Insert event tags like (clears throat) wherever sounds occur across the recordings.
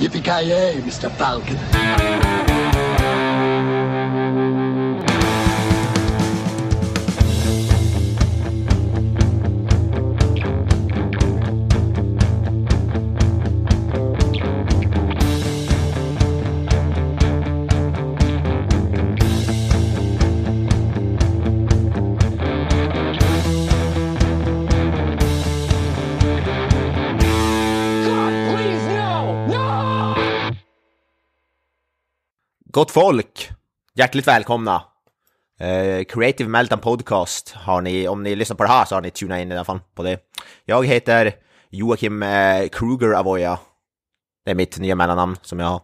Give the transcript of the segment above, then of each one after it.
Yippee-ki-yay, Mr. Falcon. Gott folk! Hjärtligt välkomna! Eh, Creative Meltdown Podcast har ni, om ni lyssnar på det här så har ni tunat in i alla fall på det. Jag heter Joakim eh, Kruger Avoya. Det är mitt nya mellannamn som jag har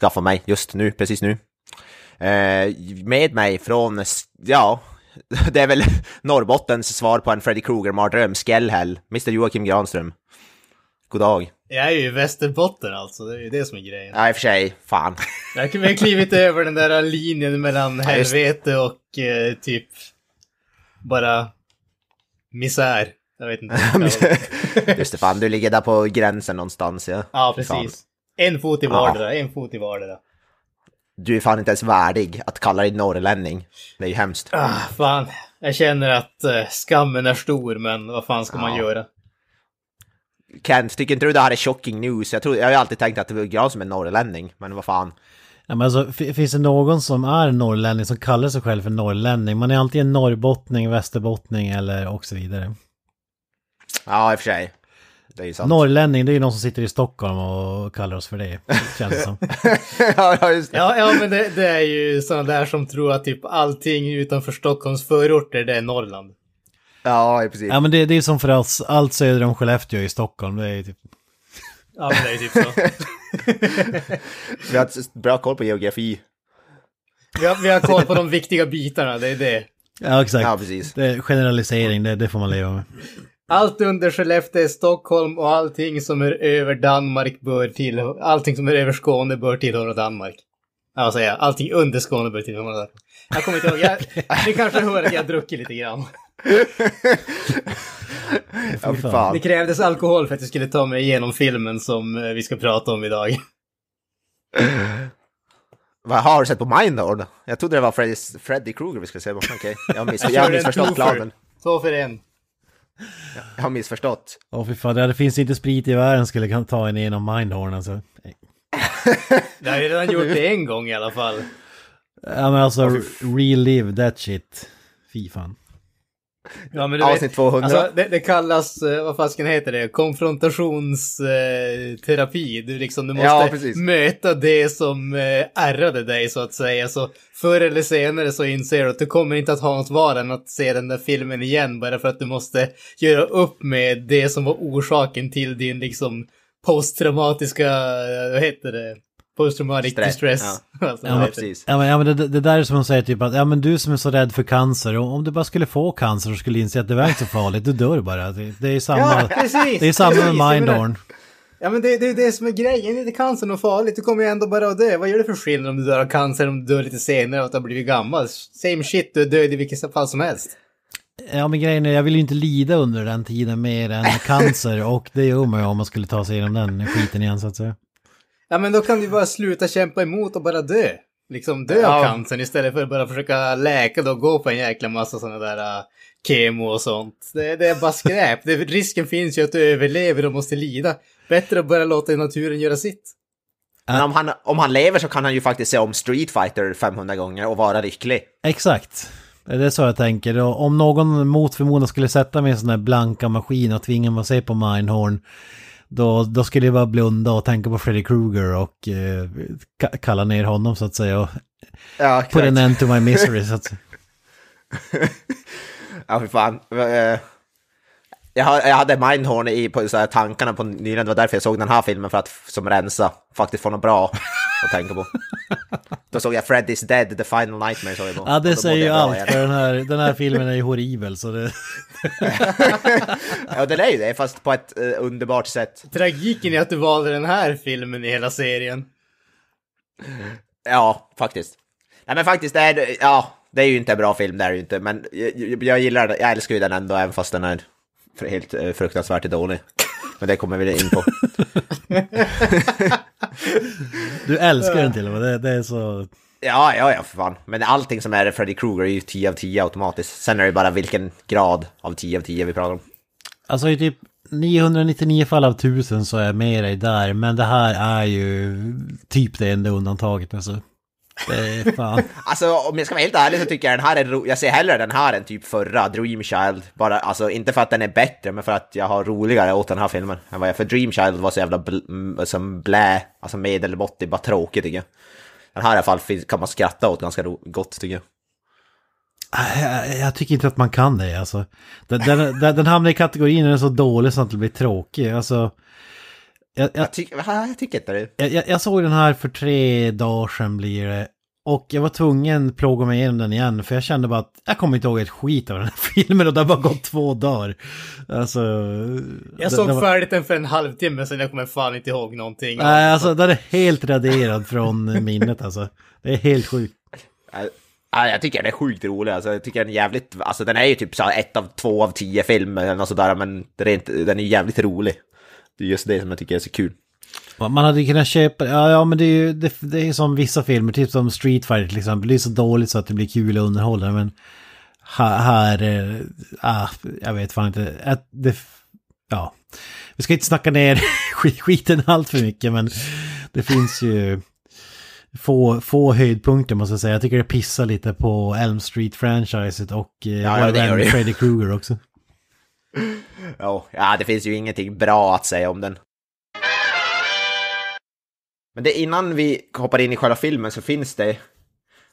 skaffat mig just nu, precis nu. Eh, med mig från, ja, (laughs) det är väl Norrbottens svar på en Freddy Krueger-mardröm, Skellhäll, Mr Joakim Granström. God dag. Jag är ju i Västerbotten alltså, det är ju det som är grejen. Ja, i och för sig. Fan. Jag har ju klivit över den där linjen mellan ja, helvete och eh, typ bara misär. Jag vet inte. just det, fan du ligger där på gränsen någonstans ja. Ja, precis. Fan. En fot i vardera, ja. en fot i vardera. Du är fan inte ens värdig att kalla dig norrlänning. Det är ju hemskt. Ah, fan. Jag känner att eh, skammen är stor, men vad fan ska ja. man göra? Kent, tycker inte du det här är shocking news? Jag, tror, jag har ju alltid tänkt att det var jag som är norrlänning, men vad fan. Ja, men alltså, finns det någon som är norrlänning som kallar sig själv för norrlänning? Man är alltid en norrbottning, västerbottning eller och så vidare. Ja, i och för sig. Det är ju sant. Norrlänning, det är ju någon som sitter i Stockholm och kallar oss för det. Känns det som. (laughs) ja, just det. Ja, ja men det, det är ju sådana där som tror att typ allting utanför Stockholms förorter, det är Norrland. Ja, precis. Ja, men det, det är som för oss, allt söder om Skellefteå i Stockholm, det är typ... Ja, men det är typ så. (laughs) vi har bra koll på geografi. Vi har, vi har koll på de viktiga bitarna, det är det. Ja, exakt. Ja, precis. Det, generalisering, det, det får man leva med. Allt under Skellefteå är Stockholm och allting som är över Danmark bör till... Allting som är över Skåne bör tillhöra Danmark. Jag allting under Skåne bör tillhöra Danmark. Jag kommer inte ihåg, jag, ni kanske hör att jag druckit lite grann. (laughs) ja, fan. Det krävdes alkohol för att jag skulle ta mig igenom filmen som eh, vi ska prata om idag. Vad har du sett på Mindhorn? Jag trodde det var Freddy, Freddy Krueger vi skulle se på. Okej, jag har, miss, jag har (laughs) missförstått planen. Två för en. Jag har missförstått. Åh oh, fy fan, det finns inte sprit i världen skulle kunna ta en igenom Mindhorn alltså. (laughs) det har ju redan gjort det en gång i alla fall. Ja men alltså, oh, relive that shit. Fy fan. Ja, men Avsnitt vet, 200. Alltså, det, det, kallas, eh, vad fasken heter det, konfrontationsterapi. Du, liksom, du måste ja, möta det som eh, ärrade dig så att säga. Så förr eller senare så inser du att du kommer inte att ha något val än att se den där filmen igen. Bara för att du måste göra upp med det som var orsaken till din liksom posttraumatiska, eh, vad heter det? Posttraumatic stress. distress. Ja, (laughs) ja, men, precis. ja, men, ja, men det, det, där är som hon säger, typ att ja, men du som är så rädd för cancer, om du bara skulle få cancer och skulle inse att det var inte så farligt, du dör bara. Det, det är samma, ja, precis, det är samma precis, med Mindorn. Ja men det, det är det som är grejen, är inte cancer något farligt, du kommer ju ändå bara att dö. Vad gör det för skillnad om du dör av cancer, om du dör lite senare och att du har blivit gammal? Same shit, du är död i vilket fall som helst. Ja men grejen är, jag vill ju inte lida under den tiden mer än cancer och det gör man ju om man skulle ta sig igenom den skiten igen så att säga. Ja men då kan du bara sluta kämpa emot och bara dö. Liksom dö av cancern istället för att bara försöka läka och gå på en jäkla massa sådana där uh, kemo och sånt. Det, det är bara skräp. det, risken finns ju att du överlever och måste lida. Bättre att bara låta naturen göra sitt. Men om han, om han lever så kan han ju faktiskt se om Street Fighter 500 gånger och vara lycklig. Exakt. Det är så jag tänker. Och om någon mot förmodan skulle sätta mig i en sån här blanka maskin och tvinga mig att se på Minehorn då, då skulle jag bara blunda och tänka på Freddy Krueger och eh, kalla ner honom så att säga. Och ja, put an end to my misery så att (laughs) säga. ja, fy fan. Eh, jag, jag hade Mindhorn i på, så här, tankarna på nyligen, det var därför jag såg den här filmen, för att som rensa, faktiskt få något bra att tänka på. (laughs) Då såg jag Freddy's Dead, The Final Nightmare såg jag på. Ja, det säger ju allt, för den här, den här filmen är ju horribel, så det... (laughs) ja, den är ju det, fast på ett eh, underbart sätt. Tragiken är att du valde den här filmen i hela serien. Ja, faktiskt. Nej, men faktiskt, det är, ja, det är ju inte en bra film, det är ju inte, men jag, jag gillar den, jag älskar ju den ändå, även fast den är helt eh, fruktansvärt dålig. Men det kommer vi in på. (laughs) du älskar den till och med, det, det är så... Ja, ja, ja, för fan. Men allting som är Freddy Krueger är ju 10 av 10 automatiskt. Sen är det bara vilken grad av 10 av 10 vi pratar om. Alltså i typ 999 fall av 1000 så är jag med dig där, men det här är ju typ det enda undantaget. Alltså. (laughs) alltså om jag ska vara helt ärlig så tycker jag den här är ro- jag ser hellre den här än typ förra, Dreamchild. Bara, alltså inte för att den är bättre, men för att jag har roligare åt den här filmen än vad jag, för Dreamchild var så jävla bl- som blä, alltså medelmåttig, bara tråkig tycker jag. Den här i alla fall kan man skratta åt ganska gott tycker ah, jag. jag. tycker inte att man kan det alltså. Den, den, den, hamnar i kategorin när den är så dålig så att den blir tråkig. Alltså, jag, jag, jag, tyck, jag tycker inte det. Jag, jag, jag, såg den här för tre dagar sedan blir det. Och jag var tvungen att plåga mig igenom den igen för jag kände bara att jag kommer inte ihåg ett skit av den här (laughs) filmen och det har bara gått två dagar. Alltså... Jag såg var... färdigt den för en halvtimme sedan, jag kommer fan inte ihåg någonting. Nej, alltså den är helt raderad från minnet alltså. Det är helt sjukt. jag tycker den är sjukt rolig, alltså, jag tycker den är jävligt, alltså den är ju typ så ett av två av tio filmer eller sådär, men den är, inte, den är jävligt rolig. Det är just det som jag tycker är så kul. Man hade kunnat köpa, ja, ja men det är ju det, det är som vissa filmer, typ som Street Fighter till exempel. Det är så dåligt så att det blir kul att underhålla. men här, här äh, eh, ah, jag vet fan inte. Att det, ja, vi ska inte snacka ner (laughs) skiten allt för mycket men det finns ju få, få höjdpunkter måste jag säga. Jag tycker det pissar lite på Elm Street-franchiset och eh, ja, ja, Freddy Krueger också ja, det finns ju ingenting bra att säga om den. Men det, innan vi hoppar in i själva filmen så finns det...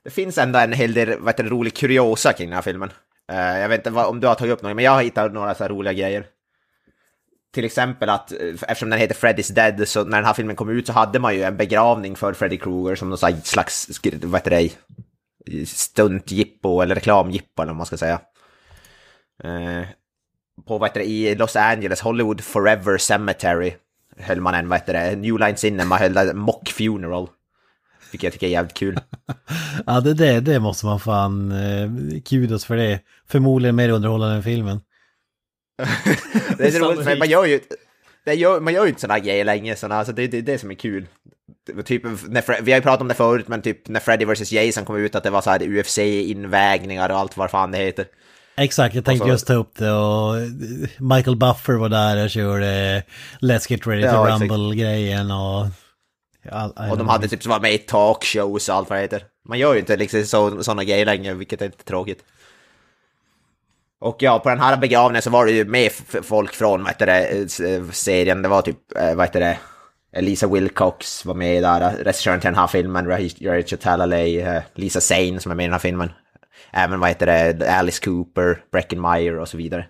Det finns ändå en hel del vad heter, rolig kuriosa kring den här filmen. Uh, jag vet inte vad, om du har tagit upp något, men jag har hittat några så här roliga grejer. Till exempel att, eh, eftersom den heter Freddy's Dead, så när den här filmen kom ut så hade man ju en begravning för Freddy Krueger som någon slags, vad heter det, stuntjippo eller reklamjippo eller vad man ska säga. Eh, på vad heter det, i Los Angeles, Hollywood Forever Cemetery höll man en, vad heter det, New Line Cinema höll Mock Funeral. Vilket jag tycker är jävligt kul. (laughs) ja, det, det, det måste man fan eh, kudos för det. Förmodligen mer underhållande än filmen. (laughs) det är roligt, man gör ju... Gör, man gör ju inte sådana grejer länge, såna, alltså det, det, det är det som är kul. Typ, när, vi har ju pratat om det förut, men typ när Freddy vs. Jason kom ut, att det var så här UFC-invägningar och allt vad fan det heter. Exakt, jag tänkte alltså- just ta upp det och Michael Buffer var där och körde Let's Get Ready ja, to Rumble-grejen och... och de hade typ som var med i talkshows och allt vad det heter. Man gör ju inte liksom sådana grejer längre, vilket är lite tråkigt. Och ja, på den här begravningen så var det ju med folk från, vad heter det, serien. Det var typ, eh, vad heter det, Lisa Wilcox var med där, regissören till den här filmen, Rachel Talalay, eh, Lisa Zane som är med i den här filmen, även vad heter det, Alice Cooper, Breckenmeyer och så vidare.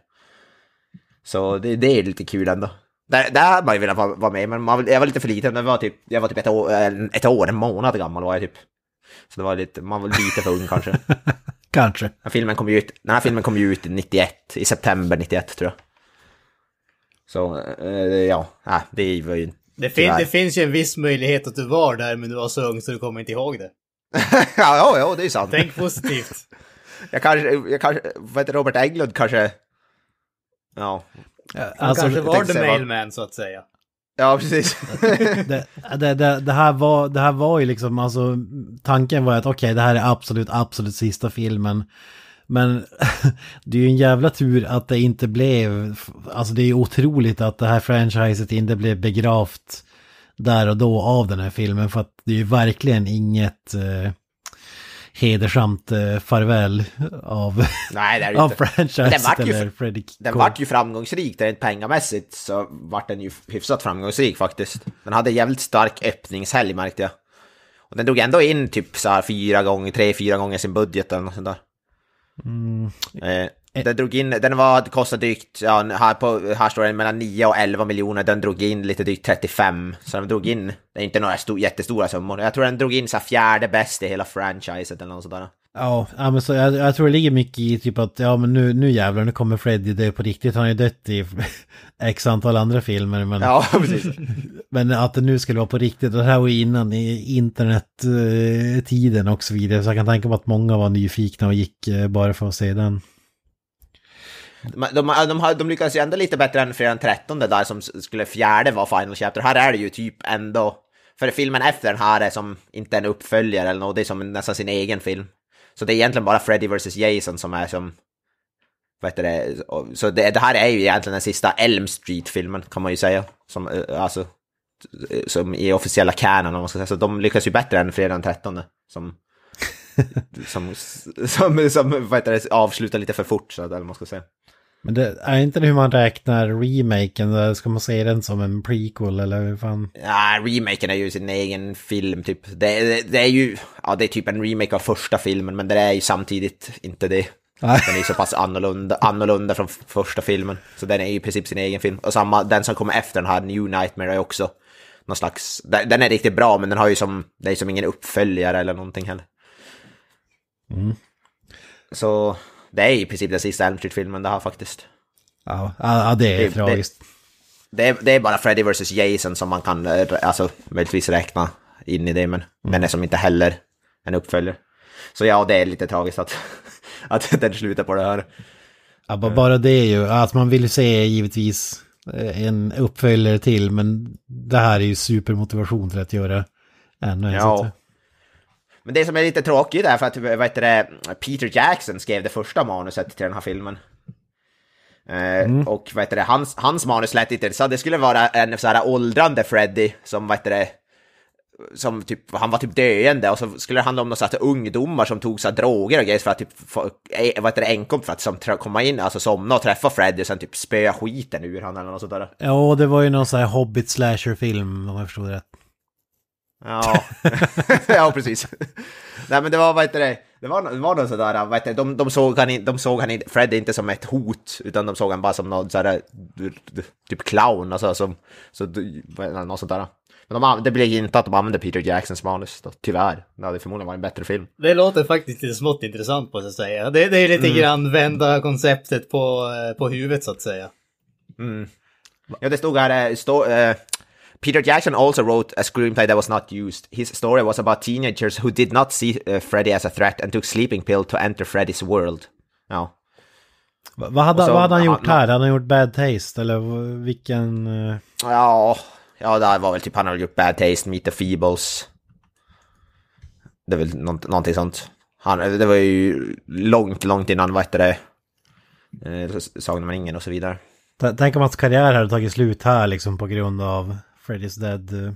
Så det, det är lite kul ändå. Där, där hade man ju velat vara, vara med, men man, jag var lite för liten. Jag var typ, jag var typ ett, år, ett år, en månad gammal var jag typ. Så det var lite, man var lite för ung kanske. (laughs) kanske. Den här filmen kom ju ut, den här filmen kom ju ut 91, i september 91 tror jag. Så eh, ja, äh, det var ju... Det, fin, det finns ju en viss möjlighet att du var där men du var så ung så du kommer inte ihåg det. (laughs) ja, ja, det är sant. Tänk positivt. (laughs) jag kanske, jag kanske, vad heter Robert Englund kanske? Ja. ja alltså, kanske var the mailman vad... så att säga. Ja, precis. (laughs) det, det, det, det, här var, det här var ju liksom, alltså tanken var att okej, okay, det här är absolut, absolut sista filmen. Men det är ju en jävla tur att det inte blev, alltså det är ju otroligt att det här franchiset inte blev begravt där och då av den här filmen för att det är ju verkligen inget eh, hedersamt eh, farväl av, Nej, det är det av inte. franchise den vart, ju, den vart ju framgångsrik, rent pengamässigt så vart den ju hyfsat framgångsrik faktiskt. Den hade jävligt stark öppningshelg märkte jag. Och den drog ändå in typ så här fyra gånger, tre, fyra gånger sin budget eller något sånt där. Mm. Eh, Eh. Den drog in, den var, kostade drygt, ja, här, på, här står den mellan 9 och 11 miljoner, den drog in lite drygt 35. Så den drog in, det är inte några stor, jättestora summor, jag tror den drog in så här fjärde bäst i hela franchiset eller något sådär. Ja, ja men så jag, jag, tror det ligger mycket i typ att ja men nu, nu jävlar nu kommer Freddy dö på riktigt. Han har ju dött i (laughs) x antal andra filmer. Men, ja, (laughs) precis. (laughs) men att det nu skulle vara på riktigt, och det här var ju innan internettiden eh, och så vidare. Så jag kan tänka mig att många var nyfikna och gick eh, bara för att se den. De, de, de, de lyckades ju ändå lite bättre än fredag den 13 där som skulle fjärde vara Final Chapter. Här är det ju typ ändå, för filmen efter den här är som inte en uppföljare eller något, det är som nästan sin egen film. Så det är egentligen bara Freddy vs Jason som är som, vad heter det, så det, det här är ju egentligen den sista Elm Street-filmen kan man ju säga. Som, alltså, som i officiella canon om man ska säga. Så de lyckas ju bättre än fredag den 13 som (laughs) som, som, som vad heter det, avslutar lite för fort, så där, man ska säga. Men det, är inte det hur man räknar remaken? Ska man se den som en prequel eller hur fan? Nej, ja, remaken är ju sin egen film typ. Det, det, det, är ju, ja det är typ en remake av första filmen men det är ju samtidigt inte det. Den är så pass annorlunda, annorlunda från första filmen. Så den är ju i princip sin egen film. Och samma, den som kommer efter den här, New Nightmare, är också någon slags... Den är riktigt bra men den har ju som, det är som ingen uppföljare eller någonting heller. Mm. Så det är i princip den sista Elm Street-filmen det har faktiskt. Ja, ja det är det, tragiskt. Det, det, det, är bara Freddy vs. Jason som man kan eh, alltså, möjligtvis räkna in i det, men, mm. men är som inte heller en uppföljare. Så ja, det är lite tragiskt att, (laughs) att den slutar på det här. Ja, bara det är ju att man vill se givetvis eh, en uppföljare till, men det här är ju supermotivation till att göra ännu en. Ja. Men det som är lite tråkigt är för att vad heter det, Peter Jackson skrev det första manuset till den här filmen. Eh, mm. Och vad heter det, hans, hans manus lät inte så det skulle vara en så här åldrande Freddy som vad heter det, som typ, han var typ döende och så skulle det handla om några alltså, ungdomar som tog så droger och grejer för att typ, för, eh, vad heter det, enkom för att som, komma in, alltså somna och träffa Freddy och sen typ spöa skiten ur honom eller något sånt där. Ja, det var ju någon sån här Hobbit slasher-film om jag förstod rätt. Ja, (laughs) ja precis. Nej men det var, vad heter det, det var, det var någon sådär, vad heter det, de, de såg han, de såg han, inte, Fred inte som ett hot, utan de såg han bara som någon sådär, typ clown, alltså som, alltså, så, något sådär. Men de, det blev inte att de använde Peter Jacksons manus, då, tyvärr. Det hade förmodligen varit en bättre film. Det låter faktiskt lite smått intressant på sig att säga. Det, det är lite mm. grann vända konceptet på, eh, på huvudet så att säga. Mm. Ja, det stod här, eh, stå, eh, Peter Jackson also wrote a screenplay that was not used. His story was about teenagers who did not see uh, Freddy as a threat and took sleeping pill to enter Freddys world. Ja. vad, hade, så, vad hade han gjort han, här? Hade han gjort Bad Taste eller vilken? Uh... Ja, ja det var väl typ han hade gjort Bad Taste, Meet the Feebles. Det är väl nånt, någonting sånt. Han, det var ju långt, långt innan, vad heter det? Eh, Sagan om ringen och så vidare. T Tänk om hans karriär hade tagit slut här liksom på grund av Freddy's Dead.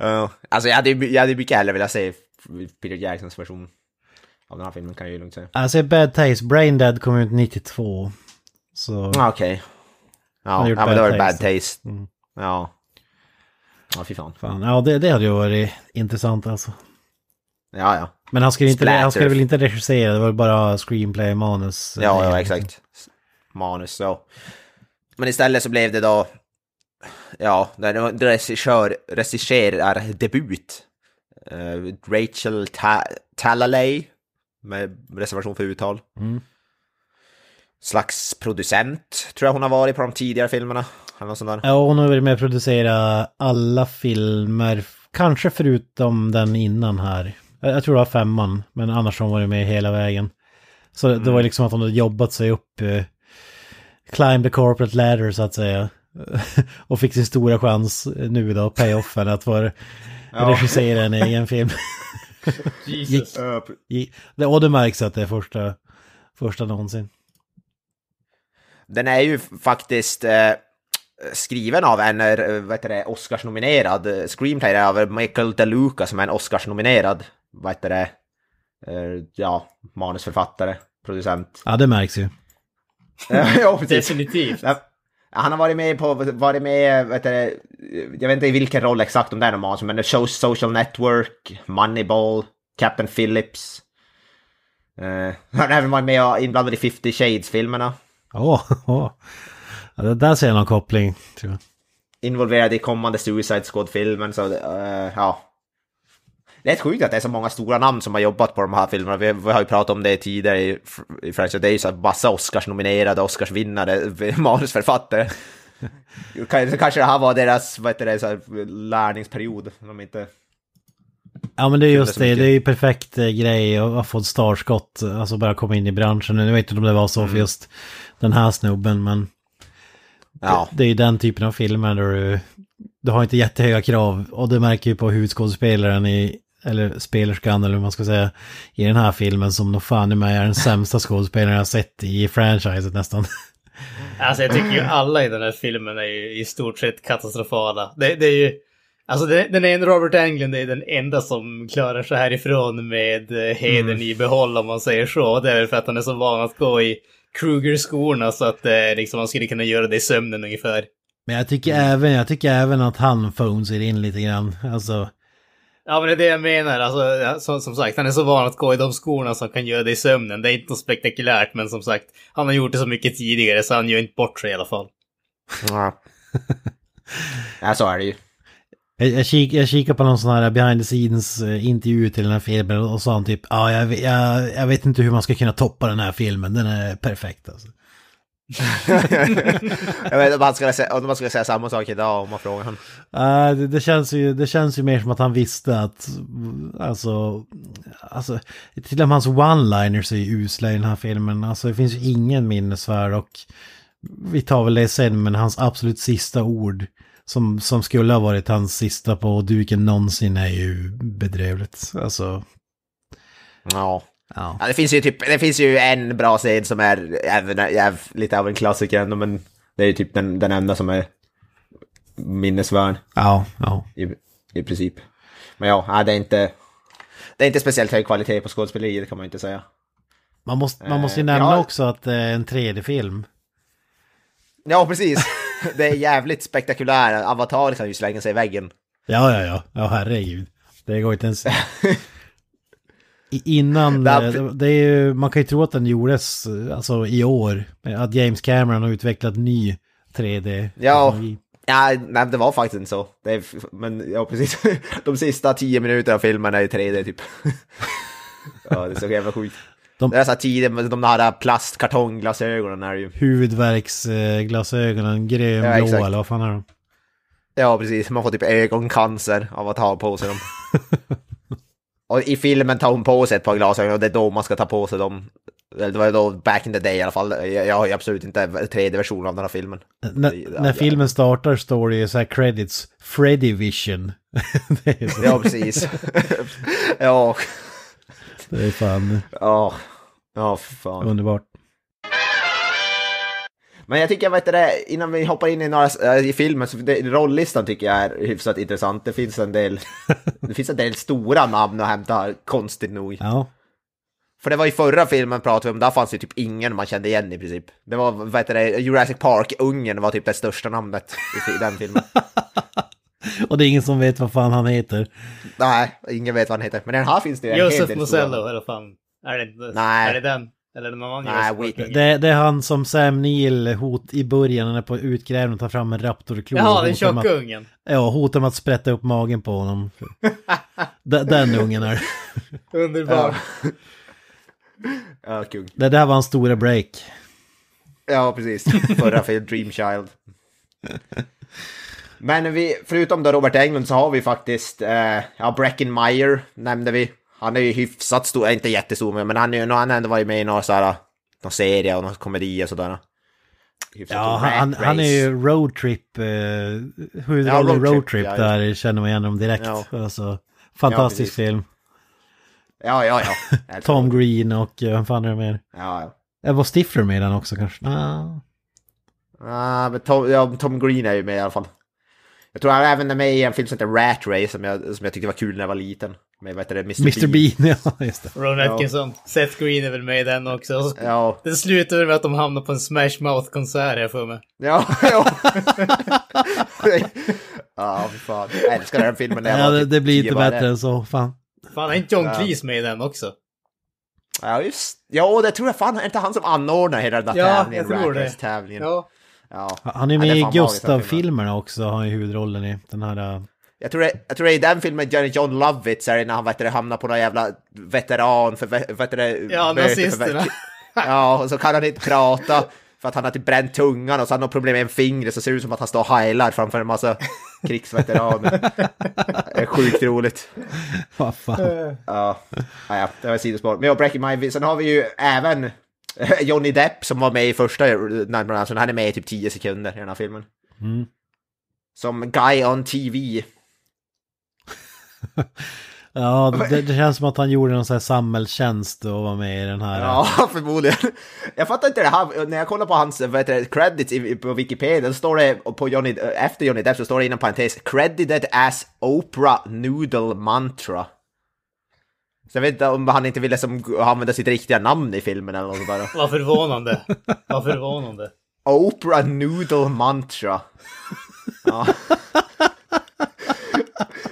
uh, (laughs) alltså jag hade, jag hade mycket hellre velat se Peter Jacksons version av den här filmen kan jag ju lugnt säga. Alltså Bad Taste, Brain Dead kom ut 92. Så... Ah, okej. Okay. Ja, ja men då var det Bad Taste. Mm. Ja. Ja, fy fan. fan. Ja, det, det hade ju varit intressant alltså. Ja, ja. Men han skulle, inte, Splatter. han skulle väl inte regissera, det var bara screenplay, manus. Ja, ja, eh, exakt. Manus, så. Men istället så blev det då ja, det var en regissör, regisserardebut. Uh, eh, Rachel Ta Talalay, med reservation för uttal. Mm. Slags producent, tror jag hon har varit på de tidigare filmerna. Eller sånt där. Ja, hon har varit med och producerat alla filmer, kanske förutom den innan här. Jag tror det var femman, men annars har hon varit med hela vägen. Så det, mm. det var liksom att hon hade jobbat sig upp, uh, eh, climb the corporate ladder så att säga. (laughs) och fick sin stora chans nu då, payoffen, att vara ja. regisseraren i en egen film. (laughs) Jesus. och det märks att det är första, första någonsin. Den är ju faktiskt eh, skriven av en eh, vad det, Oscars-nominerad eh, screenplay av Michael DeLuca som är en Oscars-nominerad vad heter det, eh, ja, manusförfattare, producent. Ja, det märks ju. (laughs) ja, Definitivt. Han har varit med på, varit med, vet du, jag vet inte i vilken roll exakt om det är där romanerna, men The Show Social Network, Moneyball, Captain Phillips. Uh, han har även varit med och inblandad i 50 Shades-filmerna. Åh, oh, oh. Ja, det där ser jag någon koppling. Tror jag. Involverad i kommande Suicide Squad-filmen, så uh, ja det är sjukt att det är så många stora namn som har jobbat på de här filmerna. Vi, vi har ju pratat om det tidigare i, i Franchise. Det är ju så här massa Oscars-nominerade, Oscars-vinnare, (laughs) manusförfattare. (laughs) Kanske det här var deras vad heter det, så här, lärningsperiod. De inte ja men det är just det, det är ju perfekt eh, grej att få ett startskott. alltså bara komma in i branschen. Nu vet jag inte om det var så mm. för just den här snubben men ja. det, det är ju den typen av filmer där du, du har inte jättehöga krav och det märker ju på huvudskådespelaren i, eller spelerskan eller vad man ska säga, i den här filmen som nog fan i mig är den sämsta skådespelaren jag sett i franchiset nästan. Alltså jag tycker ju alla i den här filmen är ju i stort sett katastrofala. Det, det är ju, alltså den ena Robert Englund är den enda som klarar sig härifrån med eh, hedern mm. i behåll om man säger så. Det är väl för att han är så van att gå i Kruger-skorna så att eh, liksom, han skulle kunna göra det i sömnen ungefär. Men jag tycker, mm. även, jag tycker även att han phones in lite grann. Alltså, Ja men det är det jag menar. Alltså, som, som sagt, han är så van att gå i de skorna som kan göra det i sömnen. Det är inte något spektakulärt men som sagt, han har gjort det så mycket tidigare så han gör inte bort sig i alla fall. Ja, (laughs) ja så är det ju. Jag, kik, jag kikade på någon sån här behind the scenes eh, intervju till den här filmen och sa han typ ja, ah, jag, jag, jag vet inte hur man ska kunna toppa den här filmen, den är perfekt alltså jag vet inte om, skulle säga, om man skulle säga samma sak idag om man frågar honom. Uh, det, det, känns ju, det känns ju mer som att han visste att, alltså, alltså till och med hans one-liners är ju usla i den här filmen. Alltså det finns ju ingen minnesvärd och vi tar väl det sen, men hans absolut sista ord som, som skulle ha varit hans sista på duken någonsin är ju bedrövligt. Alltså. Ja. Ja. ja. det, finns ju typ, det finns ju en bra scen som är, även, är lite av en klassiker ändå, men det är ju typ den, den enda som är minnesvärd. Ja, ja. I, I princip. Men ja, det är inte, det är inte speciellt hög kvalitet på skådespeleriet kan man inte säga. Man måste, man måste ju eh, nämna ja. också att det eh, är en 3D-film. Ja, precis. (laughs) Det är jävligt spektakulärt. Avatar kan ju slänga sig i väggen. Ja, ja, ja. Ja, herregud. Det går inte ens... (laughs) innan, eh, det är ju, man kan ju tro att den gjordes eh, alltså, i år. Att James Cameron har utvecklat ny 3D. Ja, nej, nej, det var faktiskt inte så. Är, men ja, precis. (laughs) De sista tio minuterna av filmen är i 3D typ. (laughs) ja, det är så jävla sjukt. De, det är så här tiden med de där eh, plastkartongglasögonen är ju. Huvudverksglasögonen, grönblå ja, eller vad fan är de? Ja, precis. Man får typ ögoncancer av att ha på sig dem. (laughs) Och i filmen tar hon på sig ett par glasögon och det är då man ska ta på sig dem. Det var då back in the day i alla fall. Jag har ju absolut inte tredje versionen av den här filmen. När, när filmen startar står det så här credits, Freddy Vision. (laughs) ja, precis. (laughs) ja. Det är fan... Ja. Ja, fan. Underbart. Men jag tycker, vad det, innan vi hoppar in i, några, eh, i filmen, så det, rollistan tycker jag är hyfsat intressant. Det finns en del, (laughs) det finns en del stora namn att hämta, konstigt nog. Ja. För det var i förra filmen pratade vi om, där fanns det typ ingen man kände igen i princip. Det var, vad heter det, Jurassic Park-ungen var typ det största namnet i den filmen. (laughs) Och det är ingen som vet vad fan han heter. Nej, ingen vet vad han heter. Men den här finns det ju Josef en hel del Josef Mosello, eller fan. Är det, Nej. är det den? Eller när man Nej, Whitney. Det, det är han som Sam Neill hot i början, han är på utgrävning och tar fram en raptorklo. Jaha, den tjocka ungen. Ja, hotar med att sprätta upp magen på honom. (laughs) den, den ungen är Underbar. ja, (laughs) kung. Det där var hans stora break. Ja, precis. Förra för Dreamchild. Men vi, förutom då Robert Englund så har vi faktiskt, eh, ja, Breckenmeyer nämnde vi han är ju hyfsat stor, inte jättestor, men han, är, han har ändå varit med i några, så här, några serier och några komedier och sådär. Hyfsat ja, han, han, är ju roadtrip, eh, huvudrollen ja, road roadtrip ja, där ja. känner man igen dem direkt. Ja. Alltså, fantastisk film. Ja, ja, ja. (laughs) Tom Green och eh, vem fan är det mer? Ja, ja. Var eh, Stifler med den också kanske? Nej, ah. ah, men Tom, ja, Tom Green är ju med i alla fall. Jag tror han även är med i en film som heter Rat Race som jag, som jag tyckte var kul när jag var liten. Med, vad heter det, Mr. Mr. Bean. Bean (laughs) ja, just det. Ron Atkinson. Ja. Seth Green är väl med i den också. Ja. Det slutar väl med att de hamnar på en Smash Mouth-konsert, jag för mig. Ja, (laughs) ja. ja, fy fan. Jag älskar den filmen. ja, det, typ det blir inte bättre än så, fan. Fan, är inte John Cleese med i den också? Ja, just Ja, det tror jag fan. Är inte han som anordnar hela den där ja, tävlingen? Ja, jag tror det. Tävlingen. Ja. Han är med i Gustav-filmerna också, har ju huvudrollen i. Den här... Eh, jag tror, det, jag tror det är i den filmen John Lovitz är när han vet det, hamnar på någon jävla veteran för vet det, Ja, nazisterna. Ja, och så kan han inte prata för att han har typ bränt tungan och så har han problem med en finger så ser det ut som att han står och heilar framför en massa krigsveteraner. det är sjukt roligt. Vad fan. Ja, ja, det var sidospår. Men jag Breaking My Sen har vi ju även Eh, Johnny Depp som var med i första Nightmare alltså, han är med i typ 10 sekunder i den här filmen. Mm. Som Guy on TV. (laughs) ja, det, det, känns som att han gjorde någon sån här samhällstjänst och var med i den här. Ja, (laughs) förmodligen. Jag fattar inte det här, när jag kollar på hans vad heter det, credits på Wikipedia, så står det på Johnny, eh, efter Johnny Depp så står det inom parentes, credited as Oprah Noodle Mantra. Så jag vet inte om han inte ville som, använda sitt riktiga namn i filmen eller något sådär. (laughs) Vad förvånande. Vad förvånande. Oprah Noodle Mantra. Ja.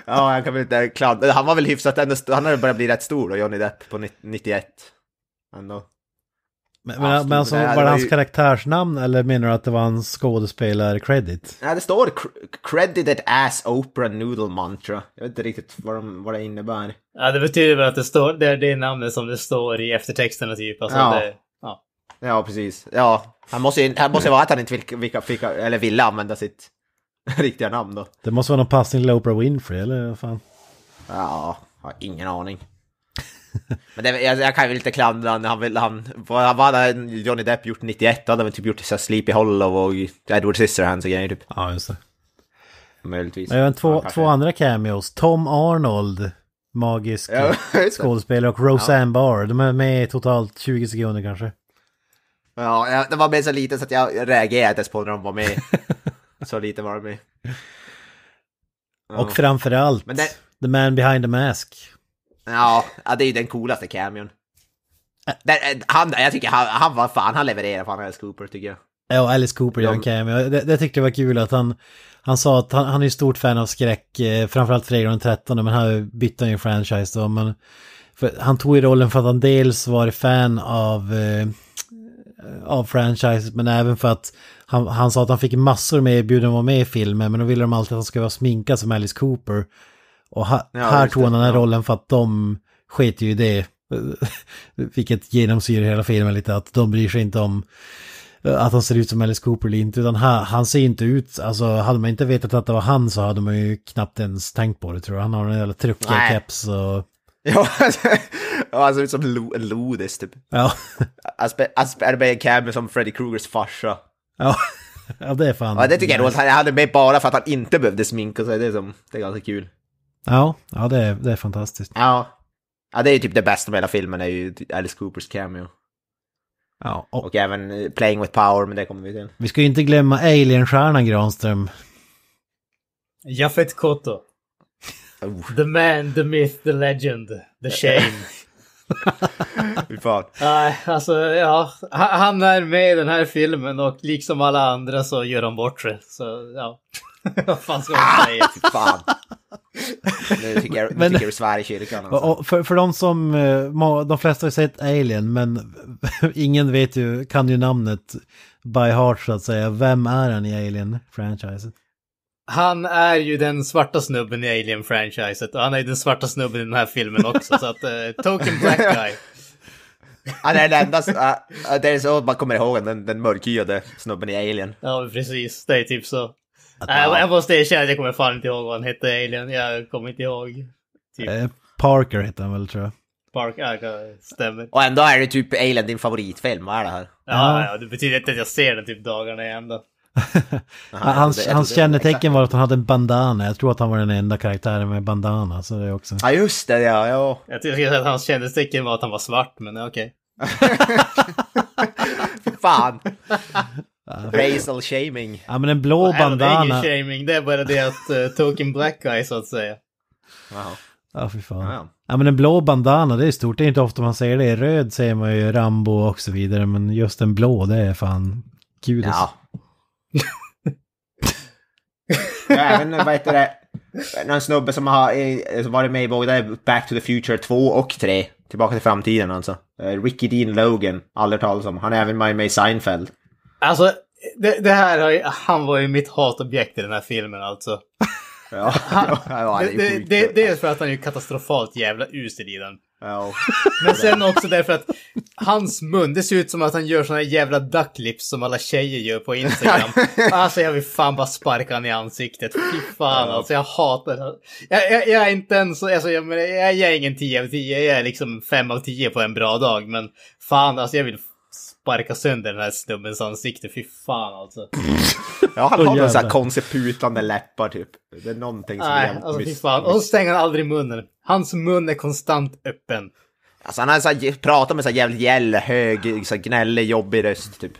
ja, han kan väl inte klandra. Han var väl hyfsat ändå, han hade börjat bli rätt stor då, Johnny Depp på 91. Ändå. Men, men, men alltså, var det hans ju... karaktärsnamn eller menar du att det var hans skådespelar-credit? Nej, det står credited as Oprah Noodle Mantra. Jag vet inte riktigt vad, de, vad det innebär. Ja, det betyder väl att det står, det, det är namnet som det står i eftertexterna typ. Alltså, ja. Det, ja. ja. precis. Ja, han måste ju, han måste vara att han inte fick, fick, fick, eller ville använda sitt (laughs) riktiga namn då. Det måste vara någon passning till Oprah Winfrey eller vad fan? Ja, jag har ingen aning. (laughs) Men det, jag, jag, kan ju lite klandra han, han, han vad hade Johnny Depp gjort 91? Då hade han typ gjort så Sleepy Hollow och Edward Scissorhands och grejer typ. Ja, just det. Möjligtvis. Även två, ja, två andra cameos. Tom Arnold, magisk ja, skådespelare, och Roseanne ja. Barr. De är med i totalt 20 sekunder kanske. Ja, det var med så lite så att jag reagerade på när de var med. (laughs) så lite var de med. Ja. Och framförallt, det... The Man Behind the Mask. Ja, det är ju den coolaste cameon. Eh, han, jag tycker han, han var fan, han levererar fan Alice Cooper tycker jag. Ja, Alice Cooper gör en cameo. Det, det tyckte jag var kul att han, han sa att han, han är stort fan av skräck, eh, framförallt Fredag den 13, men här bytte han ju franchise då. Men han tog ju rollen för att han dels var fan av, eh, av franchise, men även för att han, han sa att han fick massor med erbjudanden att vara med i filmen, men då ville de alltid att han skulle vara sminkad som Alice Cooper. Och ha, ja, här tog han den här ja. rollen för att de skiter ju i det. (laughs) Vilket genomsyrar hela filmen lite, att de bryr sig inte om eh, att han ser ut som Alice Cooper eller inte, utan han, han ser inte ut, alltså hade man inte vetat att det var han så hade man ju knappt ens tänkt på det tror jag. Han har en jävla truckiga keps och... (laughs) Ja, (laughs) han ser ut som Lo Lodis typ. Ja. Asperger Campbell som Freddy Krugers farsa. Ja. ja, det är fan. Ja, det tycker jag är roligt. Han hade med bara för att han inte behövde sminka sig, det är, som, det är ganska kul. Ja, ja det, är, det är fantastiskt. Ja. ja, det är ju typ det bästa med hela filmen är ju Alice Coopers cameo. Ja, och, och även eh, Playing with Power, men det kommer vi till. Vi ska ju inte glömma Alien-stjärnan Granström. Jaffet Koto. The man, the myth, the legend, the shame. (laughs) Fy alltså ja. Han är med i den här filmen och liksom alla andra så gör han bort sig. Så ja. (laughs) Vad fan ska man säga? (laughs) Nu tycker jag, du svär i kyrkan. Alltså. För, för de som, eh, de flesta har ju sett Alien, men (laughs) ingen vet ju, kan ju namnet by heart så att säga. Vem är han i alien franchiset Han är ju den svarta snubben i Alien-franchiset och han är ju den svarta snubben i den här filmen också. så att, uh, token black (laughs) guy. Han är den enda, ah, ah, det är så man kommer ihåg den, den mörkhyade snubben i Alien. Ja, precis. Det är typ så. Nej, äh, jag måste erkänna att jag kommer fan inte ihåg vad han hette, Alien. Jag kommer inte ihåg. Typ. Eh, Parker hette han väl, tror jag. Parker, ja, stämmer. Och ändå är det typ Alien din favoritfilm, vad är det här? Ja, ja, det betyder inte att jag ser den typ dagarna igen då. (laughs) hans hans kännetecken var att han hade en bandana. Jag tror att han var den enda karaktären med bandana. Så det också. Ja just det ja. ja. Jag tycker att hans kännetecken var att han var svart men okej. Okay. (laughs) Fan. (laughs) Racial shaming. Ja men en blå här, bandana. Det är ingen shaming, det är bara det att uh, token black guy så att säga. Wow. Ja fy fan. Ja. ja. men en blå bandana det är stort, det är inte ofta man säger det. Röd säger man ju Rambo och så vidare men just en blå det är fan gudis. Ja. ja även vad heter det, någon snubbe som har eh, varit med i både Back to the Future 2 och 3. Tillbaka till framtiden alltså. Eh, Ricky Dean Logan, aldrig talas om. Han är även med i Seinfeld. Alltså, det, det här har ju, han var ju mitt hatobjekt i den här filmen alltså. (laughs) Ja, han, det, det, det, dels för att han är ju katastrofalt jävla usel i den. Ja. (laughs) Men sen också därför att hans mun, det ser ut som att han gör såna jävla ducklips som alla tjejer gör på Instagram. (laughs) Alltså jag vill fan bara sparka honom i ansiktet. Fy fan ja. alltså, jag hatar det. Jag, jag, jag, är inte ens, alltså jag, jag, jag är ingen 10 av 10, jag är liksom 5 av 10 på en bra dag. Men fan alltså jag vill sparka sönder den här snubbens ansikte. Fy fan alltså. (laughs) ja, han har oh, någon sån här konstig putlande läppar typ. Det är någonting som Nej, är helt alltså, fy fan. Och så stänger han aldrig munnen. Hans mun är konstant öppen. Alltså han har så här, pratar med så här jävligt gäll, hög, så här, gnällig, jobbig röst typ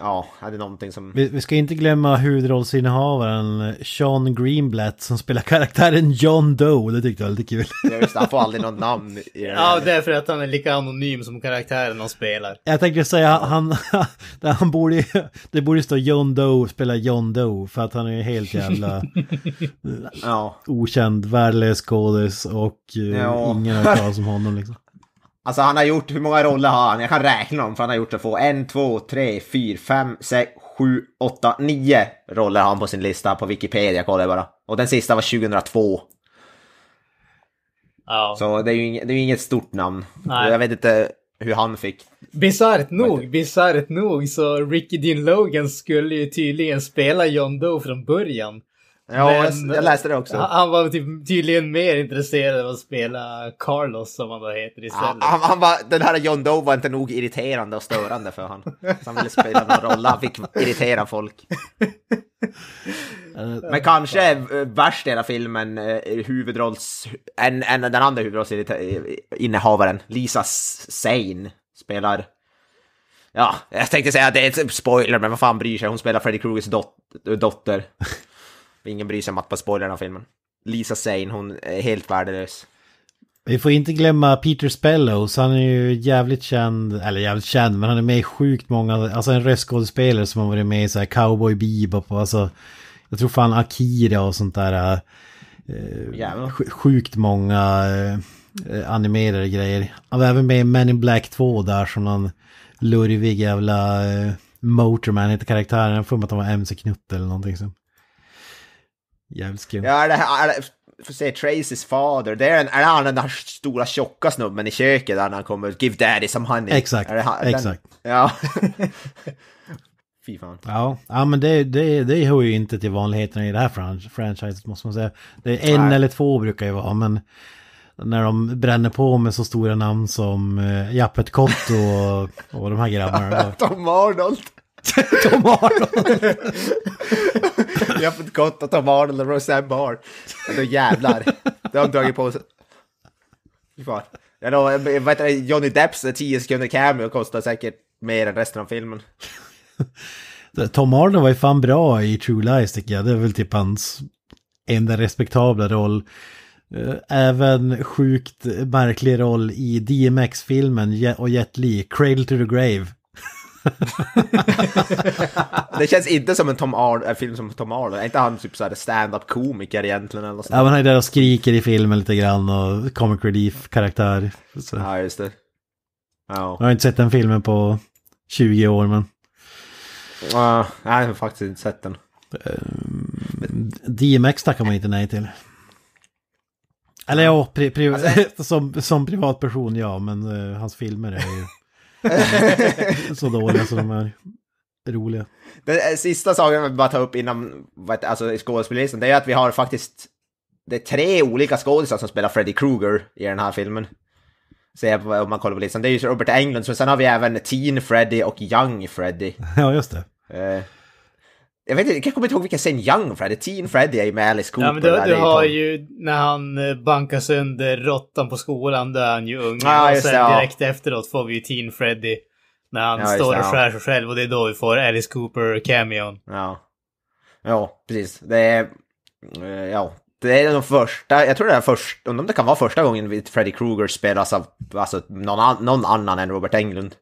ja, det är någonting som... Vi, vi ska inte glömma huvudrollsinnehavaren eh, Sean Greenblatt som spelar karaktären John Doe. Det tyckte jag var lite kul. Ja, just han får aldrig något namn. I ja, det är för att han är lika anonym som karaktären han spelar. Jag tänkte säga, han, han, (laughs) han borde det borde stå John Doe spelar John Doe för att han är helt jävla (laughs) ja. okänd, värdelös skådis och eh, ja. ingen har talat som honom liksom. Alltså han har gjort, hur många roller har han? Jag kan räkna dem för han har gjort så få. En, två, tre, fyra, fem, sex, sju, åtta, nio roller har han på sin lista på Wikipedia, kollar jag bara. Och den sista var 2002. Ja. Så det är ju inget, det är inget stort namn. Nej. Jag vet inte hur han fick. Bisarrt nog, bisarrt nog så Ricky Dean Logan skulle ju tydligen spela John Doe från början. Ja, Men, jag läste det också. Han var typ tydligen mer intresserad av att spela Carlos som han då heter istället. Ja, han, han var, den här John Doe var inte nog irriterande och störande för honom. Så han ville spela någon roll, han fick irritera folk. (laughs) Men kanske värst i hela filmen, eh, huvudrolls, en, en, den andra huvudrollsinnehavaren, Lisa Sein, spelar Ja, jag tänkte säga att det är ett spoiler, men vad fan bryr sig? Hon spelar Freddy Krugers dot dotter. Ingen bryr sig om att bara spoila den här filmen. Lisa Sane, hon är helt värdelös. Vi får inte glömma Peter Spellows, han är ju jävligt känd, eller jävligt känd, men han är med i sjukt många, alltså en röstskådespelare som har varit med i så här Cowboy Bebop och alltså, jag tror fan Akira och sånt där, eh, sjukt många eh, animerade grejer. Han var även med i Men in Black 2 där som någon lurvig jävla eh, Motorman heter karaktären, jag får att han var MC Knutte eller någonting sånt. Jävligt skumt. Ja, det, här, det, får se, Tracys fader, det är, han den där stora tjocka snubben i köket där när han kommer “Give daddy some honey”? Exakt, det, den, exakt. Ja. (laughs) Fy fan. Ja, ja men det, det, det hör ju inte till vanligheterna i det här franch franchiset måste man säga. Det är en Nej. eller två brukar ju vara, men när de bränner på med så stora namn som uh, eh, Jappet Kott och, (laughs) och de här grabbarna. Tom Arnold! (laughs) Tom Arnold! Jag har fått gott att ta Marlon och Roseanne Barr. Och då jävlar. Det har de dragit på sig. Fan. Jag lovar, Johnny Depps 10 sekunder cameo kostar säkert mer än resten av filmen. Tom Arnold var ju fan bra i True Lies tycker jag. Det är väl typ hans enda respektabla roll. Eh, även sjukt märklig roll i DMX-filmen och Jet Li, Cradle to the Grave. (laughs) det känns inte som en Tom Arnold, äh, film som Tom Arnold. Är inte han typ såhär stand-up komiker egentligen? Eller ja, men han är där och skriker i filmen lite grann och comic relief-karaktär. Ja, just det. Ja. Jag har inte sett den filmen på 20 år, men... Uh, nej, jag har faktiskt inte sett den. Eh, DMX tackar man inte nej till. Eller ja, pri, pri alltså, (laughs) som, som privatperson ja, men uh, hans filmer är ju... (laughs) så dåliga så de är roliga. Den eh, sista saken jag vill bara ta upp innan alltså, skådespelarlistan, det är att vi har faktiskt det är tre olika skådisar som spelar Freddy Krueger i den här filmen. Se om man kollar på listan. Det är ju Robert Englund, men sen har vi även Teen Freddy och Young Freddy. Ja, just det. Eh. Jag vet inte, jag kommer inte ihåg vilken scen Young Freddy, Teen Freddy är ju med Alice Cooper. Ja, men du, du har ju när han eh, bankar sönder råttan på skolan, då är han ju ung. Ja, och sen det, direkt efteråt får vi ju Teen Freddy. När han ja, står och skär sig själv och det är då vi får Alice Cooper cameon. Ja. Ja, precis. Det är... Eh, ja. Det är de första, jag tror det är första, undrar om det kan vara första gången Freddy Krueger spelas av alltså, någon, an, någon annan än Robert Englund.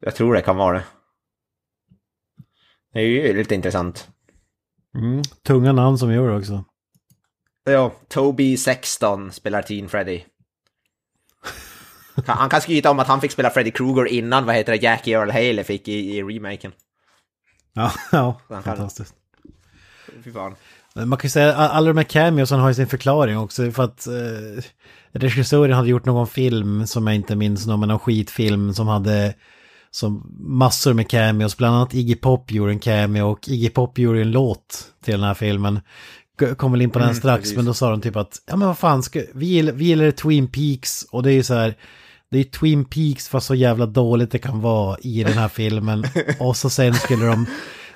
Jag tror det kan vara det. Det är ju lite intressant. Mm, tunga namn som gör det också. Ja, Toby Sexton spelar Teen Freddy. Han kan skryta om att han fick spela Freddy Krueger innan, vad heter det, Jackie Earl Haley fick i, i remaken. Ja, (laughs) ja fantastiskt. Fy fan. Man kan ju säga att alla de här cameosen har ju sin förklaring också för att eh, regissören hade gjort någon film som jag inte minns någon, men någon skitfilm som hade som massor med cameos, bland annat Iggy Pop gjorde en cameo och Iggy Pop gjorde en låt till den här filmen. Kommer väl in på den mm, strax, precis. men då sa de typ att, ja men vad fan, ska, vi, gillar, vi gillar Twin Peaks och det är ju så här, det är Twin Peaks fast så jävla dåligt det kan vara i den här filmen. (laughs) Och så sen skulle de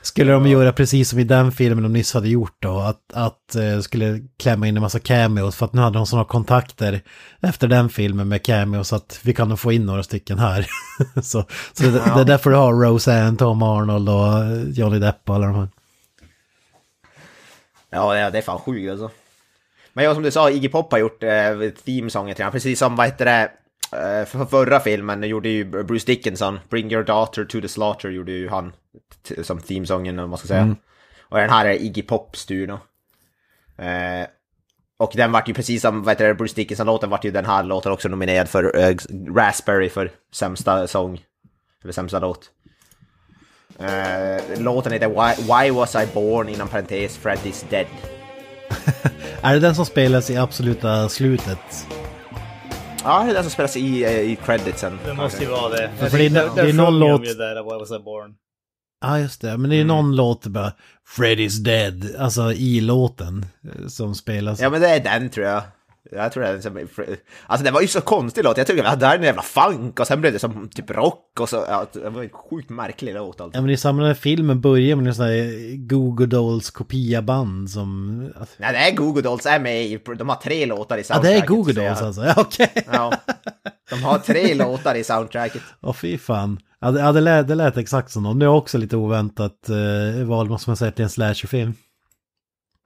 skulle de göra precis som i den filmen de nyss hade gjort då, att, att eh, skulle klämma in en massa cameos för att nu hade de sådana kontakter efter den filmen med cameos att vi kan nog få in några stycken här. (laughs) så så det, det, är därför du har Roseanne, Tom Arnold och eh, Johnny Depp och alla de här. Ja, det är fan sjukt alltså. Men jag som du sa, Iggy Pop har gjort eh, themesången till den, precis som vad heter det, Eh, förra filmen gjorde ju Bruce Dickinson, Bring Your Daughter to the Slaughter gjorde ju han som themesången om man ska säga. Mm. Och den här är Iggy Pop styrd eh, Och den vart ju precis som vad heter Bruce Dickinson-låten vart ju den här låten också nominerad för eh, Raspberry för sämsta sång. Eller sämsta låt. Eh, låten heter Why, Why Was I Born inom parentes Fred is Dead. (laughs) är det den som spelas i absoluta slutet? Ja, det är den som spelas i, eh, i creditsen. Det måste ju vara det. För det, det, det är någon låt... Ja, ah, just det. Men det är ju mm. någon mm. låt bara Freddy's dead, alltså i låten eh, som spelas. Ja, men det är den tror jag. Jag tror det är Alltså det var ju så konstig låt. Jag tyckte att det här är en jävla funk och sen blev det som typ rock och så. Ja, det var en sjukt märklig låt. Alltså. Ja men det är samma när filmen börjar med en sån här Google Dolls kopiaband som... Alltså... Nej det är Google Dolls är med i, de har tre låtar i soundtracket. Ja det är Google Dolls alltså, ja, okej. Okay. ja, de har tre (laughs) låtar i soundtracket. Åh oh, fy fan. Ja det, det, lät, det lät exakt som dem. Det är också lite oväntat eh, val måste man säga till en slasherfilm.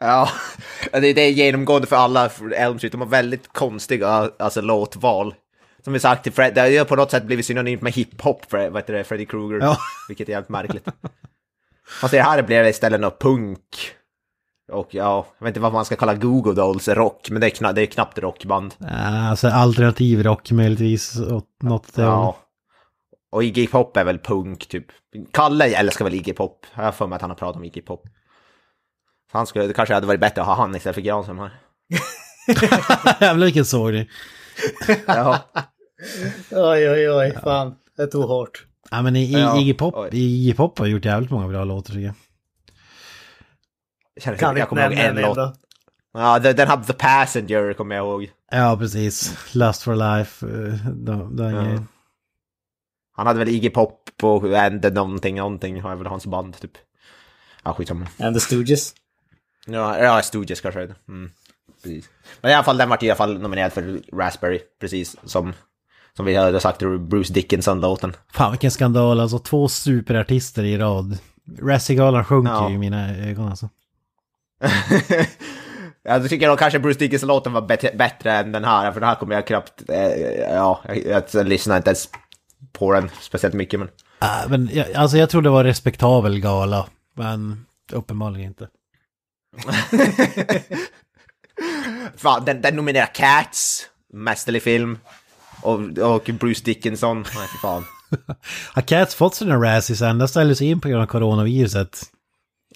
Ja, (laughs) det är genomgående för alla Elm Street. De har väldigt konstiga alltså, låtval. Som vi sagt till Fred, det har på något sätt blivit synonymt med hiphop, vad heter det, Freddy Krueger. Ja. (laughs) Vilket är jävligt märkligt. Fast det här blir det istället något punk. Och ja, jag vet inte vad man ska kalla Google Dolls rock, men det är, kna det är knappt rockband. Alltså alternativ rock möjligtvis, åt något ja. Och Iggy Pop är väl punk, typ. Kalle älskar väl Iggy Pop? Jag har för mig att han har pratat om Iggy Pop. Han skulle, det kanske hade varit bättre att ha han istället för Granström här. (laughs) Jävlar vilken sågning. ja. Oj, oj, oj, fan. Det tog hårt. Ja, men i, ja, Iggy, Pop, Iggy Pop har gjort jävligt många bra låtar tycker jag. jag kan jag kommer ihåg en låt. Ja, den, den hade The Passenger kommer jag ihåg. Ja, precis. Lust for Life. Eh, den, ja. Han hade väl Iggy Pop och The någonting, någonting. Har väl hans band typ. Ja, skitsamma. And the Stooges. Ja, ja Stooges kanske mm. Precis. Men i alla fall, den vart i alla fall nominerad för Raspberry, precis som, som vi hade sagt, Bruce Dickinson-låten. Fan vilken skandal, alltså två superartister i rad. Razzie-galan sjunker ja. i mina ögon alltså. (laughs) Ja, då tycker jag nog kanske Bruce Dickinson-låten var bättre, bättre, än den här, för den här kommer jag knappt... Eh, ja, jag, jag, jag lyssnar inte ens på den speciellt mycket, men... Äh, men jag, alltså jag tror det var respektabel gala, men uppenbarligen inte. (laughs) Fan, den, den nominerar Cats, mästerlig film. Och, och Bruce Dickinson. Nej, fy fan. (laughs) Har Cats fått sina Razzies än? ställer sig in på grund av coronaviruset.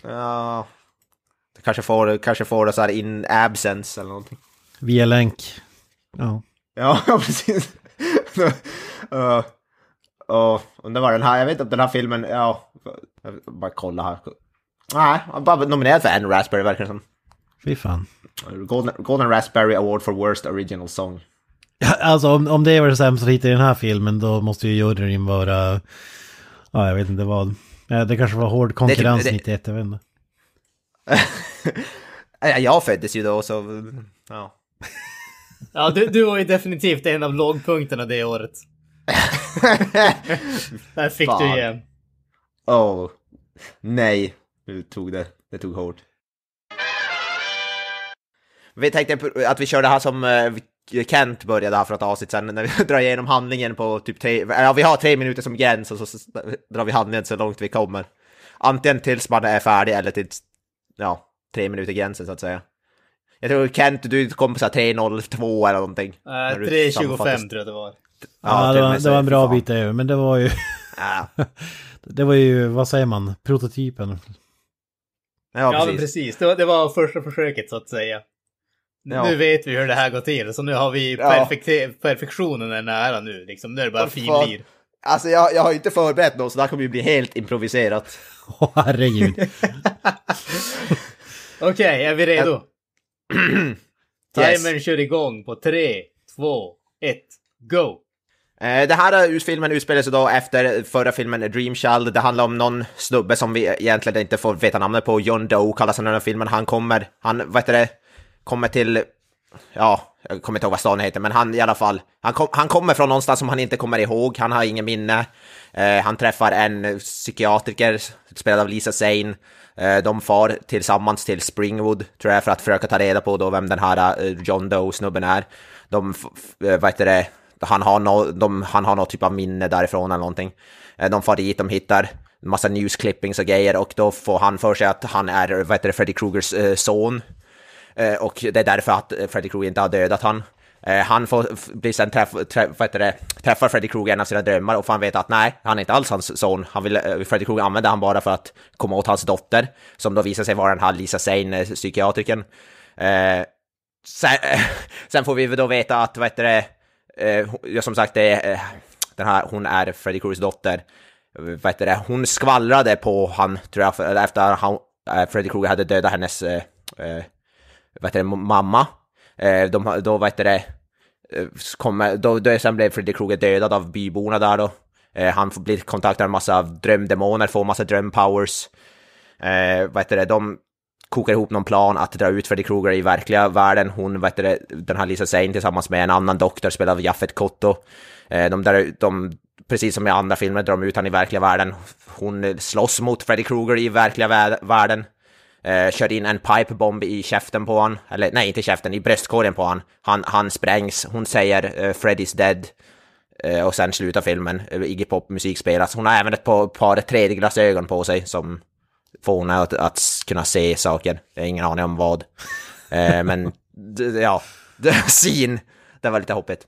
Ja. Det kanske får, kanske får det så här in absence eller någonting. Via länk. Ja. Ja, (laughs) precis. uh, uh, undrar vad den här, jag vet inte om den här filmen, ja. Jag bara kolla här. Nej, han var nominerad för en Raspberry verkar det som. Fy fan. Golden, Golden Raspberry Award for Worst Original Song. Ja, alltså om, om det var det sämsta hit i den här filmen då måste ju juryn vara... Ja, jag vet inte vad. Det kanske var hård typ- konkurrens 91, jag vet inte. (laughs) jag föddes ju då så... Ja. ja, du, du var ju definitivt en av lågpunkterna det året. (laughs) Där fick fan. du igen. Oh, nej. Nu tog det, det tog hårt. Vi tänkte att vi kör det här som eh, Kent började här för att avsnitt sen när vi (laughs) drar igenom handlingen på typ tre, ja vi har tre minuter som gräns och så drar vi handlingen så långt vi kommer. Antingen tills man är färdig eller tills, ja, tre minuter gränsen så att säga. Jag tror Kent, du kom på 3.02 eller någonting. Äh, eh, 3.25 tror jag det var. Ja, ja det, var, det var en bra fan. bit över, men det var ju... (laughs) det var ju, vad säger man, prototypen. Ja, precis. precis. Det var, det var första försöket så att säga. Ja. Nu vet vi hur det här går till, så nu har vi perfekte- perfektionen är nära nu. Liksom. Nu är det bara finlir. Alltså jag, jag har ju inte förberett något så det här kommer ju bli helt improviserat. (laughs) Åh herregud. (laughs) Okej, är vi redo? (clears throat) Yes. Timern kör igång på 3, 2, 1, go! Eh, det här eh, filmen utspelar sig då efter förra filmen Dreamchild. Det handlar om någon snubbe som vi egentligen inte får veta namnet på. John Doe kallas han i den här filmen. Han kommer, han, vad heter det, kommer till, ja, jag kommer inte ihåg vad stan heter, men han i alla fall, han, kom, han kommer från någonstans som han inte kommer ihåg. Han har ingen minne. Eh, han träffar en psykiatriker spelad av Lisa Zane. Eh, de far tillsammans till Springwood, tror jag, för att försöka ta reda på då vem den här eh, John Doe-snubben är. De, vad heter det, han har, no, de, han har något typ av minne därifrån eller någonting. Eh, de far dit, de hittar massa newsklippings och grejer och då får han för sig att han är vad heter det, Freddy Krugers eh, son. Eh, och det är därför att Freddy Krueger inte har dödat han. Han får, blir sen träff, träff, det, träffar Freddy Krueger en av sina drömmar och får han veta att nej, han är inte alls hans son. Han vill, Freddy Krueger använder han bara för att komma åt hans dotter, som då visar sig vara den här Lisa Sein, psykiatrikern. Eh, sen, (laughs) sen, får vi då veta att, vad heter det, Eh, ja, som sagt, det är, eh, den här, hon är Freddy Kruegers dotter. Vet du, hon skvallrade på han, tror jag, för, efter han, eh, Freddy Krueger hade dödat hennes eh, vet du, mamma. de, då, vet du, kom, då, då, sen blev Freddy Krueger dödad av byborna där då. han blir kontaktad av en massa drömdemoner, får en massa drömpowers. Eh, vad det, de kokar ihop någon plan att dra ut Freddy Krueger i verkliga världen. Hon, vet det, den här Lisa Sein tillsammans med en annan doktor spelad av Jaffet Kotto. Eh, de, där, de precis som i andra filmer, drar de ut han i verkliga världen. Hon slåss mot Freddy Krueger i verkliga världen. Eh, kör in en pipebomb i käften på honom, eller nej, inte käften, i bröstkorgen på honom. Han, han sprängs, hon säger eh, “Freddy's dead” eh, och sen slutar filmen. Eh, Iggy Pop-musik spelas. Hon har även ett par, par tredjeglasögon på sig som fåna att, att kunna se saken. Jag har ingen aning om vad. Eh, men ja, syn. (laughs) Det var lite hoppigt.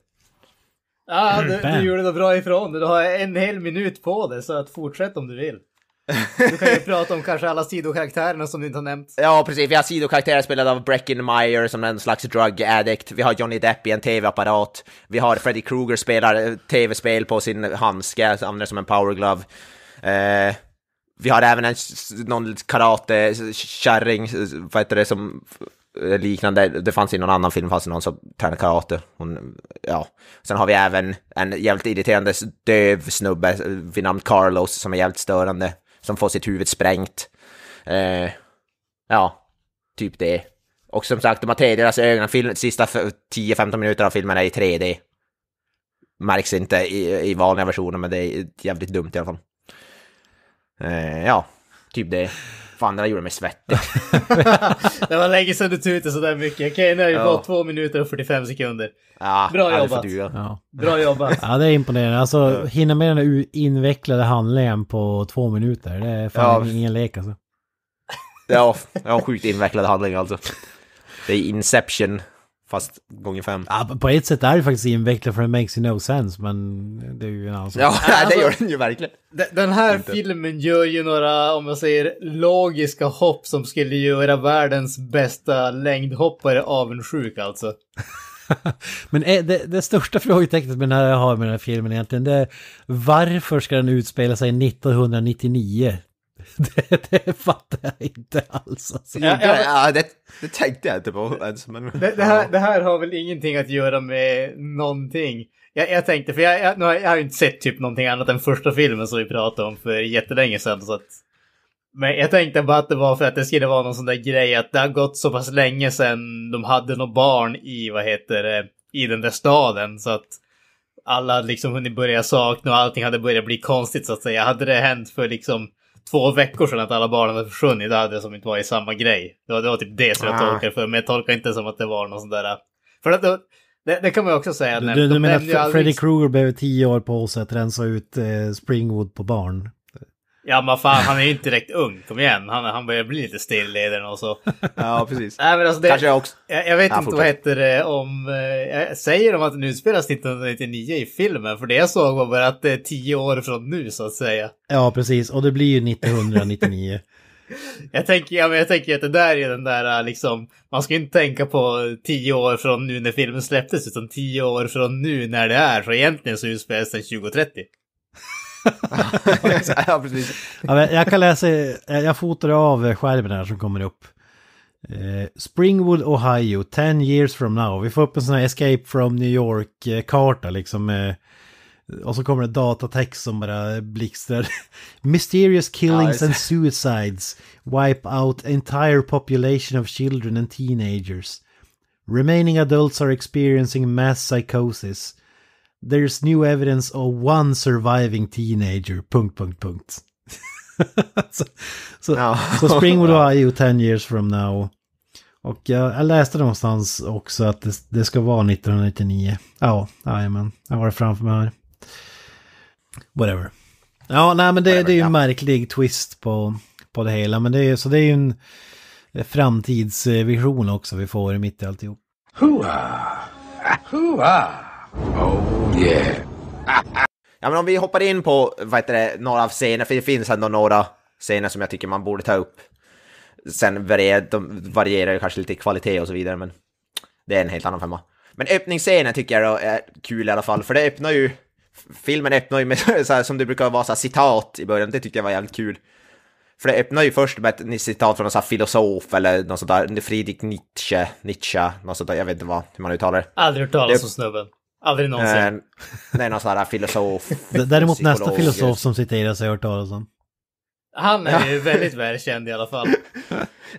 Ja, du, du gjorde det bra ifrån dig. Du har en hel minut på dig, så att fortsätt om du vill. Du kan ju (laughs) prata om kanske alla sidokaraktärerna som du inte har nämnt. Ja, precis. Vi har sidokaraktärer spelade av Brecken Meyer som en slags drug addict. Vi har Johnny Depp i en tv-apparat. Vi har Freddy Krueger spelar eh, tv-spel på sin handske, använder som en power glove. Eh, vi har även en någon karate-kärring, vad heter det, som eh, liknande. Det fanns i någon annan film, fanns det någon som tränade karate. Hon, ja. Sen har vi även en jävligt irriterande döv snubbe eh, vid namn Carlos som är jävligt störande, som får sitt huvud sprängt. Eh, ja, typ det. Och som sagt, de har tredelats ögon. Film, sista 10-15 minuter av filmen är i 3D. Märks inte i, i vanliga versioner, men det är jävligt dumt i alla fall. Eh, ja, typ det. Fan, det där gjorde mig svettig. (laughs) det var länge sedan du tog ut tutade sådär mycket. Okej, nu har vi fått två minuter och 45 sekunder. Ja, Bra jobbat. Ja. Bra jobbat. ja, det är imponerande. Alltså, hinna med den invecklade handlingen på två minuter. Det är fan ja. ingen lek alltså. ja, jag har sjukt invecklad handling alltså. Det är Inception Fast gånger fem. Ja, på ett sätt är det faktiskt invecklat för det makes no sense, men det är ju en annan sak. Ja, alltså, (laughs) det gör alltså, den ju verkligen. Den här Inte. filmen gör ju några, om jag säger, logiska hopp som skulle göra världens bästa längdhoppare avundsjuk alltså. (laughs) men det, det, största frågetecknet jag har med den här filmen egentligen, det är varför ska den utspela sig 1999? (laughs) det, det fattar jag inte alls. Alltså. Ja, ja, ja det, det, tänkte jag inte på ens. Men... Det, det, här, det här har väl ingenting att göra med någonting. Jag, jag tänkte, för jag, jag, jag har ju inte sett typ någonting annat än första filmen som vi pratade om för jättelänge sedan. Så att... Men jag tänkte bara att det var för att det skulle vara någon sån där grej att det har gått så pass länge sedan de hade något barn i, vad heter det, i den där staden. Så att alla hade liksom hunnit börja sakna och allting hade börjat bli konstigt så att säga. Hade det hänt för liksom två veckor sedan att alla barnen hade försvunnit, då hade det som inte varit samma grej. Det var, det var typ det som jag ah. tolkade för, men jag tolkar inte som att det var någon sån där... För att det, det, det kan man ju också säga. Du, nej, du, du menar att Freddy aldrig... Krueger behöver tio år på sig att rensa ut eh, Springwood på barn? Ja men fan, han är ju inte direkt ung. Kom igen, han, han börjar bli lite stel och så. (laughs) Ja, precis. Nej, men alltså det, Kanske jag också. Jag, jag vet ja, inte fortsätt. vad heter det om... Eh, säger de att den utspelas 1999 i filmen? För det jag såg var bara att det är tio år från nu så att säga. Ja, precis. Och det blir ju 1999. (laughs) jag, tänker, ja, men jag tänker att det där är den där eh, liksom... Man ska inte tänka på tio år från nu när filmen släpptes, utan tio år från nu när det är. Så egentligen så utspelas den 2030. (laughs) ja, precis. Ja, jag kan läsa, jag fotar av skärmen här som kommer upp. Eh, Springwood, Ohio, 10 years from now. Vi får upp en sån här Escape from New York-karta eh, liksom. Eh, och så kommer det datatext som bara blixtrar. (laughs) Mysterious killings and suicides wipe out entire population of children and teenagers. Remaining adults are experiencing mass psychosis. There's new evidence of one surviving teenager, punkt, punkt, punkt. (laughs) så, så, ja. så Springwood och IO 10 years from now. Och jag, jag läste någonstans också att det, det, ska vara 1999. Ja, jajamän. Jag har det framför mig här. Whatever. Ja, nej men det, Whatever, det är ju en ja. märklig twist på, på det hela. Men det är, så det är ju en eh, framtidsvision också vi får mitt i alltihop. Hurra! Hurra! Yeah. (laughs) ja, men om vi hoppar in på vad heter det, några av scenerna, för det finns ändå några scener som jag tycker man borde ta upp. Sen varierar de varierar kanske lite i kvalitet och så vidare, men det är en helt annan femma. Men öppningsscenen tycker jag då är kul i alla fall, för det öppnar ju... Filmen öppnar ju med, (laughs) så här, som det brukar vara, så här, citat i början. Det tyckte jag var jävligt kul. För det öppnar ju först med ett citat från en sån här filosof eller något sånt där, Friedrich Nietzsche, Nietzsche, något sånt där, jag vet inte vad, hur man uttalar det. Aldrig hört talas om snubben. Aldrig någonsin. Eh, det är någon sån här filosof. Däremot nästa filosof som citeras har jag hört talas om. Han är ju väldigt välkänd i alla fall. (laughs)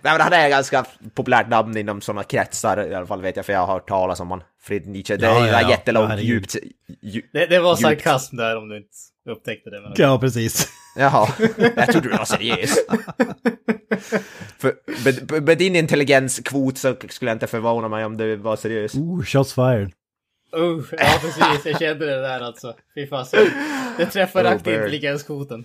Nej men han är ganska populärt namn inom sådana kretsar i alla fall vet jag för jag har hört talas om honom. Fred Nietzsche. Det är ja, ja, jättelångt, ja, det är djupt. djupt det, det, var sarkasm där om du inte upptäckte det. Ja precis. Jaha, (laughs) jag trodde du var seriös. (laughs) för, med, med, din intelligenskvot så skulle jag inte förvåna mig om du var seriös. Ooh, shots fired. Usch, ja precis, jag kände det där alltså. Fy fasen. Det träffar oh, aktivt intelligenskvoten.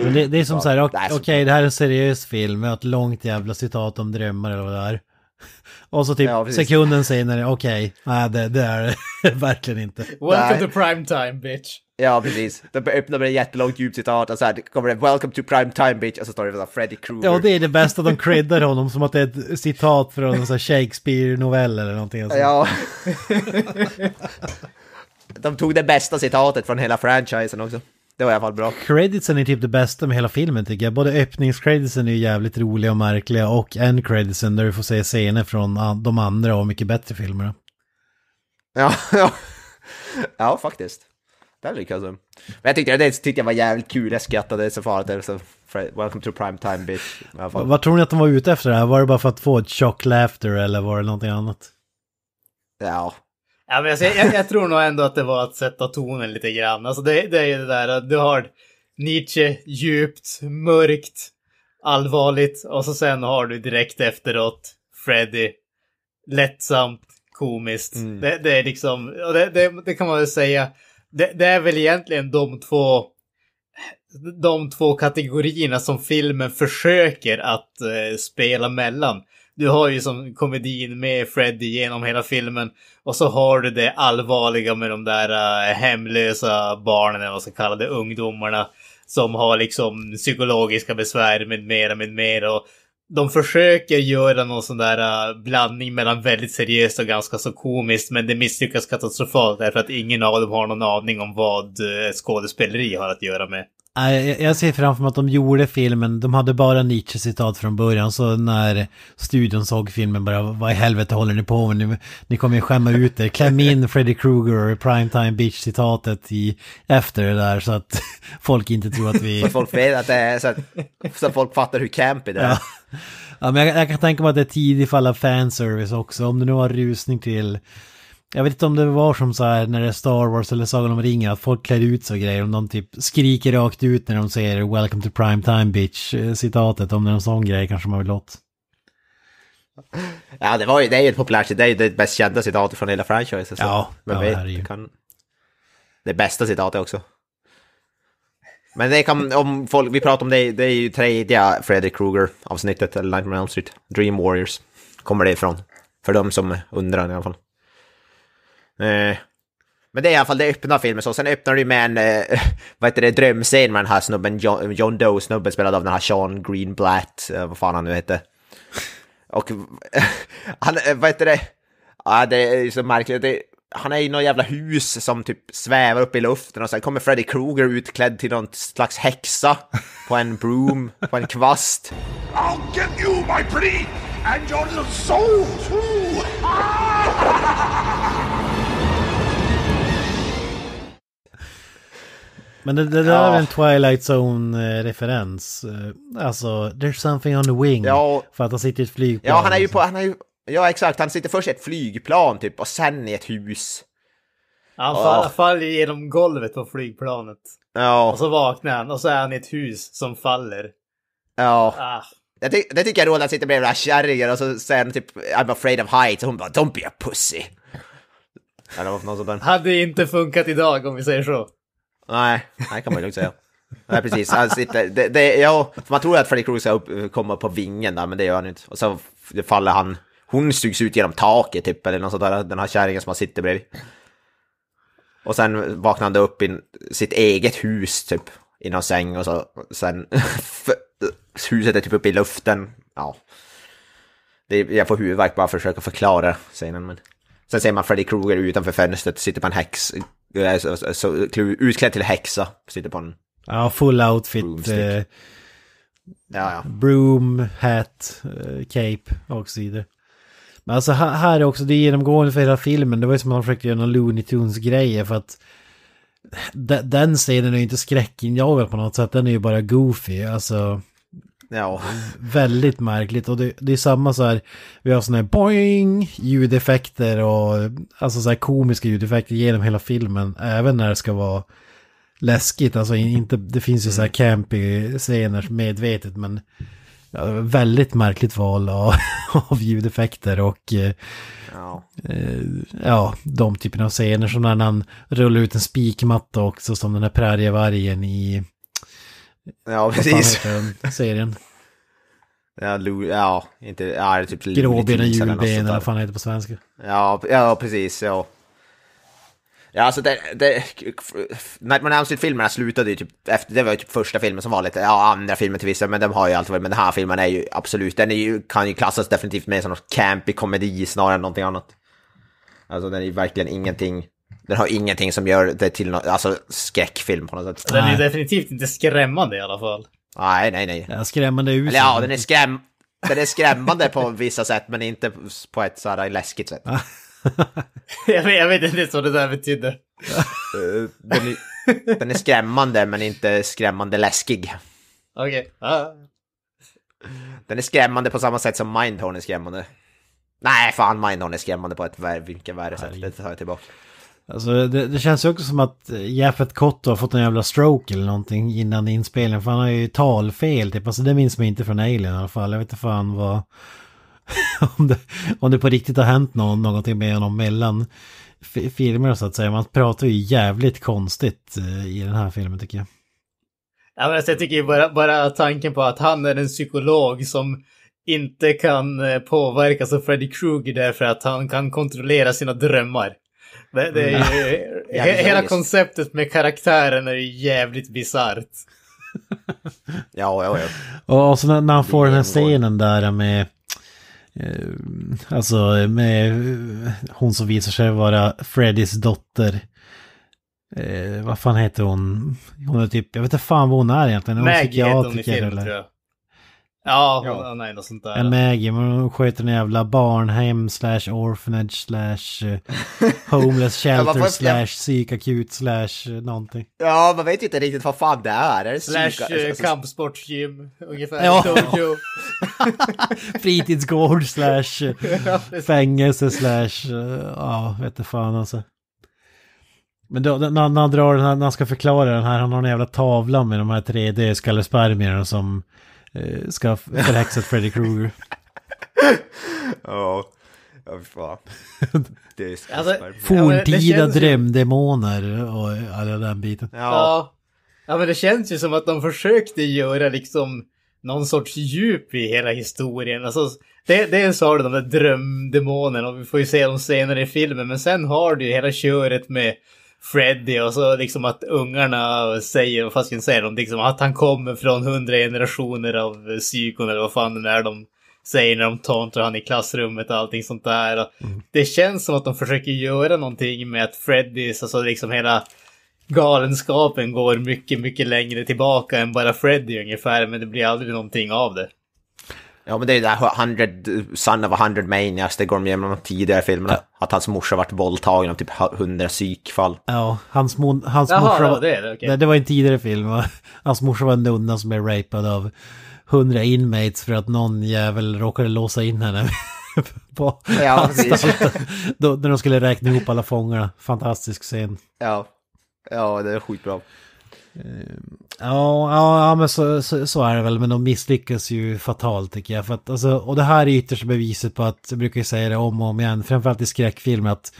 Men det, det är som så här, okej okay, det här är en seriös film med ett långt jävla citat om drömmar eller vad det är. (laughs) Och så typ ja, sekunden senare, okej, okay, nej det, det är det (laughs) verkligen inte. Welcome nej. to prime time bitch. Ja, precis. De öppnar med ett jättelångt djupt citat och så här kommer det “Welcome to prime time bitch” och så står det Freddy Krueger. Ja, det är det bästa, de creddar honom som att det är ett citat från en Shakespeare-novell eller någonting. Alltså. Ja. de tog det bästa citatet från hela franchisen också. Det var i alla fall bra. Creditsen är typ det bästa med hela filmen tycker jag. Både öppningscreditsen är jävligt roliga och märkliga och endcreditsen där du får se scener från de andra och mycket bättre filmerna. Ja, ja. ja faktiskt. Det lyckas alltså. Men jag tyckte det tyckte jag var jävligt kul, jag skrattade så farligt. Så, welcome to prime time bitch. Vad tror ni att de var ute efter det här? Var det bara för att få ett chock laughter eller var det någonting annat? Ja. ja men alltså, jag, jag, tror nog ändå att det var att sätta tonen lite grann. Alltså det, det är ju det där att du har Nietzsche, djupt, mörkt, allvarligt och så sen har du direkt efteråt Freddy, lättsamt, komiskt. Mm. Det, det, är liksom, och det, det, det kan man väl säga det, det är väl egentligen de två de två kategorierna som filmen försöker att eh, spela mellan. Du har ju som komedin med Freddy genom hela filmen och så har du det allvarliga med de där eh, hemlösa barnen, eller vad man ska kalla det, ungdomarna som har liksom psykologiska besvär med mera, med mera. Och de försöker göra någon sån där uh, blandning mellan väldigt seriöst och ganska så komiskt, men det misslyckas katastrofalt därför att ingen av dem har någon aning om vad uh, skådespeleri har att göra med. Jag ser framför mig att de gjorde filmen, de hade bara Nietzsche-citat från början, så när studion såg filmen bara, vad i helvete håller ni på med? Ni, ni kommer ju skämma ut er, kläm (laughs) in Freddy Krueger och Primetime Beach-citatet i, efter det där så att (laughs) folk inte tror att vi... Så folk, vet att det är, så att, så att folk fattar hur campy det är. Ja. ja men jag, jag, kan tänka mig att det är tidig fall av fanservice också, om det nu var rusning till jag vet inte om det var som så här när det är Star Wars eller Sagan om ringen, att folk klär ut sig och grejer. Om de typ skriker rakt ut när de säger “Welcome to prime time bitch” eh, citatet. Om det är någon sån grej kanske man vill åt. Ja, det, var ju, det är ju ett populärt, det är ju det mest kända citatet från hela franchisen. Ja, men ja, vet, det är ju. Kan, det bästa citatet också. Men det kan, om folk, vi pratar om det, det är ju tredje Fredrik kruger avsnittet eller Nightmare on Elm Street, Dream Warriors, kommer det ifrån. För de som undrar i alla fall. Eh. Men det är i alla fall det öppna filmen så. Sen öppnar du med en, eh, (laughs) vad heter det, drömscen med den här snubben, John, John Doe, snubben spelad av den här Sean Greenblatt, eh, vad fan han nu hette. Och (laughs) han, eh, vad heter det, ja det är så märkligt, det, han är i något jävla hus som typ svävar upp i luften och sen kommer Freddy Krueger utklädd till någon slags häxa på en broom, på en kvast. I'll get you my pretty and your little soul too! (laughs) Men det, det där ja. är en Twilight Zone-referens. Eh, alltså, there's something on the wing. Ja. För att han sitter i ett flygplan. Ja, han är ju liksom. på... Han är ju, ja, exakt. Han sitter först i ett flygplan typ och sen i ett hus. Han fall, faller genom golvet på flygplanet. Ja. Och så vaknar han och så är han i ett hus som faller. Ja. Ah. Det, ty det tycker jag är roligt, han sitter bredvid den här kärringen och så säger han typ I'm afraid of heights och hon bara Don't be a pussy. Eller vad något sånt där. Hade inte funkat idag om vi säger så. Nej, det kan man lugnt säga. Nej, precis. Han sitter, det, det, ja, man tror att Freddy Krueger ska upp, komma på vingen där, men det gör han inte. Och så faller han... Hon sugs ut genom taket typ, eller något sånt där, den här kärringen som han sitter bredvid. Och sen vaknar han upp i sitt eget hus typ, i någon säng och så sen... (laughs) huset är typ uppe i luften. Ja. Det, jag får huvudvärk bara för försöka förklara scenen, men... Sen ser man Freddy Krueger utanför fönstret, sitter på en häx, så, så, så, utklädd till häxa, sitter på en... Ja, full outfit. Eh, ja, ja. Broom, hat, eh, cape och så vidare. Men alltså här, här är också, det är genomgående för hela filmen. Det var ju som att han försökte göra någon Looney Tunes-grejer för att den scenen är ju inte skräckinjagad på något sätt. Den är ju bara goofy. Alltså Ja. Väldigt märkligt och det, det, är samma så här, vi har sådana här boing ljudeffekter och alltså så här komiska ljudeffekter genom hela filmen, även när det ska vara läskigt, alltså inte, det finns ju så här mm. campy scener medvetet men ja, väldigt märkligt val av, (laughs) av ljudeffekter och eh, ja. Eh, ja, de typerna av scener som när han rullar ut en spikmatta också som den här prärievargen i Ja, precis. serien. Ja, Lou, ja, inte, ja, typ Gråbenen, julbenen vad fan heter på svenska. Ja, ja precis, ja. Ja, alltså det, det, Nightmare on Elm Street-filmerna slutade ju typ efter, det var ju typ första filmen som var lite, ja andra filmen till vissa, men de har ju alltid varit, men den här filmen är ju absolut, den är ju, kan ju klassas definitivt mer som någon campy komedi snarare än någonting annat. Alltså den är ju verkligen ingenting den har ingenting som gör det till någon alltså, skräckfilm på något sätt. Den är definitivt inte skrämmande i alla fall. Nej, nej, nej. Den är skrämmande ut. Eller ja, den är, skräm den är skrämmande på vissa sätt, men inte på ett sådär läskigt sätt. (laughs) jag, vet, jag vet inte vad det där betyder. Eh, den, är, den är skrämmande, men inte skrämmande läskig. Okej. Okay. Ah. Den är skrämmande på samma sätt som Mindhorn är skrämmande. Nej, fan Mindhorn är skrämmande på ett vilket värre sätt. Det tar jag tillbaka. Alltså det, det känns ju också som att Jaffet Kott har fått en jävla stroke eller någonting innan inspelningen. För han har ju talfel typ. Alltså det minns man inte från Alien i alla fall. Jag vet inte fan vad... (laughs) om, det, om det på riktigt har hänt någon, någonting med honom mellan filmerna så att säga. Man pratar ju jävligt konstigt eh, i den här filmen tycker jag. Ja, men alltså, jag tycker bara, bara tanken på att han är en psykolog som inte kan eh, påverkas av Freddy Krueger därför att han kan kontrollera sina drömmar. Det, det är mm. (laughs) he, hela konceptet med karaktären är ju jävligt bisarrt. ja, ja, ja. Och så när, när han får den här scenen där med... Eh, alltså med eh, hon som visar sig vara Freddys dotter. Eh, vad fan heter hon? Hon är typ, jag vet inte fan vad hon är egentligen. Hon Maggie heter hon i filmen eller? tror jag. Ja, ja. nej något sånt där. En Maggie, man sköter en jävla barnhem slash orphanage slash eh, (laughs) homeless shelter slash psykakut slash eh, någonting. Ja, man vet ju inte riktigt vad fan det är. är det slash eh, alltså, alltså- kampsportsgym ungefär. Ja. (laughs) (laughs) Fritidsgård slash eh, fängelse slash, ja vete fan alltså. Men då, när, han, när han drar den här, när han ska förklara den här, han har en jävla tavla med de här 3D-skallespermierna som Eh, ska förhäxat Freddy Krueger. (laughs) ja, ja fan. Det är alltså, Forntida ju... drömdemoner och alla den biten. Ja. ja. ja, men det känns ju som att de försökte göra liksom någon sorts djup i hela historien. Alltså, det, dels har du de där drömdemonerna och vi får ju se dem senare i filmen, men sen har du ju hela köret med Freddy och så liksom att ungarna säger, vad fasiken säger de liksom, att han kommer från hundra generationer av psykon eller vad fan det är de säger när de tantrar han i klassrummet och allting sånt där. Mm. Det känns som att de försöker göra någonting med att Freddys, alltså liksom hela galenskapen går mycket, mycket längre tillbaka än bara Freddy ungefär, men det blir aldrig någonting av det. Ja, men det är ju det här 100, Son of a 100 Manias, det går de igenom tidigare filmerna. Ja. Att hans morsa varit våldtagen av typ 100 psykfall. Ja, hans, mon, hans Jaha, morsa... Ja, det, är det, okay. det, det var en tidigare film. Hans morsa var en nunna som blev rapad av 100 inmates för att någon jävel råkade låsa in henne (laughs) på ja, precis. Då, när de skulle räkna ihop alla fångarna. Fantastisk scen. Ja, ja det är skitbra. Eh, ja, ja, ja men så, så, så, är det väl, men de misslyckas ju fatalt tycker jag. För att, alltså, och det här är ytterst beviset på att, jag brukar ju säga det om och om igen, framförallt i skräckfilmer, att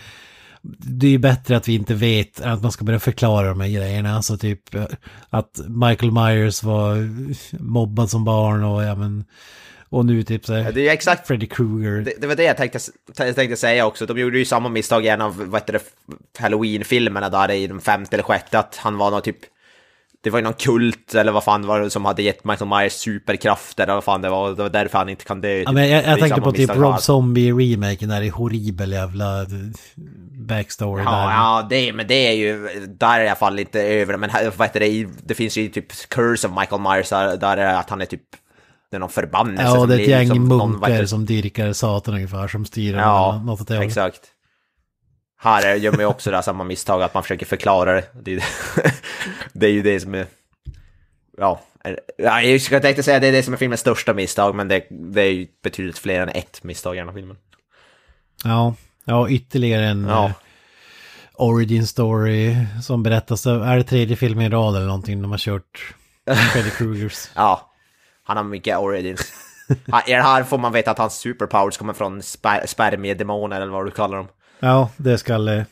det är ju bättre att vi inte vet än att man ska börja förklara de här grejerna. Alltså typ eh, att Michael Myers var mobbad som barn och ja men... Och nu typ så här, det är exakt, Freddy Krueger. Det, det, var det jag tänkte, tänkte säga också. De gjorde ju samma misstag i en av halloween-filmerna där i den femte eller sjätte. Att han var någon typ det var ju någon kult eller vad fan var det som hade gett Michael Myers superkrafter eller vad fan det var. Det var därför han inte kan dö. Ja, typ. men jag, jag tänkte på typ Rob Zombie-remaken där i horribel jävla eh, backstory. Ja, där. ja det, men det är ju, där är jag fall inte över Men eh, vad heter det, det finns ju typ Curse of Michael Myers där, där är att han är typ det är någon förbannelse. Ja, det är ett gäng liksom munkar som dyrkar satan ungefär som styr ja, något åt det Ja, exakt. Här gör man ju också det här samma misstag att man försöker förklara det. Det är, (laughs) det är ju det som är... Ja, jag ska tänkte säga att det är det som är filmens största misstag, men det, det är ju betydligt fler än ett misstag i den här filmen. Ja, ja ytterligare en ja. Eh, origin story som berättas. Är det tredje filmen i rad eller någonting de har kört Freddy Krugers? (laughs) ja, han har mycket origins. (laughs) I det här får man veta att hans superpowers kommer från sper spermiedemoner eller vad du kallar dem. Ja, det skall eh,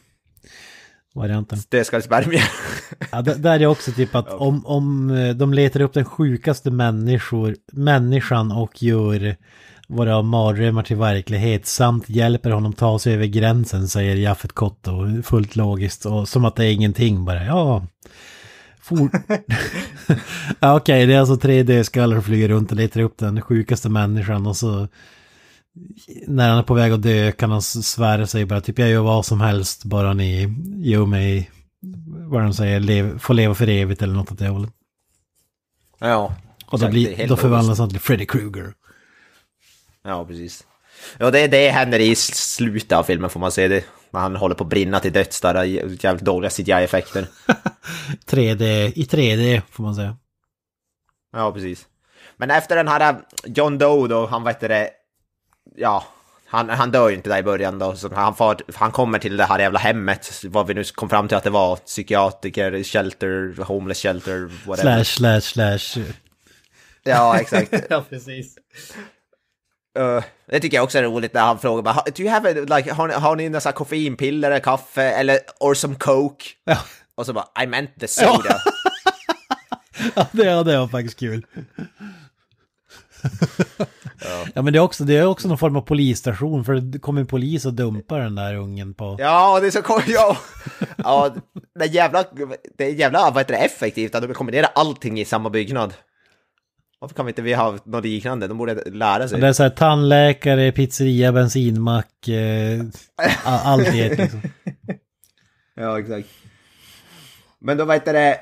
varianten. Det ska spermier. (laughs) ja, där är också typ att om, om eh, de letar upp den sjukaste människor, människan och gör våra mardrömmar till verklighet samt hjälper honom ta sig över gränsen, säger Jaffet Kotto fullt logiskt och som att det är ingenting bara. Ja, For... (laughs) (laughs) ja, Okej, okay, det är alltså tre dödskallar som flyger runt och letar upp den sjukaste människan och så när han är på väg att dö kan han svära sig bara typ jag gör vad som helst bara ni gör mig, vad de säger, lev, får leva för evigt eller något åt det hållet. Ja. Och då, blir, då förvandlas han till Freddy Krueger. Ja, precis. Ja, det, det händer i slutet av filmen får man se det. När han håller på att brinna till döds där, jävligt dåliga CGI-effekter. 3D, (laughs) i 3D får man säga. Ja, precis. Men efter den här äh, John Doe då, han vet det, ja, han, han dör ju inte där i början då. Så han, far, han kommer till det här jävla hemmet, vad vi nu kom fram till att det var, psykiatriker, shelter, homeless shelter, whatever. Slash, slash, slash. Ja, exakt. (laughs) ja, precis. Uh, det tycker jag också är roligt när han frågar bara, Do you have a, like, har, ni, har ni några koffeinpiller kaffe eller or some coke? Ja. Och så bara I meant the soda. (laughs) ja, det, det var faktiskt kul ja. ja. men det är, också, det är också någon form av polisstation för det kommer en polis och dumpar den där ungen på... Ja, det är så konstigt. Ja, ja det, är jävla, det är jävla vad heter det, effektivt att de kombinerar allting i samma byggnad. Varför kan vi inte vi ha något liknande? De borde lära sig. Det är så här tandläkare, pizzeria, bensinmack, eh, allt i ett liksom. (laughs) ja, exakt. Men då vet det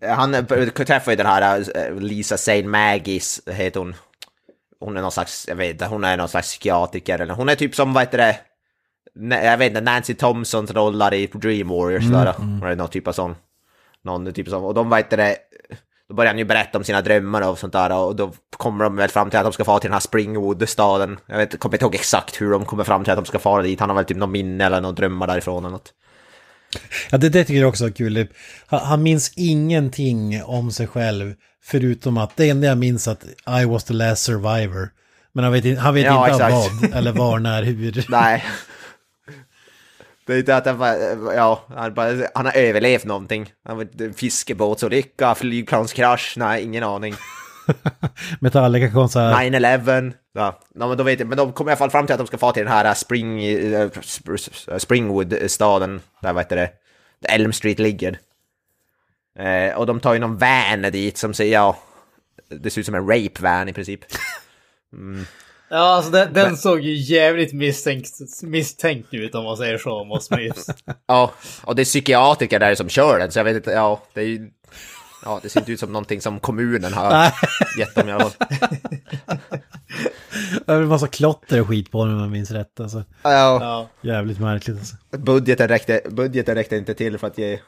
Eh, han eh, träffar ju den här eh, Lisa St. Maggis, heter hon. Hon är någon slags, jag vet inte, hon är någon slags psykiatriker eller hon är typ som, vad heter det, jag vet inte, Nancy Thompson rollar i Dream Warriors mm, där. Mm. Eller någon typ av sån. Någon typ av sån. Och de, vad heter det, då börjar han ju berätta om sina drömmar och sånt där och då kommer de väl fram till att de ska fara till den här Springwood-staden. Jag vet, kommer inte ihåg exakt hur de kommer fram till att de ska fara dit. Han har väl typ någon minne eller några drömmar därifrån eller något. Ja, det, det tycker jag också är kul. Han, han minns ingenting om sig själv, förutom att det enda jag minns är att I was the last survivor. Men han vet, han vet ja, inte exakt. vad, eller var, när, hur. (laughs) Nej. Det är inte att han ja, han, bara, han har överlevt någonting. Han fiskebåtsolycka, flygplanskrasch, nej, ingen aning. (laughs) Metallica konsert. 9-11. Ja, no, men, då vet jag, men de kommer i alla fall fram till att de ska få till den här äh, Spring, äh, äh, Springwood-staden. Där vad heter det? Elm Street ligger. Eh, och de tar ju någon van dit som säger ja, det ser ut som en rape-van i princip. Mm. Ja, alltså den, den men... såg ju jävligt misstänkt, misstänkt ut om man säger så om oss (laughs) Ja, och det är psykiatriker där som kör den, så jag vet inte, ja, det är ju... Ja, det ser inte ut som någonting som kommunen har gett dem i alla fall. (laughs) Det är en massa klotter och skit på den om jag minns rätt. Alltså. Ja. Jävligt märkligt alltså. Budgeten räckte, budgeten räckte inte till för att ge,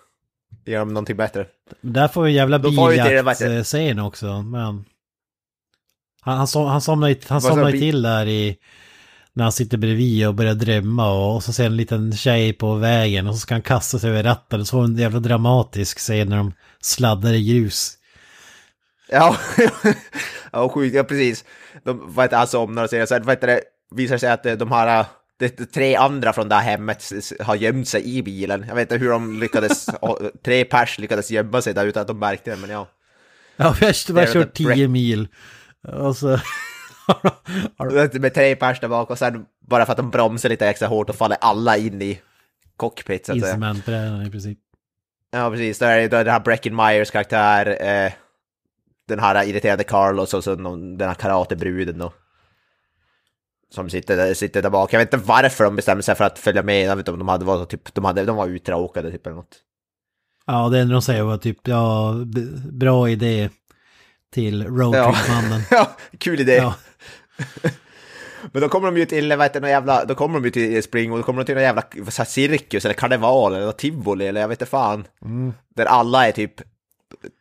ge dem någonting bättre. Där får vi jävla biljakt-scen också. Men... Han, han, som, han somnar, han somnar till där i... När han sitter bredvid och börjar drömma och, och så ser en liten tjej på vägen och så ska han kasta sig över ratten. Så en jävla dramatisk scen när de sladdar i grus. Ja, (laughs) ja sjukt, ja precis. De vad heter, alltså, somnar och säger så här, vad heter det, visar sig att eh, de här eh, de, tre andra från det här hemmet har gömt sig i bilen. Jag vet inte hur de lyckades, (laughs) tre pers lyckades gömma sig där utan att de märkte det, men ja. Ja, först de har kört tio mil. Och så... (laughs) Med tre pers där bak och sen bara för att de bromsar lite extra hårt och faller alla in i cockpit så Instrumentbrädan i princip. Ja, precis. Då är det här breckin Myers karaktär, eh, den här irriterade Carlos och så den här karatebruden då. som sitter där, sitter där bak. Jag vet inte varför de bestämde sig för att följa med. Jag vet inte om de hade varit typ, de, hade, de var uttråkade typ eller något. Ja, det enda de säger var typ, ja, bra idé till roadtrip-mannen. Ja, (laughs) kul idé. Ja. (laughs) Men då kommer de ju till, vad heter, jävla, då kommer de ju till Spring och då kommer de till någon jävla så här, cirkus eller karneval eller tivoli eller jag vet inte fan. Mm. Där alla är typ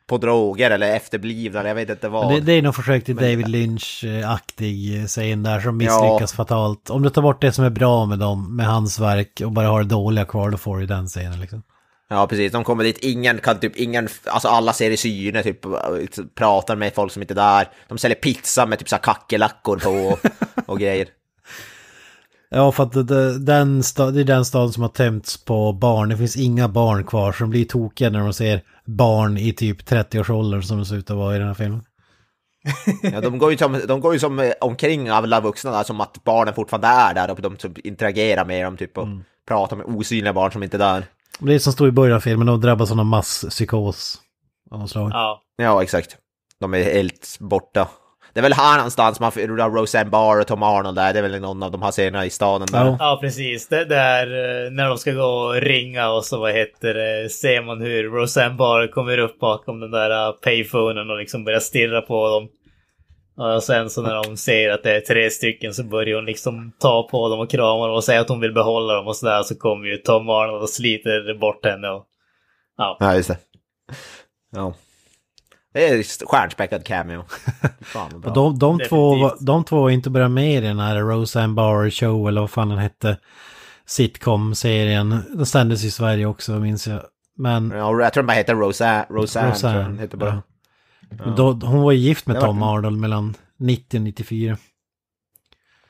på droger eller efterblivna eller jag vet inte vad. Det, det är nog försök till David Lynch-aktig eh, scen där som misslyckas ja. fatalt. Om du tar bort det som är bra med dem, med hans verk och bara har det dåliga kvar, då får du den scenen liksom. Ja, precis. De kommer dit, ingen kan typ, ingen, alltså alla ser i syne, typ liksom, pratar med folk som inte är där. De säljer pizza med typ så här kackerlackor på och, och grejer. (laughs) Ja, för att det, den stad, det är den staden som har tömts på barn. Det finns inga barn kvar, så de blir tokiga när de ser barn i typ 30-årsåldern som det ser ut att vara i den här filmen. (laughs) ja, de går ju som, de går ju som eh, omkring alla vuxna där, som att barnen fortfarande är där och de typ interagerar med dem typ och mm. pratar med osynliga barn som inte är där. Det är som står i början av filmen, de drabbas av masspsykos av något slag. Ja. ja, exakt. De är helt borta. Det är väl här någonstans man får Roseanne Barr och Tom Arnold där, det är väl någon av de här scenerna i staden där. Ja, ja precis. Det där eh, när de ska gå och ringa och så vad heter det, ser man hur Roseanne Barr kommer upp bakom den där eh, payphonen och liksom börjar stirra på dem. Och sen så när de ser att det är tre stycken så börjar hon liksom ta på dem och krama dem och säga att hon vill behålla dem och sådär. Så kommer ju Tom Arnold och sliter bort henne. Och, ja. ja, just det. Ja. Det är stjärnspäckad cameo. (laughs) Fan, bra. De, de, två, de två är inte bara med i den här Roseanne Barr show eller vad fan den hette. Sitcom-serien. Den sändes i Sverige också minns jag. Men... Ja, jag tror den bara hette Roseanne. Roseanne, Roseanne tror jag den hette bara. Ja. Men då, hon var ju gift med Tom Arnold mellan 90 och 94.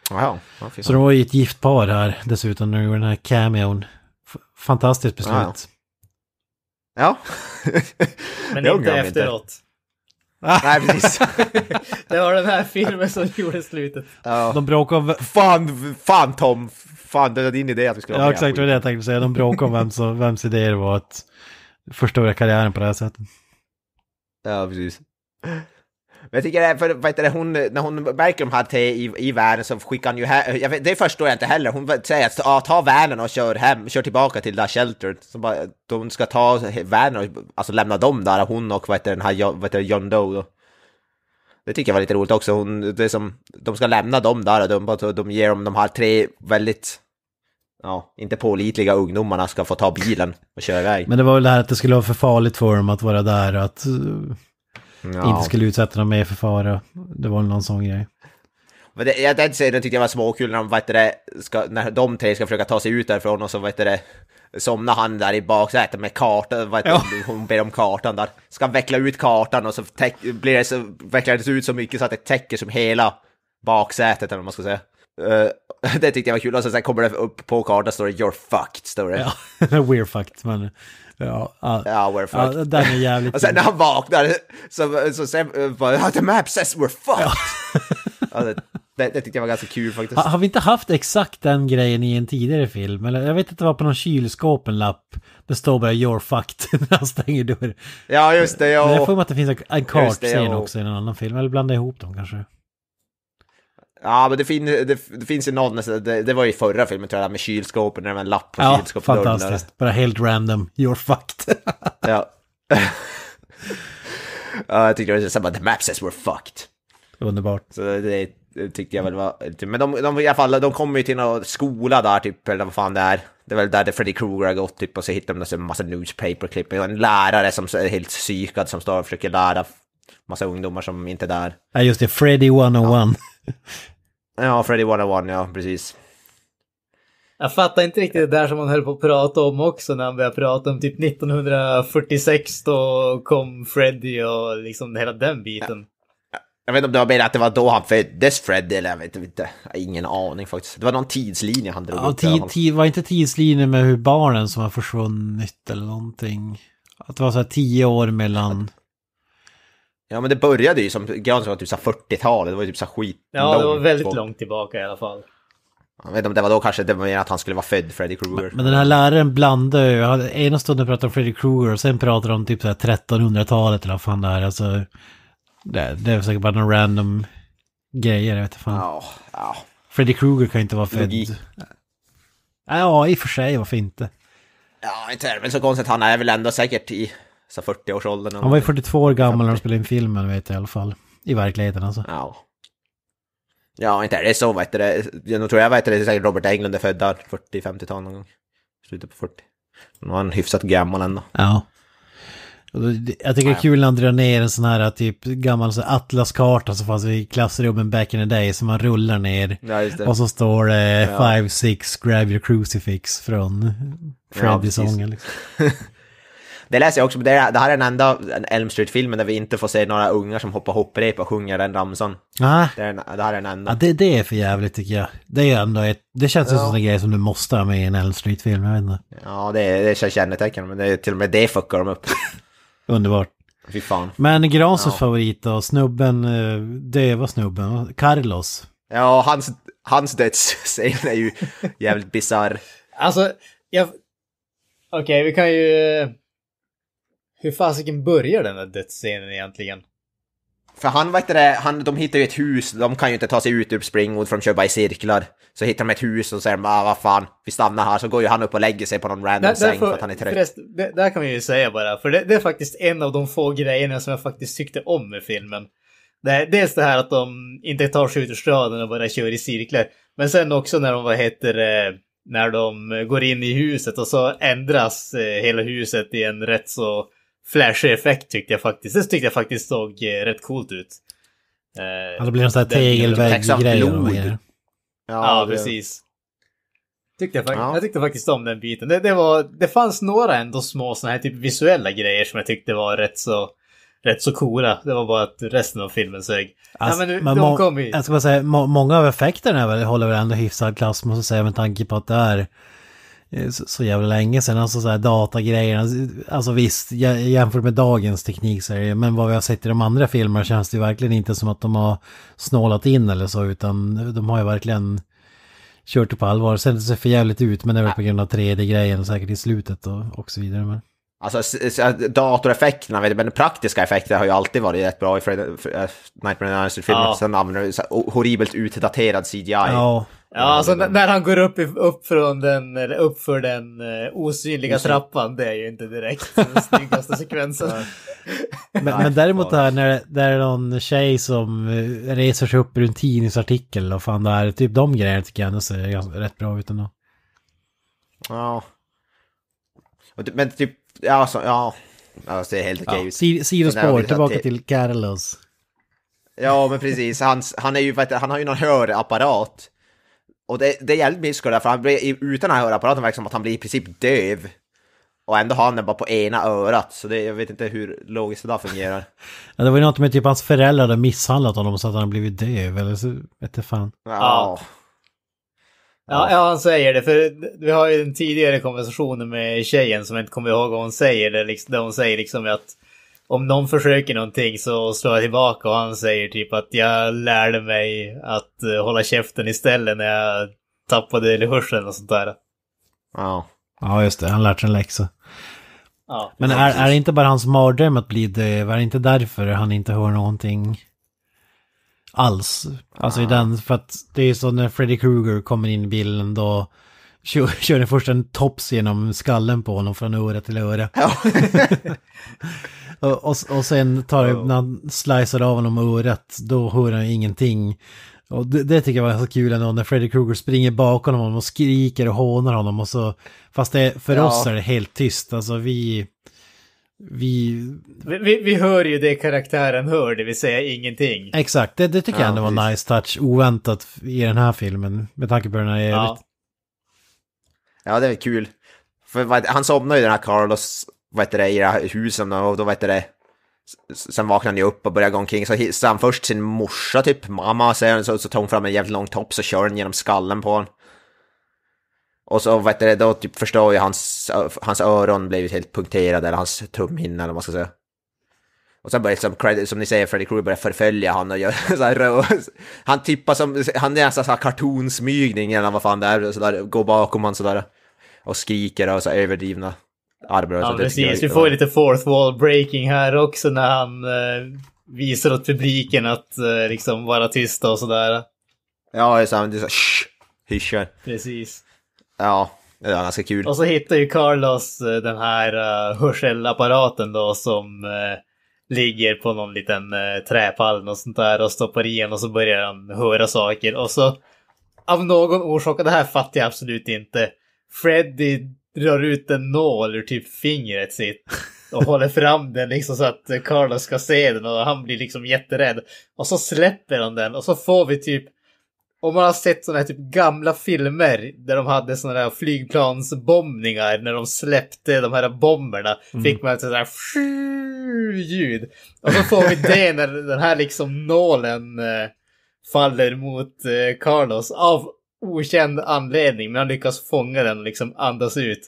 Wow. Ja, så de var ju ett gift par här dessutom när de gjorde den här cameon. Fantastiskt beslut. Wow. Ja. (laughs) Men inte efteråt. Ah. Nej, precis. (laughs) det var den här filmen som gjorde slutet. Ja. De bråkade om... Fan, fan Tom! Fan, det var din idé att vi skulle ha Ja, exakt det jag tänkte säga. De bråkade om vems, vems idé det var att förstöra karriären på det här sättet. Ja, precis. Men jag tycker, det för, vad heter det, hon, när hon märker de här tre i, i världen så skickar hon ju hem, vet, det förstår jag inte heller, hon säger att ah, ta vanen och kör hem, kör tillbaka till det där shelteret. Så bara, de ska ta vanen och alltså lämna dem där, hon och vad heter den här, vad heter John Doe då. Det tycker jag var lite roligt också, hon, det som, de ska lämna dem där och de, de ger dem de här tre väldigt ja, inte pålitliga ungdomarna ska få ta bilen och köra iväg. Men det var väl det här att det skulle vara för farligt för dem att vara där och att ja. inte skulle utsätta dem mer för fara. Det var någon sån grej. Men det, jag, den scenen tyckte jag var småkul när de, vet det, ska, när de tre ska försöka ta sig ut därifrån och så vet det, somnar han där i baksätet med kartan, vet ja. hon ber om kartan där. Ska veckla ut kartan och så täck, blir det, så, vecklar det ut så mycket så att det täcker som hela baksätet eller vad man ska säga. Uh, (laughs) det tyckte jag var kul och sen kommer det upp på kartan står det “You're fucked” står det. Ja, (laughs) “We're fucked” men Ja, uh, ja we're fucked. Ja, den är jävligt... (laughs) och sen när han vaknar så, så säger han the map says we're fucked. Ja. (laughs) det, det, tyckte jag var ganska kul faktiskt. Har, har vi inte haft exakt den grejen i en tidigare film? Eller jag vet att det var på någon kylskåp en lapp. Det står bara you're fucked (laughs) när han stänger dörren. Ja, just det. Jag, Men jag får att det finns en kartscen också i en annan film. Eller blanda ihop dem kanske. Ja, men det, fin det, det finns ju någon, alltså, det, det, var ju förra filmen tror jag, med kylskåpen, när det var en lapp på ja, kylskåpsdörren. Ja, fantastiskt. Bara helt random, you're fucked. (laughs) ja. (laughs) ja. Jag tyckte det var så bara, the map says we're fucked. Underbart. Så det, det tyckte jag väl var, typ, men de, de i alla fall, de kommer ju till någon skola där typ, eller vad fan det är. Det är väl där det Freddy Krueger har gått typ, och så hittar de en massa newspaper-klipp. En lärare som är helt psykad som står och försöker lära massa ungdomar som inte är där. Ja, just det, Freddy 101. Ja, ja Freddy 101, ja, precis. Jag fattar inte riktigt det där som han höll på att prata om också när han började prata om typ 1946 då kom Freddy och liksom hela den biten. Ja. Jag vet inte om du har menat att det var då han föddes, Freddy, eller jag vet inte. Jag har ingen aning faktiskt. Det var någon tidslinje han drog ja, upp. Tid, tid, var inte tidslinje med hur barnen som har försvunnit eller någonting? Att det var så här tio år mellan... Ja men det började ju som, Granström var typ 40-talet, det var ju typ så skit Ja det var väldigt långt tillbaka i alla fall. Jag vet inte om det var då kanske det var mer att han skulle vara född, Freddy Krueger. Men den här läraren blandade ju, ena stunden pratade om Freddy Krueger och sen pratade om typ 1300-talet eller vad fan det är. Alltså, det, det är säkert bara någon random grejer, jag vet inte fan. Ja, ja. Freddy Krueger kan ju inte vara född. Logik. Ja, i och för sig, varför inte? Ja, inte är det väl så konstigt, han är väl ändå säkert i 40-årsåldern. Han var ju 42 år gammal när de spelade in filmen vet jag i alla fall. I verkligheten alltså. Ja. Ja, inte är det så vet du. Jag tror jag vet det, det är säkert Robert Englund är född där, 40-50-tal någon gång. Slutet på 40. Nu var han hyfsat gammal ändå. Ja. Jag tycker det är kul när han drar ner en sån här eh, typ gammal så atlaskarta som fanns i klassrummen back in the day som man rullar ner. Ja, och så står det 5-6 eh, ja. grab your crucifix från Freddy-sången. Ja, liksom. (laughs) Det läser jag också, det, här är den enda Elm Street-filmen där vi inte får se några ungar som hoppar hopprep och sjunger den ramsan. Ah. Det, är, det här är den enda. Ja, det, det är för jävligt tycker jag. Det är ändå ett, det känns ju ja. som en grej som du måste ha med i en Elm Street-film, jag vet inte. Ja, det, är, det är kännetecknande, men det är, till och med det fuckar de upp. (laughs) Underbart. Fy fan. Men Gransons ja. favorit då, snubben, eh, döva snubben, Carlos. Ja, hans, hans dödsscen är ju jävligt bisarr. Alltså, jag... Okej, okay, vi kan ju... Hur fasiken börjar den där dödsscenen egentligen? För han, vet det, han, de hittar ju ett hus, de kan ju inte ta sig ut ur Springwood för de kör bara i cirklar. Så hittar de ett hus och säger de ah, vad fan, vi stannar här, så går ju han upp och lägger sig på någon random där, säng för att han är trött. Förrest, det, där kan vi ju säga bara, för det, det, är faktiskt en av de få grejerna som jag faktiskt tyckte om med filmen. Det är dels det här att de inte tar sig ut ur staden och bara kör i cirklar. Men sen också när de, vad heter när de går in i huset och så ändras eh, hela huset i en rätt så flashig effekt tyckte jag faktiskt. Det tyckte jag faktiskt såg eh, rätt coolt ut. Eh, ja, det blir någon sån här tegelvägg-grej. Ja, ja det... precis. Tyckte jag, ja. jag tyckte faktiskt om den biten. Det, det, var, det fanns några ändå små såna här typ visuella grejer som jag tyckte var rätt så, rätt så coola. Det var bara att resten av filmen sög. Alltså, Nej, men, Jag ska bara säga, må många av effekterna håller väl ändå hyfsad klass måste jag säga med tanke på att det är Eh, så, så jävla länge sedan. Alltså så här datagrejerna. Alltså visst, jämfört med dagens teknik så är det, men vad vi har sett i de andra filmerna känns det ju verkligen inte som att de har snålat in eller så, utan de har ju verkligen kört det på allvar. Sen det ser för jävligt ut, men det är väl på grund av 3D-grejen och säkert i slutet och, och så vidare. Men... Alltså datoreffekterna, men den praktiska effekten har ju alltid varit rätt bra i Fred, Fred, Nightmare on Elm Street-filmen. Ja. Sen använder du horribelt utdaterad CGI. Ja, mm. ja alltså när han går upp, i, upp, från den, eller upp för den uh, osynliga Osyn. trappan, det är ju inte direkt den (laughs) snyggaste sekvensen. men, men, däremot här när det, är någon tjej som eh, reser sig upp ur en tidningsartikel och fan det här, typ de grejerna tycker jag ändå ser rätt bra ut ändå. Ja. Men typ Ja, alltså, ja. Alltså, det är helt okej. Okay. Ja, sidospår, tillbaka till Carlos. Ja, men precis. Han, han, är ju, vet, han har ju någon hörapparat. Och det, det är jävligt mysko där, för han blir, utan den här hörapparaten verkar som att han blir i princip döv. Och ändå har han den bara på ena örat, så det, jag vet inte hur logiskt det där fungerar. (laughs) ja, det var ju något med typ hans föräldrar hade misshandlat honom så att han blivit döv, eller så vet jag fan. Ja. ja. Ja, ja, han säger det. För vi har ju en tidigare konversation med tjejen som jag inte kommer ihåg vad hon säger. Där, liksom, hon säger liksom att om någon försöker någonting så slår jag tillbaka och han säger typ att jag lärde mig att eh, hålla käften istället när jag tappade hörseln och sånt där. Ja. Ja, just det. Han lärt sig en läxa. Ja, Men är, är det inte bara hans mardröm att bli döv? Är det inte därför han inte hör någonting? alls. Alltså i ah. den, för att det är så när Freddy Krueger kommer in i bilen då kör, den (laughs) först en tops genom skallen på honom från öra till öra. (laughs) och, och, sen tar det, när han slicer av honom örat, då hör han ingenting. Och det, det, tycker jag var så kul ändå när Freddy Krueger springer bakom honom och skriker och hånar honom och så, fast det, för ja. oss är det helt tyst, alltså vi, vi... Vi, vi... hör ju det karaktären hör, det vill säga ingenting. Exakt, det, det tycker ja, jag ändå var precis. nice touch, oväntat i den här filmen, med tanke på den här ja. Evigt. ja, det är kul. För vad, han somnar ju den här Carlos, vad heter det, i det här huset, och då vad heter det, sen vaknar han ju upp och börjar gå omkring, så hissar han först sin morsa typ, mamma, så, så, tar hon fram en jävligt lång topp, så kör den genom skallen på honom. Och så vet du, då typ förstår jag hans, hans öron blivit helt punkterade, eller hans tumhinna eller vad man ska säga. Och sen börjar liksom, som ni säger, Freddy Krueger börjar förfölja honom och göra (laughs) så här, Han tippar som, han är nästan såhär kartonsmygning eller vad fan det är, så går bakom honom sådär. Och skriker och så överdrivna armar. Ja, precis. Vi får ju lite fourth wall breaking här också när han eh, visar åt publiken att eh, liksom vara tysta och sådär. Ja, det är så det är så här, hyschar. Precis. Ja, det var ganska kul. Och så hittar ju Carlos eh, den här uh, eh, hörselapparaten då som uh, ligger på någon liten uh, träpall och sånt där och stoppar igen och så börjar han höra saker och så av någon orsak, och det här fattar jag absolut inte, Freddy drar ut en nål ur typ fingret sitt och håller fram den liksom så att Carlos ska se den och han blir liksom jätterädd. Och så släpper han den och så får vi typ om man har sett sådana här typ gamla filmer där de hade sådana här flygplansbombningar när de släppte de här bomberna. Mm. Fick man ett sådant här ljud. Och så får vi det (laughs) när den här liksom nålen eh, faller mot eh, Carlos av okänd anledning. Men han lyckas fånga den och liksom andas ut.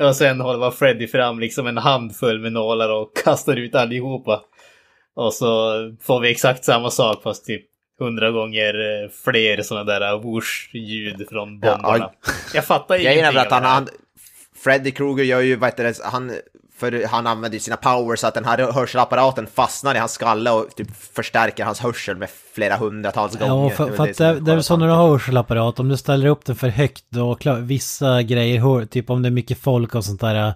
Och sen håller Freddy fram liksom en handfull med nålar och (laughs) kastar ut allihopa. Och så får vi exakt samma sak fast typ hundra gånger eh, fler sådana där whoosh-ljud från bomberna. Ja, aj. jag fattar ingenting. Grejen är att han, han, Freddy Krueger gör ju, vad heter det, han, för han använder ju sina powers så att den här hörselapparaten fastnar i hans skalle och typ förstärker hans hörsel med flera hundratals gånger. Ja, för, för det, det, det är väl så när du har hörselapparat, om du ställer upp den för högt då, klar, vissa grejer, typ om det är mycket folk och sånt där,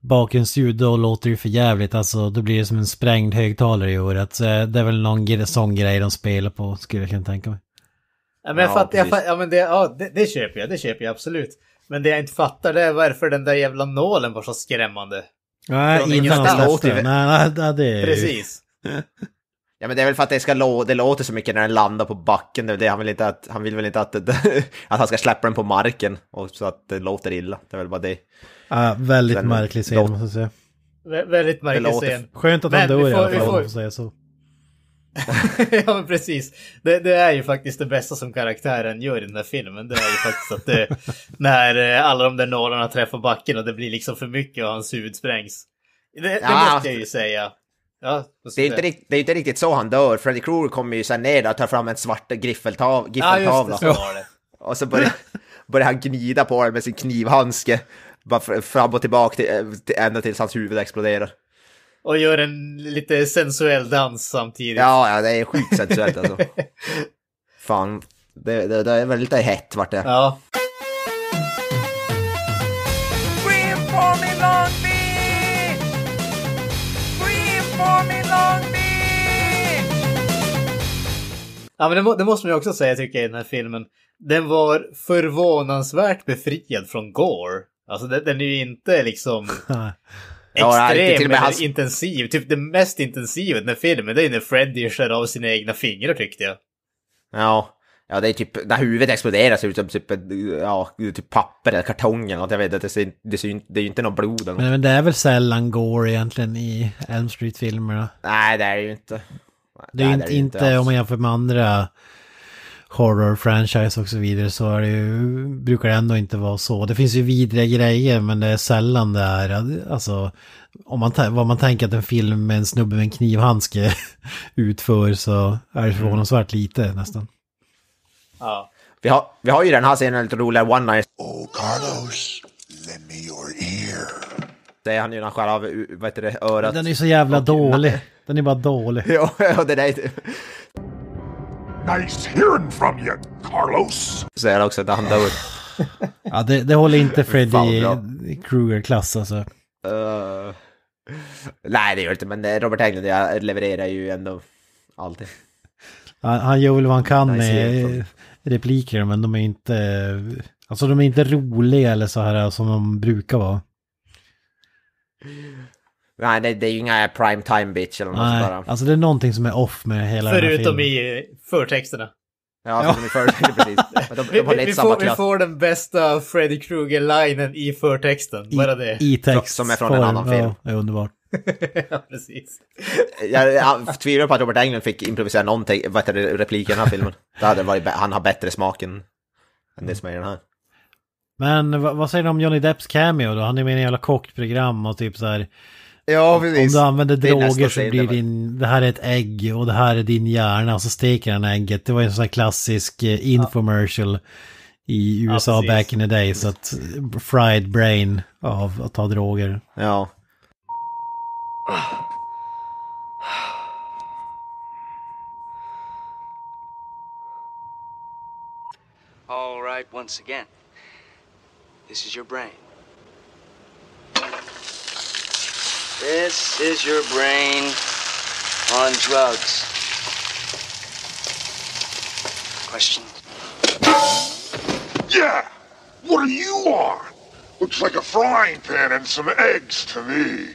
bakgrundsljud då låter det för jävligt. Alltså då blir det som en sprängd högtalare i året. Eh, det är väl någon sån grej de spelar på skulle jag kunna tänka mig. Ja, men jag ja, fattar, jag fatt, ja, men det, ja, det, det, köper jag, det köper jag absolut. Men det jag inte fattar det är varför den där jävla nålen var så skrämmande. Nej, innan den Nej, nej, det är Precis. (laughs) Ja men det är väl för att det, ska lå det låter så mycket när den landar på backen. Det, det, han, vill inte att, han vill väl inte att, (laughs) att han ska släppa den på marken och så att det låter illa. Det är väl bara det. Ja, väldigt Sen, märklig scen måste jag säga. Vä väldigt märklig scen. Skönt att men, han dör i alla fall får... om man får säga så. (laughs) ja men precis. Det, det, är ju faktiskt det bästa som karaktären gör i den här filmen. Det är ju faktiskt att det, (laughs) när eh, alla de där nålarna träffar backen och det blir liksom för mycket och hans huvud sprängs. Det, det ja, måste jag ju säga. Ja, det, är inte riktigt, det är inte riktigt så han dör. Freddy Krueger kommer ju sen ner där och tar fram en svart griffeltav, griffeltavla. Ja, och så börjar, börjar han gnida på den med sin knivhandske. Bara fram och tillbaka till, till, ända tills hans huvud exploderar. Och gör en lite sensuell dans samtidigt. Ja, ja det är skitsensuellt alltså. (laughs) Fan, det, det, det är väldigt hett vart det. Ja. Ja, men det, må, det, måste man ju också säga tycker jag i den här filmen. Den var förvånansvärt befriad från Gore. Alltså den, den är ju inte liksom (laughs) extrem ja, hans... intensiv. Typ det mest intensiva i den här filmen det är när Freddy skär av sina egna fingrar tyckte jag. Ja, Ja, det är typ, när huvudet exploderar ser det ut som typ, ja, typ papper eller kartong eller jag vet inte, det, det är ju inte något blod eller något. Men, men det är väl sällan Gore egentligen i Elm Street-filmerna? Nej, det är det ju inte. Det är, nej, inte, det är inte, inte om man jämför med andra horror-franchise och så vidare så är det ju, brukar det ändå inte vara så. Det finns ju vidriga grejer men det är sällan det är, alltså, om man, vad man tänker att en film med en snubbe med en knivhandske (laughs) utför så är det mm. förvånansvärt lite nästan. Ja. Vi har, vi har ju den här scenen lite roligare, One Night. Oh Carlos, let me your ear. Det är han ju när han skär av vad heter det, örat. Den är ju så jävla dålig. (laughs) Den är bara dålig. (laughs) ja, ja, det där är Nice hearing from you, Carlos! Säger också ett andra ord. ja, det, det, håller inte Freddy Krueger-klass alltså. Uh, nej, det gör det inte, men eh, Robert Englund levererar ju ändå alltid. Han, han gör väl vad han kan nice med repliker, men de är inte... Alltså de är inte roliga eller så här som de brukar vara. Nej, det, det är ju inga prime time bitch eller något Nej, sådär. alltså det är någonting som är off med hela Förutom den här filmen. Förutom i förtexterna. Ja, ja. Alltså, i förtexterna (laughs) precis. De, de vi, vi, vi, får, vi, får, den bästa Freddy Krueger-linen i förtexten, bara det. I, i text. Som är från form. en annan film. Ja, det är underbart. (laughs) ja, precis. jag, jag tvivlar på att Robert Englund fick improvisera någonting, vad heter det, replik i den här filmen. Det hade varit, han har bättre smak än, än det som är i den här. Men vad, vad säger du om Johnny Depps cameo då? Han är med i en jävla kockprogram och typ så här Ja, precis. Om du använder droger så blir din, det här är ett ägg och det här är din hjärna och så steker han ägget. Det var ju en sån här klassisk eh, infomercial i USA ja, back in the day. Så att fried brain av att ta droger. Ja. All right, once again. This is your brain. This is your brain on drugs. Question? Yeah! What are you on? Looks like a frying pan and some eggs to me.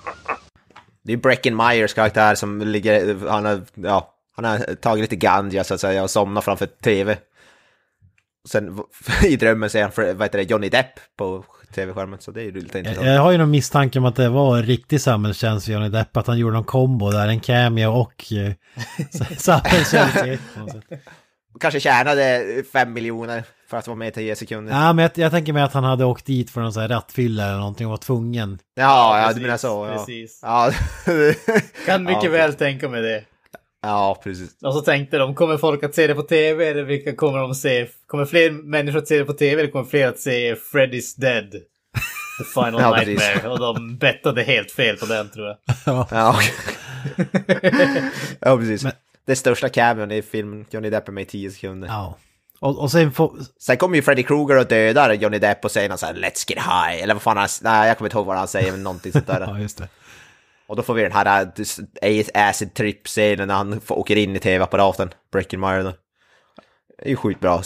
(laughs) det är Brecken Myers karaktär som ligger, han har, ja, han har tagit lite ganja så att säga och somnat framför TV. sen (laughs) i drömmen ser han, för, vad heter det, Johnny Depp på tv-skärmen. Så det är ju lite intressant. Jag, har ju någon misstanke om att det var en riktig samhällstjänst för Johnny Depp, att han gjorde någon kombo där, en cameo och eh, (laughs) samhällstjänst. Kanske tjänade fem miljoner för att vara med i tio sekunder. Ja, men jag, jag tänker mig att han hade åkt dit för någon sån här rattfylla eller någonting och var tvungen. Ja, ja, ja du menar så. Ja. Precis. Ja. (laughs) kan mycket ja, väl tänka mig det. Ja, precis. Och så tänkte de, kommer folk att se det på tv eller vilka kommer de att se? Kommer fler människor att se det på tv eller kommer fler att se Freddy's Dead? The Final (laughs) ja, Nightmare. Och de bettade helt fel på den tror jag. (laughs) ja, ja, ja precis. Men... Det största cameon i filmen, Johnny Depp är med i 10 sekunder. Ja. Och, och sen, får... sen kommer ju Freddy Krueger och dödar Johnny Depp och säger något så här “Let's get high” eller vad fan han... Nej, jag kommer inte ihåg vad han säger, men någonting sånt där. (laughs) ja, just det. Och då får vi den här eh, acid trip-scenen när han åker in i tv-apparaten, Breaking Mire. Det är ju skitbra.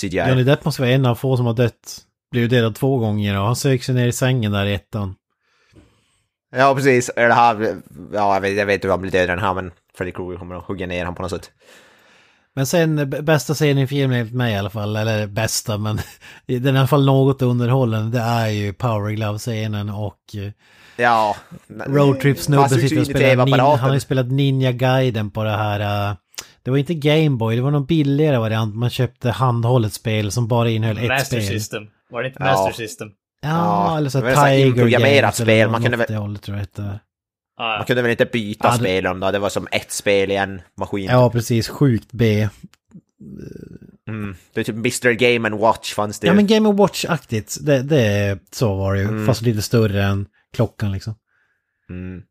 CGI. Johnny Depp måste vara en av få som har dött. Blivit ju dödad två gånger och han söker sig ner i sängen där i ettan. Ja, precis. Eller han, ja, jag vet, jag vet hur han blir dödad den här, men Freddy Krueger kommer att hugga ner honom på något sätt. Men sen bästa scenen i filmen enligt mig i alla fall, eller bästa men (laughs) den är i alla fall något underhållen, det är ju Power Glove-scenen och eh, Ja. Roadtrip-snubben sitter och spelar ninja, han har ju spelat Ninja-guiden på det här... Uh, det var inte Gameboy, det var någon billigare variant. Man köpte handhållet spel som bara innehöll ett Master spel. Master System. Var det inte Master ja. System? Ja, ja, eller så Tiger programmerat spel. Man kunde, väl... hållet, tror jag det man kunde väl inte byta ja, spel om det, det var som ett spel i en maskin. Ja, precis. Sjukt B. Mm. Det är typ Mr Game and Watch fanns det Ja, men Game and Watch-aktigt. Det, det, så var det ju, mm. fast lite större än klockan liksom. Mm.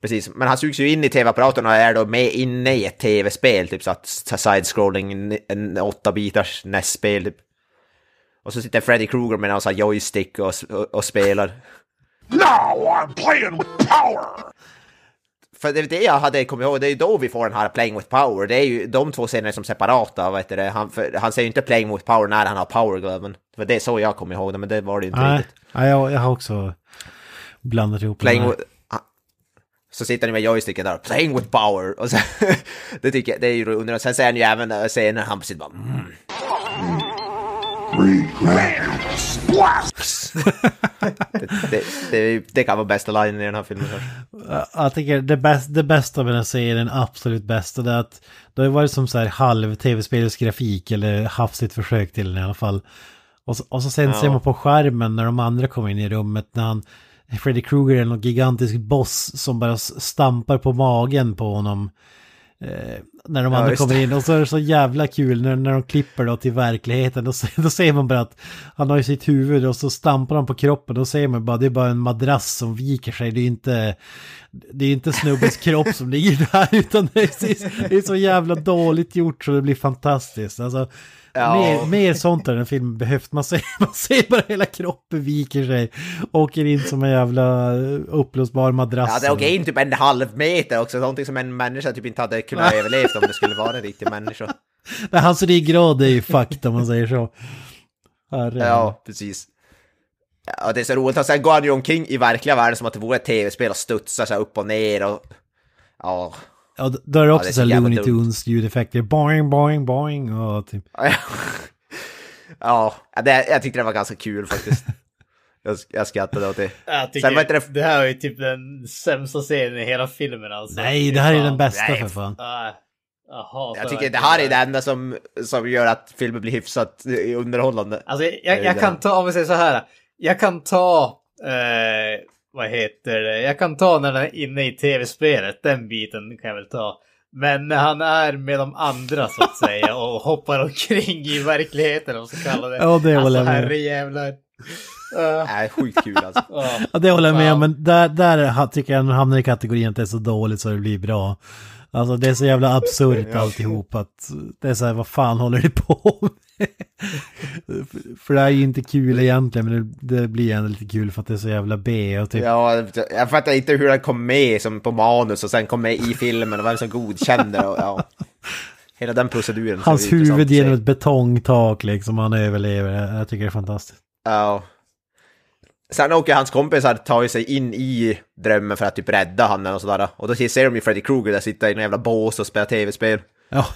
Precis, men han sugs ju in i tv-apparaten och är då med inne i ett tv-spel, typ så att side-scrolling, en åtta bitars NES-spel. Typ. Och så sitter Freddy Krueger med någon sån joystick och, och, och spelar. Now I'm playing with power! För det är det jag hade kommit ihåg, det är ju då vi får den här Playing with power. Det är ju de två scenerna som separata, vet du det? Han, för, han säger ju inte Playing with power när han har power gloven. För det är så jag kommer ihåg det, men det var det ju inte Nej. riktigt. Nej, jag, jag har också blandat ihop. Playing with, ah. så sitter ni med joysticken där, playing with power. Och så, (laughs) det tycker jag, det är ju underbart. Sen säger han ju även, eh, säger när han sitter bara... Mm. (laughs) det, det, det, det, kan vara bästa linjen i den här filmen. Jag tycker det, bäst, det bästa med den serien, den absolut bästa, det är att det har varit som så här halv tv grafik eller hafsigt försök till den i alla fall. Och så, och så sen ja. ser man på skärmen när de andra kommer in i rummet när han Freddy Krueger är någon gigantisk boss som bara stampar på magen på honom. Eh, när de ja, andra kommer in och så är det så jävla kul när, när de klipper då till verkligheten. Då, (laughs) då ser man bara att han har ju sitt huvud och så stampar han på kroppen. Då ser man bara det är bara en madrass som viker sig. Det är inte, det är inte snubbens kropp som ligger där (laughs) utan det är, det är så jävla dåligt gjort så det blir fantastiskt. Alltså, Ja. Mer, mer sånt där en film behövt. Man ser, (laughs) man ser bara hela kroppen viker sig. Åker in som en jävla eh, upplösbar madrass. Ja, det åker in typ en halv meter också. Någonting som en människa typ inte hade kunnat (laughs) överleva om det skulle vara en riktig människa. Nej, hans ryggrad är ju fucked om man säger så. Herre. Ja, precis. Ja, det är så roligt. Och sen går han ju omkring i verkliga världen som att det vore ett tv-spel och studsar så upp och ner och... Ja. Ja, då är det också ja, det så, Looney Tunes ljudeffekter. Boing, boing, boing och typ. (laughs) ja, det, jag tyckte det var ganska kul faktiskt. (laughs) Jag, jag skrattade åt det. Jag tycker, det... det här är ju typ den sämsta scenen i hela filmen alltså. Nej, det här är den bästa Nej. för fan. Aha, jag tycker det här är det enda som, som gör att filmen blir hyfsat eh, underhållande. Alltså, jag, jag, jag kan ta, om vi säger så här, jag kan ta eh, vad heter det, jag kan ta när han är inne i tv-spelet, den biten kan jag väl ta. Men när han är med de andra så att säga och hoppar omkring i verkligheten om så kallade. Ja, det håller alltså, jag med. Herrejävlar. (laughs) Nej, sjukt kul alltså. ja, det håller jag med om, men där, där tycker jag att han hamnar i kategorin att det är så dåligt så det blir bra. Alltså det är så jävla absurt alltihop att det är så här, vad fan håller du på med? (laughs) för det är ju inte kul egentligen, men det blir ändå lite kul för att det är så jävla B och typ. Ja, jag fattar inte hur det kom med som på manus och sen kom med i filmen och vem som godkände det och ja. (laughs) Hela den proceduren. Hans huvud genom ett betongtak liksom, han överlever. Jag tycker det är fantastiskt. Ja. Sen åker hans kompisar, tar sig in i drömmen för att typ rädda honom och sådär. Och då ser de ju Freddy Krueger där sitta i en jävla bås och spela tv-spel. Ja.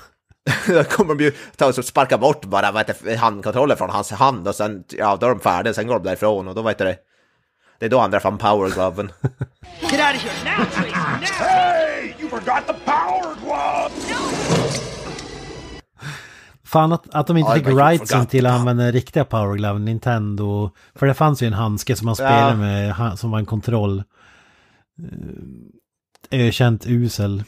(laughs) då kommer de ju ta och sparka bort bara vad heter, handkontrollen från hans hand och sen, ja, då är de färdiga, sen går de därifrån och då vet du det. Det är då andra får fram power gloven. (laughs) Get out of here now, please! Now. Hey! You forgot the power glove! Fan att, att de inte oh, fick rightsen till att använda den riktiga power glove, Nintendo. För det fanns ju en handske som man spelade ja. med, som var en kontroll. Ökänt eh, usel.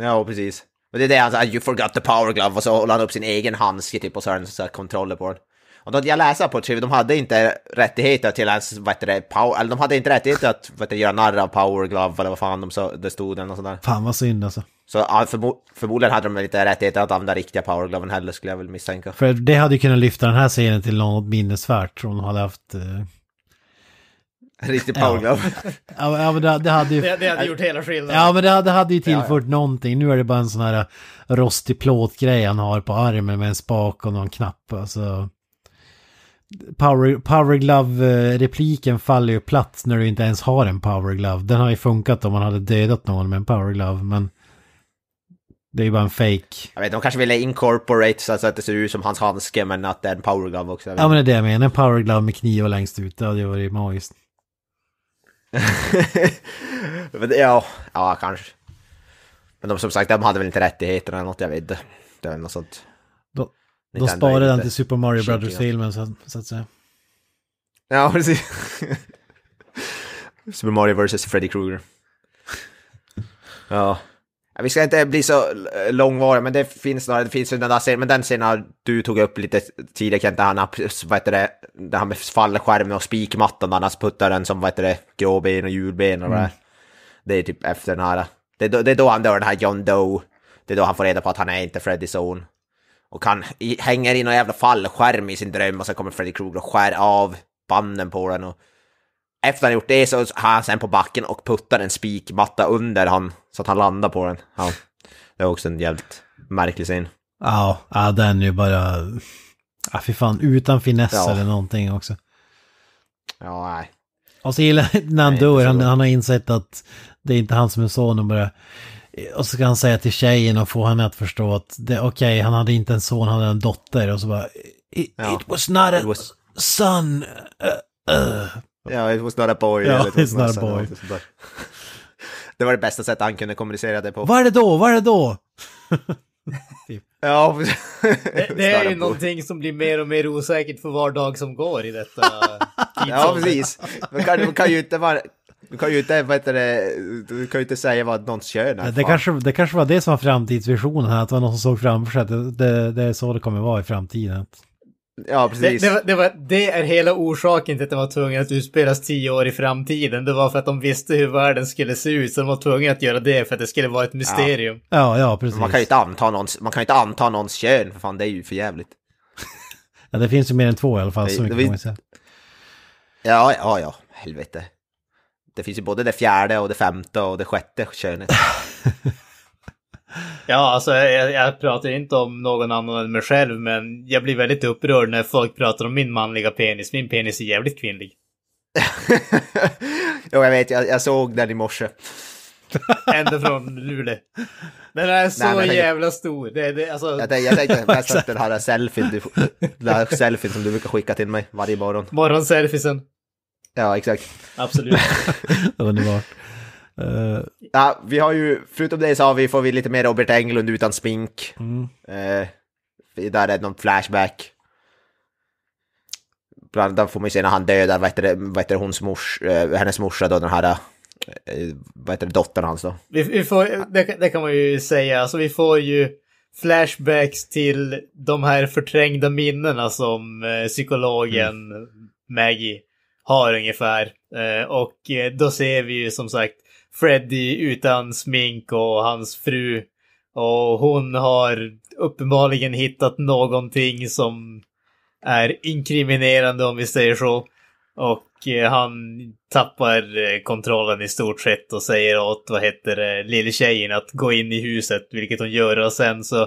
Ja, precis. Och det är det han alltså, säger, you forgot the power glove, och så håller han upp sin egen handske typ och så har han så här kontroller på den. Och då jag läste på TV, de hade inte rättigheter till ens, vad heter det, power, eller de hade inte rättigheter att vad heter det, göra narr av power glove eller vad fan de så, det stod den och sådär. Fan vad synd alltså. Så förmodligen hade de inte rättigheter att använda riktiga power gloven heller skulle jag väl misstänka. För det hade ju kunnat lyfta den här scenen till något minnesvärt om de hade haft eh en riktig powerglove. Ja, ja men det, det hade ju... Det, det, hade gjort hela skillnaden. Ja men det hade, det hade ju tillfört ja, ja. någonting. Nu är det bara en sån här eh, rostig plåtgrej han har på armen med en spak och någon knapp. Alltså, power, power repliken faller ju platt när du inte ens har en powerglove. Den har ju funkat om man hade dödat någon med en powerglove. men... Det är ju bara en fake. Jag vet, de kanske ville incorporate så att det ser ut som hans handske men att det är en powerglove också. Ja men det är det jag menar, en powerglove med knivar längst ut. Det hade ju varit magiskt. (laughs) ja, ja, kanske. Men de som sagt, de hade väl inte rättigheterna eller något, jag vet inte. Det är väl något sånt. Då, de sparade den till Super Mario Brothers-filmen så, så, att säga. Ja, precis. (laughs) Super Mario vs. Freddy Krueger. Ja vi ska inte bli så eh, långvariga, men det finns några, det finns ju den där scenen, men den scenen du tog upp lite tidigare Kent, där han, vad heter det, det här med fallskärmen och spikmattan, där han puttar den som, vad heter det, gråben och hjulben och mm. det där. Mm. Det är typ efter den här, det är, då, det är då han dör, den här John Doe. Det är då han får reda på att han är inte Freddy's son. Och han hänger i någon jävla fallskärm i sin dröm och så kommer Freddy Krueger och skär av banden på den och efter han gjort det så har han sen på backen och puttar en spikmatta under han så att han landar på den. Ja. Det är också en jävligt märklig scen. Ja, ja den är ju bara... Ja, fy fan, utan finess ja. eller någonting också. Ja, nej. Och så gillar när han nej, dör, han, han, har insett att det är inte han som är son och bara. Och så ska han säga till tjejen och få henne att förstå att det okej, okay, han hade inte en son, han hade en dotter. Och så bara... It, ja. it was not a it was... son. Uh, uh. Ja, it was not a boy. Ja, yeah, it's not a boy. det var det bästa sättet han kunde kommunicera det på. Vad är det då? Vad är det då? Ja, (laughs) det, det är ju någonting som blir mer och mer osäkert för var dag som går i detta. (laughs) ja, precis. Man kan, man kan ju inte vara... Du kan ju inte, vad det, du kan ju inte säga vad någons kön är. Det kanske, det kanske var det som var framtidsvisionen här, att det var någon som såg framför sig att det, det, det är så det kommer vara i framtiden. Ja, precis. Det, det, var, det, var, det, är hela orsaken till att det var tvungen att utspelas tio år i framtiden. Det var för att de visste hur världen skulle se ut, så de var tvungna att göra det för att det skulle vara ett mysterium. Ja, ja, ja precis. Man kan ju inte anta någons, man kan inte anta någons kön, för fan det är ju för jävligt. (laughs) ja, det finns ju mer än två i alla fall, så mycket kan säga. Ja, ja, ja, helvete. Det finns ju både det fjärde och det femte och det sjätte könet. (laughs) Ja, alltså jag, jag, pratar inte om någon annan än mig själv, men jag blir väldigt upprörd när folk pratar om min manliga penis. Min penis är jävligt kvinnlig. (laughs) jo, jag vet, jag, jag såg den i morse. (laughs) Ända från Luleå. Den är så Nej, tänkte, jävla stor. Det, det, alltså... jag, tänkte, jag tänkte (laughs) mest att den här selfien, som du brukar skicka till mig varje morgon. Morgonselfisen. Ja, exakt. Absolut. Underbart. Uh, ja, vi har ju, förutom det så har vi, får vi lite mer Robert Englund utan smink. Mm. Uh, där är någon flashback. Bland annat får man ju se när han dödar, vad heter, det, vad heter hons mors, uh, hennes morsa då, den här, vad heter det, dottern hans då. Vi, vi får, det, det, kan man ju säga, alltså vi får ju flashbacks till de här förträngda minnena som psykologen mm. Maggie har ungefär. Och då ser vi ju som sagt Freddy utan smink och hans fru. Och hon har uppenbarligen hittat någonting som är inkriminerande om vi säger så. Och eh, han tappar eh, kontrollen i stort sett och säger åt, vad heter det, lille tjejen att gå in i huset, vilket hon gör. Och sen så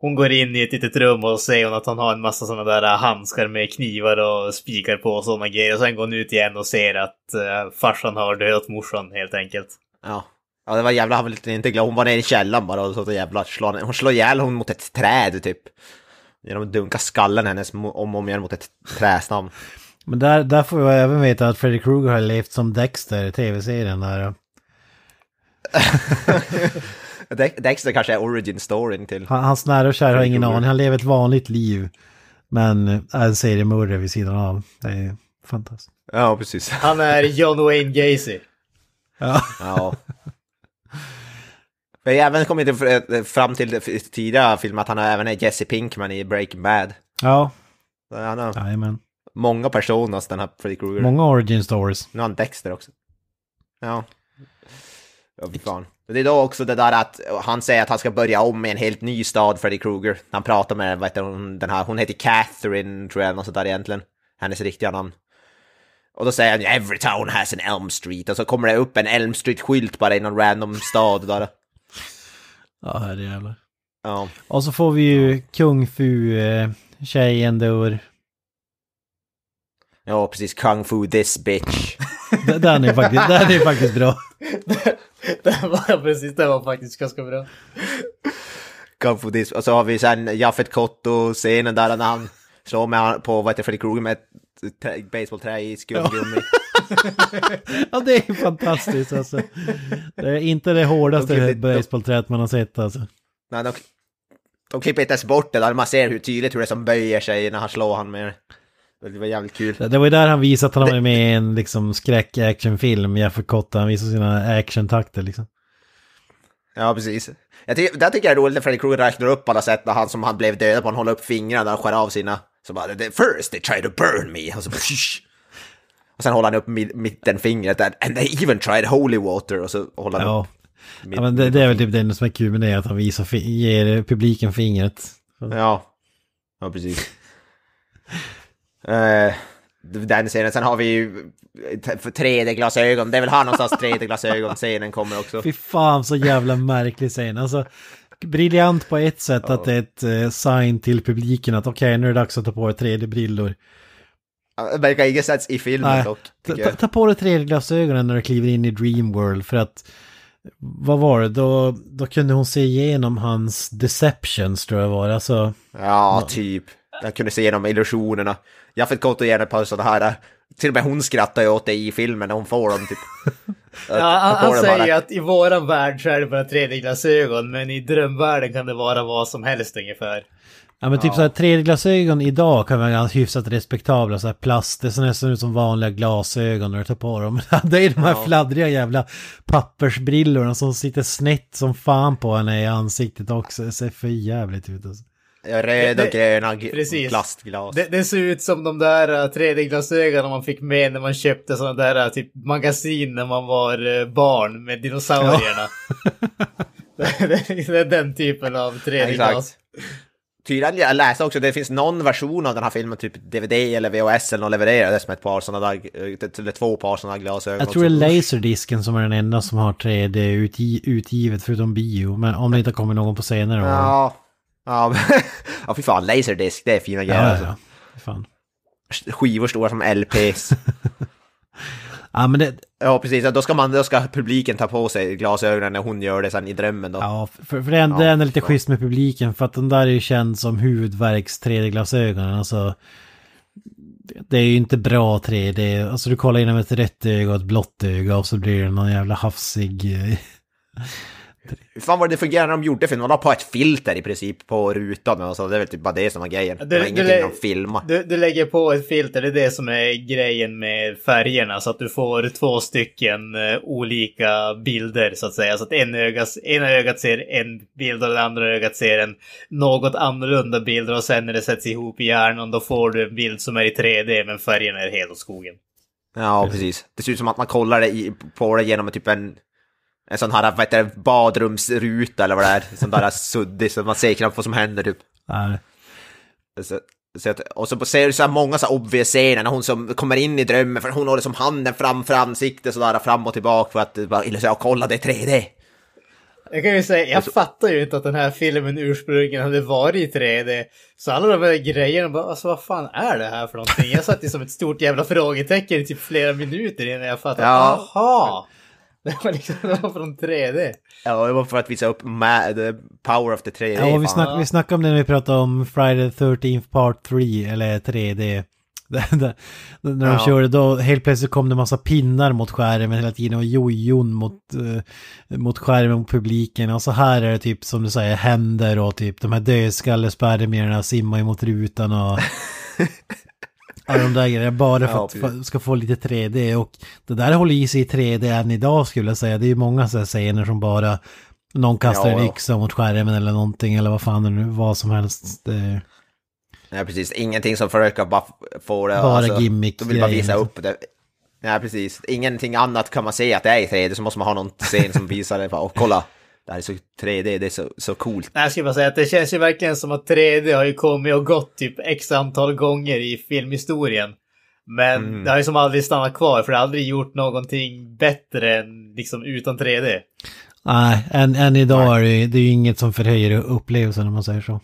hon går in i ett litet rum och säger hon att hon har en massa sådana där äh, handskar med knivar och spikar på och sådana grejer. Och sen går hon ut igen och ser att uh, farsan har dödat morsan helt enkelt. Ja. Ja det var jävla han ville inte glömma. Hon var nere i källaren bara och så och jävla slår Hon slår ihjäl hon mot ett träd typ. Genom att dunka skallen hennes om och om igen mot ett trästam. Men där, där får jag även veta att Freddy Krueger har levt som Dexter i tv-serien där. (laughs) Dexter kanske är origin storyn till... Han, hans nära och kära har ingen aning, han lever ett vanligt liv. Men en seriemördare vid sidan av, det är fantastiskt. Ja, precis. (laughs) Han är John Wayne Gacy. Ja. ja. Jag har även kommit eh, fram till tidigare film att han även är Jesse Pinkman i Breaking Bad. Ja. Han har Jajamän. många personer, den här Freddy Krueger. Många origin stories. Nu har han Dexter också. Ja. Ja, fy fan. Det är då också det där att han säger att han ska börja om i en helt ny stad, Freddy Krueger. Han pratar med, vad heter hon, den här, hon heter Catherine, tror jag, något sånt där egentligen. Hennes riktiga namn. Och då säger han “Every town has an Elm Street” och så kommer det upp en Elm Street-skylt bara i någon random stad där. Ja, herrejävlar. Ja. Och så får vi ju Kung Fu-tjejen dör. Ja, precis. Kung Fu this bitch. den är faktiskt, den är faktiskt bra. (laughs) (laughs) Det var, precis, det var faktiskt ganska bra. Kung Och så har vi sen Jaffet Kotto-scenen där när han slår med på vad heter Freddy Krueger med ett basebollträ i skumgummi. (laughs) ja, det är fantastiskt alltså. Det är inte det hårdaste de basebollträet man har sett alltså. Nej, de, de klipper inte ens bort det där, man ser hur tydligt hur det som böjer sig när han slår han med det. Det var jävligt kul. Det var ju där han visade att han det... var med i en liksom skräck-actionfilm, Jeff Cott, han visade sina actiontakter liksom. Ja, precis. Jag ty där tycker jag är roligt när Freddy Krueger räknar upp alla sätt när han som han blev dödad på, han håller upp fingrarna och skär av sina. Så bara, first they tried to burn me, och så psh. Och sen håller han upp mittenfingret där, and they even tried holy water, och så håller han ja. upp. Ja, men det, det, är väl typ det som är kul med det, att han visar, ger publiken fingret. Ja, ja precis. (laughs) Eh, den scenen. Sen har vi ju 3D-glasögon. Det vill ha någonstans 3D-glasögon-scenen kommer också. Fy fan så jävla märklig scen. Alltså, briljant på ett sätt oh. att det är ett eh, sign till publiken att okej okay, nu är det dags att ta på er 3D-brillor. Det verkar inget sätt i filmen Nej, dock. Ta, ta, på dig 3D-glasögonen när du kliver in i Dreamworld för att vad var det, då, då kunde hon se igenom hans deceptions tror jag var. Alltså, ja, typ. Jag kunde se igenom illusionerna. Jag fick gå och ge henne på sådana här, till och med hon skrattar ju åt det i filmen när hon får dem typ. (laughs) ja, han, han säger bara. att i våran värld så är det bara 3 glasögon men i drömvärlden kan det vara vad som helst ungefär. Ja men typ ja. så 3D-glasögon idag kan vara ganska hyfsat respektabla, Såhär plast, det ser nästan ut som vanliga glasögon när du tar på dem. (laughs) det är de här ja. fladdriga jävla pappersbrillorna som sitter snett som fan på henne i ansiktet också, det ser för jävligt ut alltså. Röd och gröna precis. plastglas. Det, det, ser ut som de där 3D-glasögonen eh, man fick med när man köpte sådana där eh, typ magasin när man var eh, barn med dinosaurierna. Ja. (laughs) det är den typen av 3D-glas. Tydligen, jag läste också, det finns någon version av den här filmen, typ DVD eller VHS eller något levererades med ett par sådana där, eller två par sådana glasögon. Jag tror det är Laserdisken som är den enda som har 3D utgivet förutom bio, men om det inte kommer någon på senare år. Ja. Ja, (laughs) ja fy fan, laserdisk, det är fina grejer ja, alltså. Fan. Skivor stora som LPs. (laughs) ja, men det... Ja, precis. Då ska, man, då ska publiken ta på sig glasögonen när hon gör det sen i drömmen då. Ja, för, för det, är, ja, det är lite schysst med publiken för att den där är ju känd som huvudvärks 3D-glasögonen. Alltså, det är ju inte bra 3D. Alltså du kollar igenom ett rött öga och ett blått öga och så blir det någon jävla hafsig... Eh, hur fan var det det fungerade när de gjorde? För man la på ett filter i princip på rutan. Och så. Det är väl typ bara det som var grejen. Du, det var ingenting de filmade. Du, du, lägger på ett filter, det är det som är grejen med färgerna. Så att du får två stycken eh, olika bilder så att säga. Så att en ögat, ena ögat ser en bild och det andra ögat ser en något annorlunda bild. Och sen när det sätts ihop i hjärnan då får du en bild som är i 3D men färgerna är helt åt skogen. Ja, precis. Det ser ut som att man kollar det i, på det genom typ en en sån här, vad heter det, badrumsruta eller vad det är. Sån där (laughs) suddig så man ser knappt vad som händer typ. Nej. Så, så att, och så ser du så här många så här obvious scener när hon som kommer in i drömmen, för hon håller som handen framför ansiktet sådär fram och tillbaka för att bara illustrera, kolla det är 3D. Jag kan ju säga, jag så... fattar ju inte att den här filmen ursprungligen hade varit i 3D. Så alla de här grejerna, bara, alltså vad fan är det här för någonting? Jag satt ju som ett stort jävla frågetecken i typ flera minuter innan jag fattade, ja. Det var liksom, det var från 3D. Ja, det var för att visa upp the power of the 3D. Ja, vi, snack, vi snackade om det när vi pratade om Friday the 13th part 3, eller 3D. (laughs) när de ja. körde då, helt plötsligt kom det massa pinnar mot skärmen hela tiden och jojon mot, eh, mot skärmen och publiken. Och så här är det typ som du säger händer och typ de här dödskallespärmierna simmar ju mot rutan och... (laughs) av de där grejerna bara för att för, ska få lite 3D. Och det där håller i sig i 3D än idag skulle jag säga. Det är ju många sådana scener som bara någon kastar ja, en yxa mot skärmen eller någonting eller vad fan det nu vad som helst. Det... Nej, precis. Ingenting som försöker bara få det... Bara alltså, gimmick De vill bara visa upp det. Nej, precis. Ingenting annat kan man säga att det är i 3D, så måste man ha någon scen som visar det. Och kolla, det här är så 3D, det är så, så coolt. Nej, jag skulle bara säga att det känns ju verkligen som att 3D har ju kommit och gått typ x antal gånger i filmhistorien. Men mm. det har ju som aldrig stannat kvar för det har aldrig gjort någonting bättre än liksom utan 3D. Nej, än, än idag är det, det är ju inget som förhöjer upplevelsen om man säger så.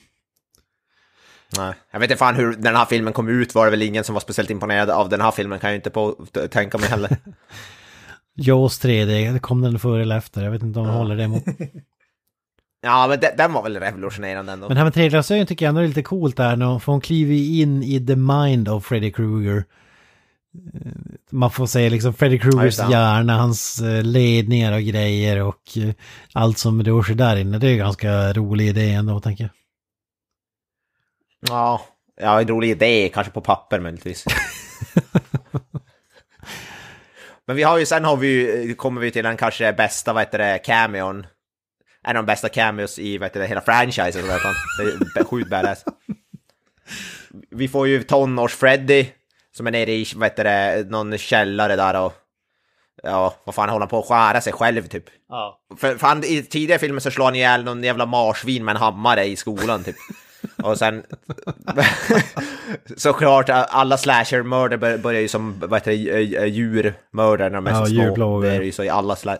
Nej. Jag vet inte fan hur, den här filmen kom ut var det väl ingen som var speciellt imponerad av den här filmen kan jag inte på, tänka mig heller. (laughs) Jaws 3D, kom den före eller efter? Jag vet inte om de ja. håller det emot. (laughs) ja, men den, den var väl revolutionerande ändå. Men det här med treglasögon tycker jag ändå är lite coolt där, för hon kliver ju in i the mind of Freddy Krueger. Eh, man får säga liksom Freddy Kruegers ja, hjärna, hans eh, ledningar och grejer och eh, allt som rör sig där inne. Det är ju ganska rolig idé ändå, tänker jag. Ja, ja, en rolig idé kanske på papper möjligtvis. (laughs) Men vi har ju, sen har vi, eh, kommer vi till den kanske bästa, vad heter det, cameon. En av de bästa cameos i vad heter det, hela franchisen. Det är sjukt badass. Vi får ju tonårs-Freddy som är nere i vad heter det, någon källare där och ja, vad fan håller han på att skära sig själv typ? Ja. För, för han, i tidigare filmer så slår han ihjäl någon jävla marsvin med en hammare i skolan typ. Och sen, såklart, alla slasher-mördare börjar ju som djurmördare när de är ja, så små. Djurplågor. Det är ju så i alla slasher...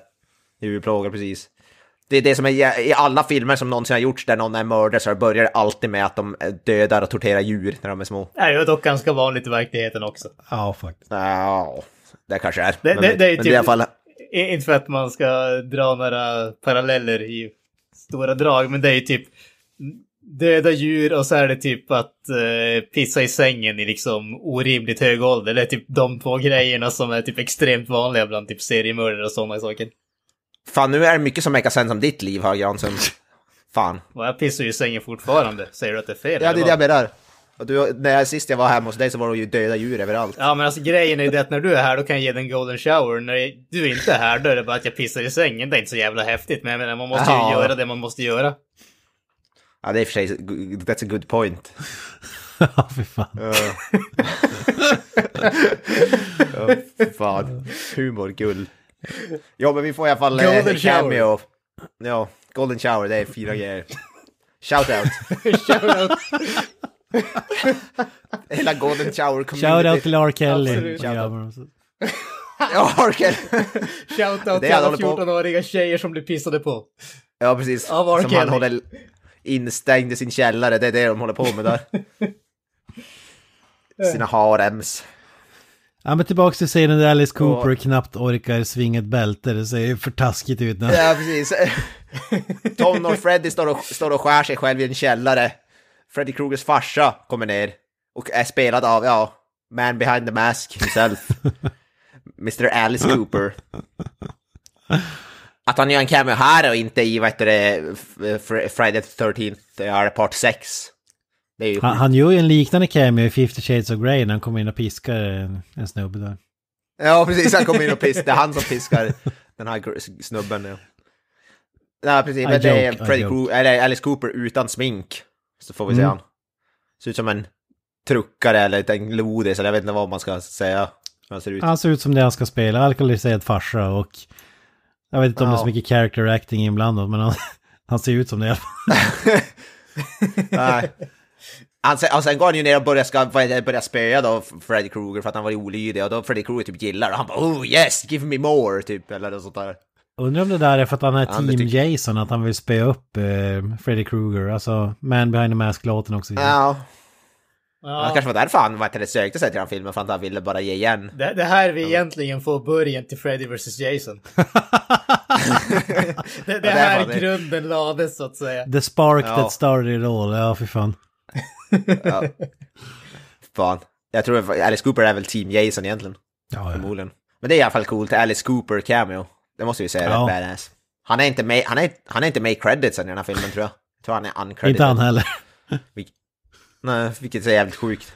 Djurplågor, precis. Det är det som är i alla filmer som någonsin har gjorts där någon är mördare så det börjar alltid med att de eh, dödar och torterar djur när de är små. Det är dock ganska vanligt i verkligheten också. Ja, faktiskt. Ja, det kanske är. Det, men, det, det är ju typ, i alla fall... Inte för att man ska dra några paralleller i stora drag, men det är ju typ döda djur och så är det typ att eh, pissa i sängen i liksom orimligt hög ålder. Det är typ de två grejerna som är typ extremt vanliga bland typ seriemördare och sådana saker. Fan, nu är det mycket som make sen som ditt liv här, Jansson. Fan. Och jag pissar ju i sängen fortfarande. Säger du att det är fel? Ja, det är det jag menar. Och du, när jag, sist jag var hemma hos dig så var det ju döda djur överallt. Ja, men alltså grejen är ju det att när du är här då kan jag ge dig en golden shower. När du inte är här då är det bara att jag pissar i sängen. Det är inte så jävla häftigt, men jag menar man måste ju ja. göra det man måste göra. Ja, det är i och för sig, that's a good point. (laughs) ja, fy fan. ja, (laughs) fan. Humor, gull. Ja, men vi får i alla fall eh, Golden eh, cameo. Ja, Golden shower, det är fyra grejer. Shout out. (laughs) Shout out. Hela Golden shower community. Shout out till R. Kelly. Ja, R. Kelly. Shout out till alla 14-åriga tjejer som blir pissade på. Ja, precis. Av R. Kelly instängd i sin källare. Det är det de håller på med där. (laughs) Sina harems. Ja men tillbaks till scenen där Alice Cooper och... knappt orkar svinga ett bälte, det ser ju för taskigt ut nu. Ja precis. (laughs) Tom och Freddy står och, står och skär sig själv i en källare. Freddy Krugers farsa kommer ner och är spelad av, ja, man behind the mask himself. (laughs) Mr Alice Cooper att han gör en cameo här och inte i vad heter det, Friday the 13th, part 6. Det är ju Han, han, gör ju en liknande cameo i 50 shades of Grey när han kommer in och piskar en, en snubbe där. Ja, precis. Han kommer in och piskar. Det är han som piskar den här snubben. Ja, ja precis. Men det joke, är Freddy Krueger, eller Alice Cooper utan smink. Så får vi mm. se han. Ser ut som en truckare eller en lodis, eller jag vet inte vad man ska säga. Han ser ut. Han ser ut som det han ska spela, alkoholiserad farsa och jag vet inte om ja. det är så mycket character acting inblandat, men han, (laughs) han ser ut som det. (laughs) Nej. Han, sen, och sen går han ju ner och börjar, ska, börjar spöa då Freddy Krueger för att han var olydig och då Freddy Krueger typ gillar och han bara oh yes, give me more typ eller något sånt där. Undrar om det där är för att han är team tyck- Jason, att han vill spöa upp eh, Freddy Krueger, alltså Man behind the mask-låten också. Ja. Ja. Det kanske var därför han det, sökte sig till den filmen, för att han ville bara ge igen. Det, det här vi mm. egentligen får början till Freddy vs Jason. (laughs) det, det här det grunden lades så att säga. The spark ja. that started it all, ja fy fan. (laughs) ja. Fan. Jag tror Alice Cooper är väl Team Jason egentligen. Ja, ja. Förmodligen. Men det är i alla fall coolt, Alice Cooper cameo. Det måste vi säga, ja. rätt badass. Han är inte med, han är, han är inte med i creditsen i den här filmen tror jag. Jag tror han är uncredited. Inte han heller. Nej, vilket är jävligt sjukt.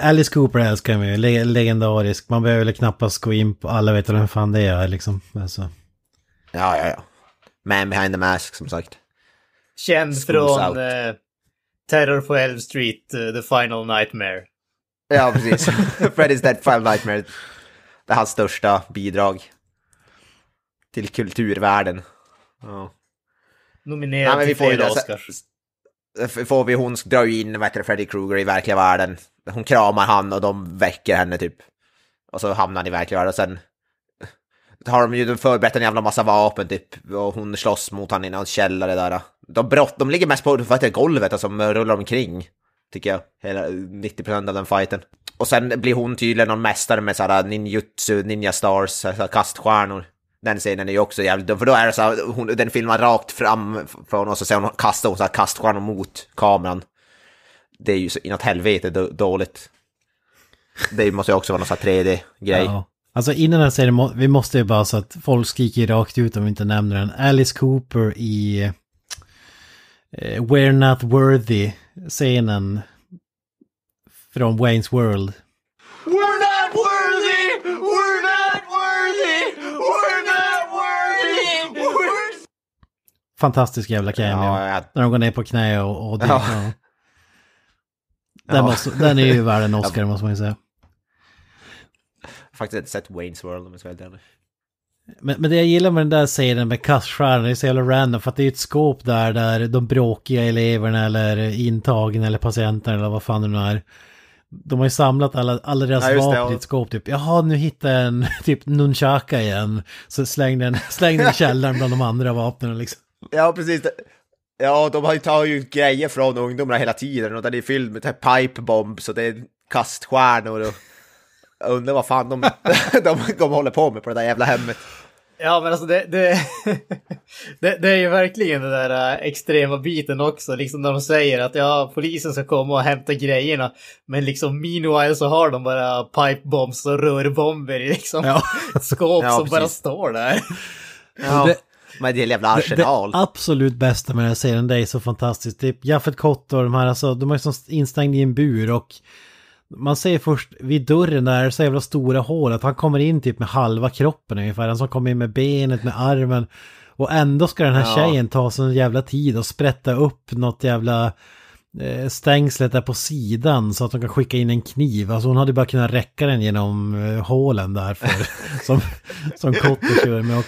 Alice Cooper älskar jag ju, legendarisk. Man behöver väl knappast gå in på, alla vet vem fan det är liksom. Alltså. Ja, ja, ja. Man behind the mask som sagt. Känd Schools från eh, Terror på Elm Street, uh, The Final Nightmare. Ja, (laughs) precis. (laughs) Freddy's Dead Final Nightmare. Det är hans största bidrag till kulturvärlden. Ja. Nominerad Nej, till flera Oscars. Får vi hon drar ju in vet, Freddy Krueger i verkliga världen. Hon kramar han och de väcker henne typ. Och så hamnar han i verkliga världen och sen har de ju förberett en jävla massa vapen typ och hon slåss mot han i någon källare där. De brott, de ligger mest på vad heter, golvet alltså, som rullar omkring. Tycker jag, hela 90% av den fighten. Och sen blir hon tydligen någon mästare med sådana ninjutsu, ninja stars, kaststjärnor den scenen är ju också jävligt dum, för då är det så här, hon, den filmar rakt fram från oss och sen kastar hon så här kaststjärnor mot kameran. Det är ju så inåt helvete dåligt. Det måste ju också vara någon sån här 3D-grej. Ja. Alltså innan den serien, vi måste ju bara så att folk skriker rakt ut om vi inte nämner den. Alice Cooper i eh, We're Not Worthy-scenen från Wayne's World fantastisk jävla cameo. Ja, jag... När de går ner på knä och... och, det, ja. och... (laughs) Den, ja. måste, den är ju värd en (laughs) Oscar måste man ju säga. Faktiskt inte sett Wayne's World om jag ska vara helt men, men det jag gillar med den där serien med kaststjärnan, det är så jävla random för att det är ett skåp där där de bråkiga eleverna eller intagna eller patienterna eller vad fan det nu är. De har ju samlat alla, alla deras ja, vapen i ett skåp typ. Jaha, nu hittade jag en (laughs) typ nunchaka igen. Så slängde den, slängde den i källaren bland de andra vapnen liksom. Ja, precis. Ja, de tar ju grejer från ungdomarna hela tiden och den är fylld med typ pipebombs och det är kaststjärnor och... Jag undrar vad fan de, (laughs) de, de håller på med på det där jävla hemmet. Ja, men alltså det, det, (laughs) det, det, är ju verkligen den där äh, extrema biten också, liksom när de säger att ja, polisen ska komma och hämta grejerna, men liksom meanwhile så har de bara pipebombs och rörbomber i liksom ja. (laughs) skåp ja, som precis. bara står där. Ja. Det, men det är jävla arsenal. Det, absolut bästa med den här serien, det är så fantastiskt. Typ Jaffet Kott och de här, alltså, de är som instängda i en bur och man ser först vid dörren där så jävla stora hål att han kommer in typ med halva kroppen ungefär. Han som kommer in med benet, med armen. Och ändå ska den här ja. tjejen ta sån jävla tid och sprätta upp något jävla Eh, stängslet där på sidan så att de kan skicka in en kniv. Alltså hon hade bara kunnat räcka den genom eh, hålen där för, (laughs) som, som Kotte kör med. Och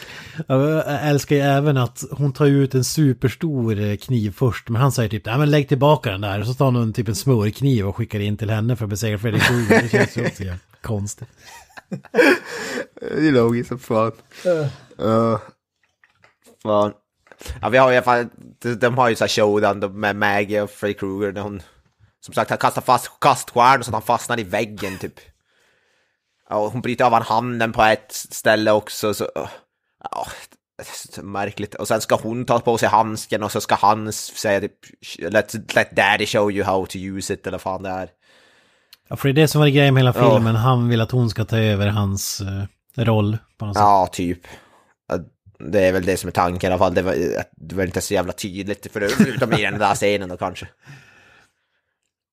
jag älskar ju även att hon tar ut en superstor eh, kniv först, men han säger typ nej men lägg tillbaka den där. Så tar hon typ en smörkniv och skickar in till henne för att besegra Fredrik Krueger. Det känns ju också (laughs) konstigt. det är logiskt som fan. Uh. Uh. Fan ja, vi har i alla fall, de har ju så här showdown med Maggie och Freddy Krueger när hon, som sagt, han kastar fast kaststjärnor så att han fastnar i väggen typ. Och hon bryter av han handen på ett ställe också, så... Oh, så märkligt. Och sen ska hon ta på sig handsken och så ska han säga typ let, let daddy show you how to use it eller fan det är. Ja, för det är det som var grejen med hela filmen. Oh. Han vill att hon ska ta över hans eh, roll på något sätt. Ja, typ. Det är väl det som är tanken i alla fall. Det var, det var inte så jävla tydligt förutom i den där scenen då kanske.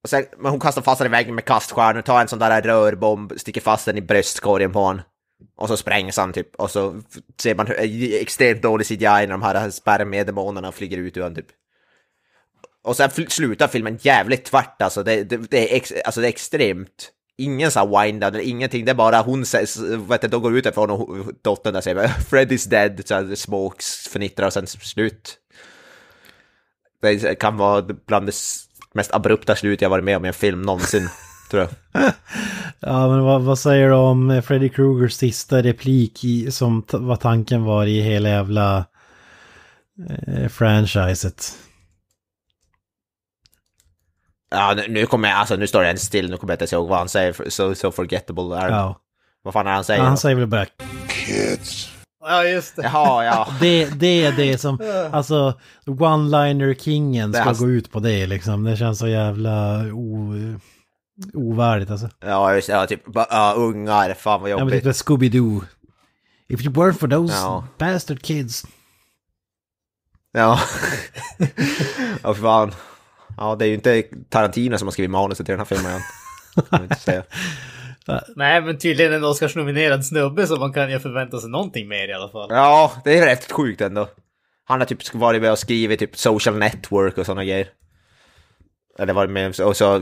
Och sen, men hon kastar fast den i väggen med kaststjärnor, tar en sån där rörbomb, sticker fast den i bröstkorgen på honom. Och så sprängs han typ. Och så ser man hur extremt dålig CGI när de här spermiedemonerna flyger ut ur honom typ. Och sen slutar filmen jävligt tvärt alltså. Det, det, det är, ex, alltså, det är extremt ingen så här wind down eller ingenting, det är bara hon, vet du, de går ut ifrån och dottern där säger äh, Fred is dead, så här, smokes, förnittrar och sen slut. Det kan vara bland det mest abrupta slut jag varit med om i en film någonsin, (laughs) tror jag. Ja, men vad, vad, säger du om eh, Freddy Krugers sista replik i, som vad tanken var i hela jävla eh, franchiset? Ja, nu kommer jag, alltså nu står det en still, nu kommer jag inte ens ihåg vad han säger, so, so forgettable är ja. Vad fan är han säger? Ja, han säger väl bara... Kids. Ja, just det. Jaha, ja. (laughs) det, det är det som, alltså, one-liner-kingen ska alltså... gå ut på det liksom. Det känns så jävla o... ovärdigt alltså. Ja, just ja, typ, ja, ungar, fan vad jobbigt. Ja, men typ Scooby-Doo. If you were for those ja. bastard kids. Ja, (laughs) ja fan. Ja, det är ju inte Tarantino som har skrivit manuset till den här filmen. (laughs) Nej, men tydligen en Oscars-nominerad snubbe så man kan ju förvänta sig någonting mer i alla fall. Ja, det är rätt sjukt ändå. Han har typ varit med och skrivit typ social network och sådana grejer. Eller varit med och så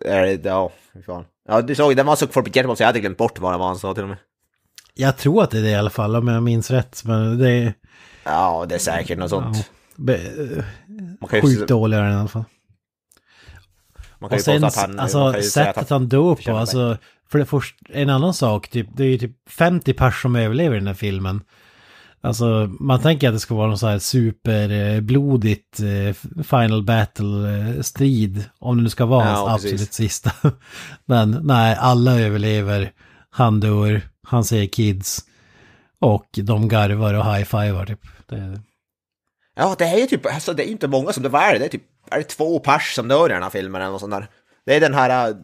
är det, ja, fan. Ja, du såg, den var så forgetable så jag hade glömt bort vad det var han sa till och med. Jag tror att det är det i alla fall, om jag minns rätt. Men det är... Ja, det är säkert något sånt. Ja, be... Sjukt dåligare i alla fall. Man kan och ju sen, att han, alltså sättet att han, han dog på, alltså, för det första, en annan sak, typ, det är ju typ 50 pers som överlever i den här filmen. Alltså man tänker att det ska vara någon så här superblodigt eh, final battle-strid. Om det nu ska vara ja, hans absolut precis. sista. (laughs) Men nej, alla överlever. Han dör, han säger kids. Och de garvar och high-fivar typ. Det... Ja, det är ju typ, alltså det är inte många som det var det, är typ är det två pers som dör i den här filmen eller något sånt där. Det är den här, äh,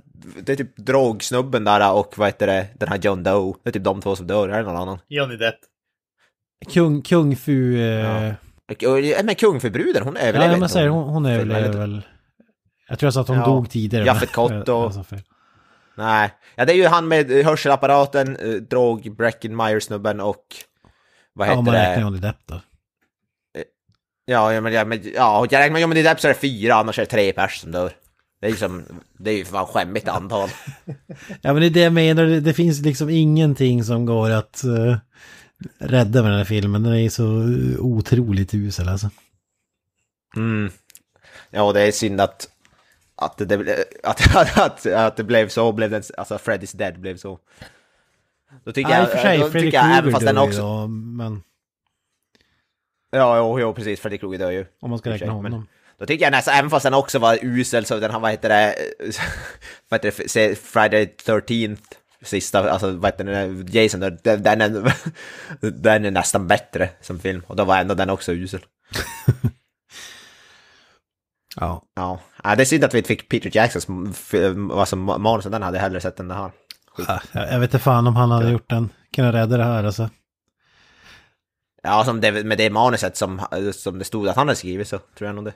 det är typ drogsnubben där äh, och vad heter det, den här John Doe. Det är typ de två som dör, är det någon annan? Johnny Depp. Kung, kung fu... Eh, ja. Men kung fu bruden, hon överlever Ja, men säger hon, hon överlever väl. Jag tror jag sa att hon ja. dog tidigare. Jaffet Kott och... Alltså, Nej, ja det är ju han med hörselapparaten, eh, drog, Breckenmeyer-snubben och... Vad heter det? Ja, om man räknar Johnny Depp då. Ja, men, ja, men, ja, jag räknar, ja, men det är därför det är fyra, annars är det tre pers som dör. Det är liksom, det är ju fan skämmigt antal. (laughs) ja, men det är det jag menar, det, det finns liksom ingenting som går att uh, rädda med den här filmen. Den är så eh, otroligt usel alltså. Mm. Ja, det är synd att, att, det, att, (laughs) att, att, att det blev så, blev den, alltså Freddy's Dead blev så. Då tycker ja, jag, för sig, då, Freddy tycker jag, även Då, men... Ja, jo, jo precis, Freddy Krueger dör ju. Om man ska räkna honom. Men då tycker jag nästan, även fast den också var usel, så den här, vad heter det, (laughs) vad heter det, Friday 13th, sista, alltså vad heter det, Jason, den är, (laughs) den är nästan bättre som film. Och då var ändå den också usel. (laughs) ja. ja. Ja, det är synd att vi inte fick Peter Jacksons alltså, manus, den hade jag hellre sett än den här. Ja, jag vet inte fan om han hade gjort den, kunnat rädda det här alltså. Ja, som det, med det manuset som, som det stod att han hade skrivit så tror jag nog det.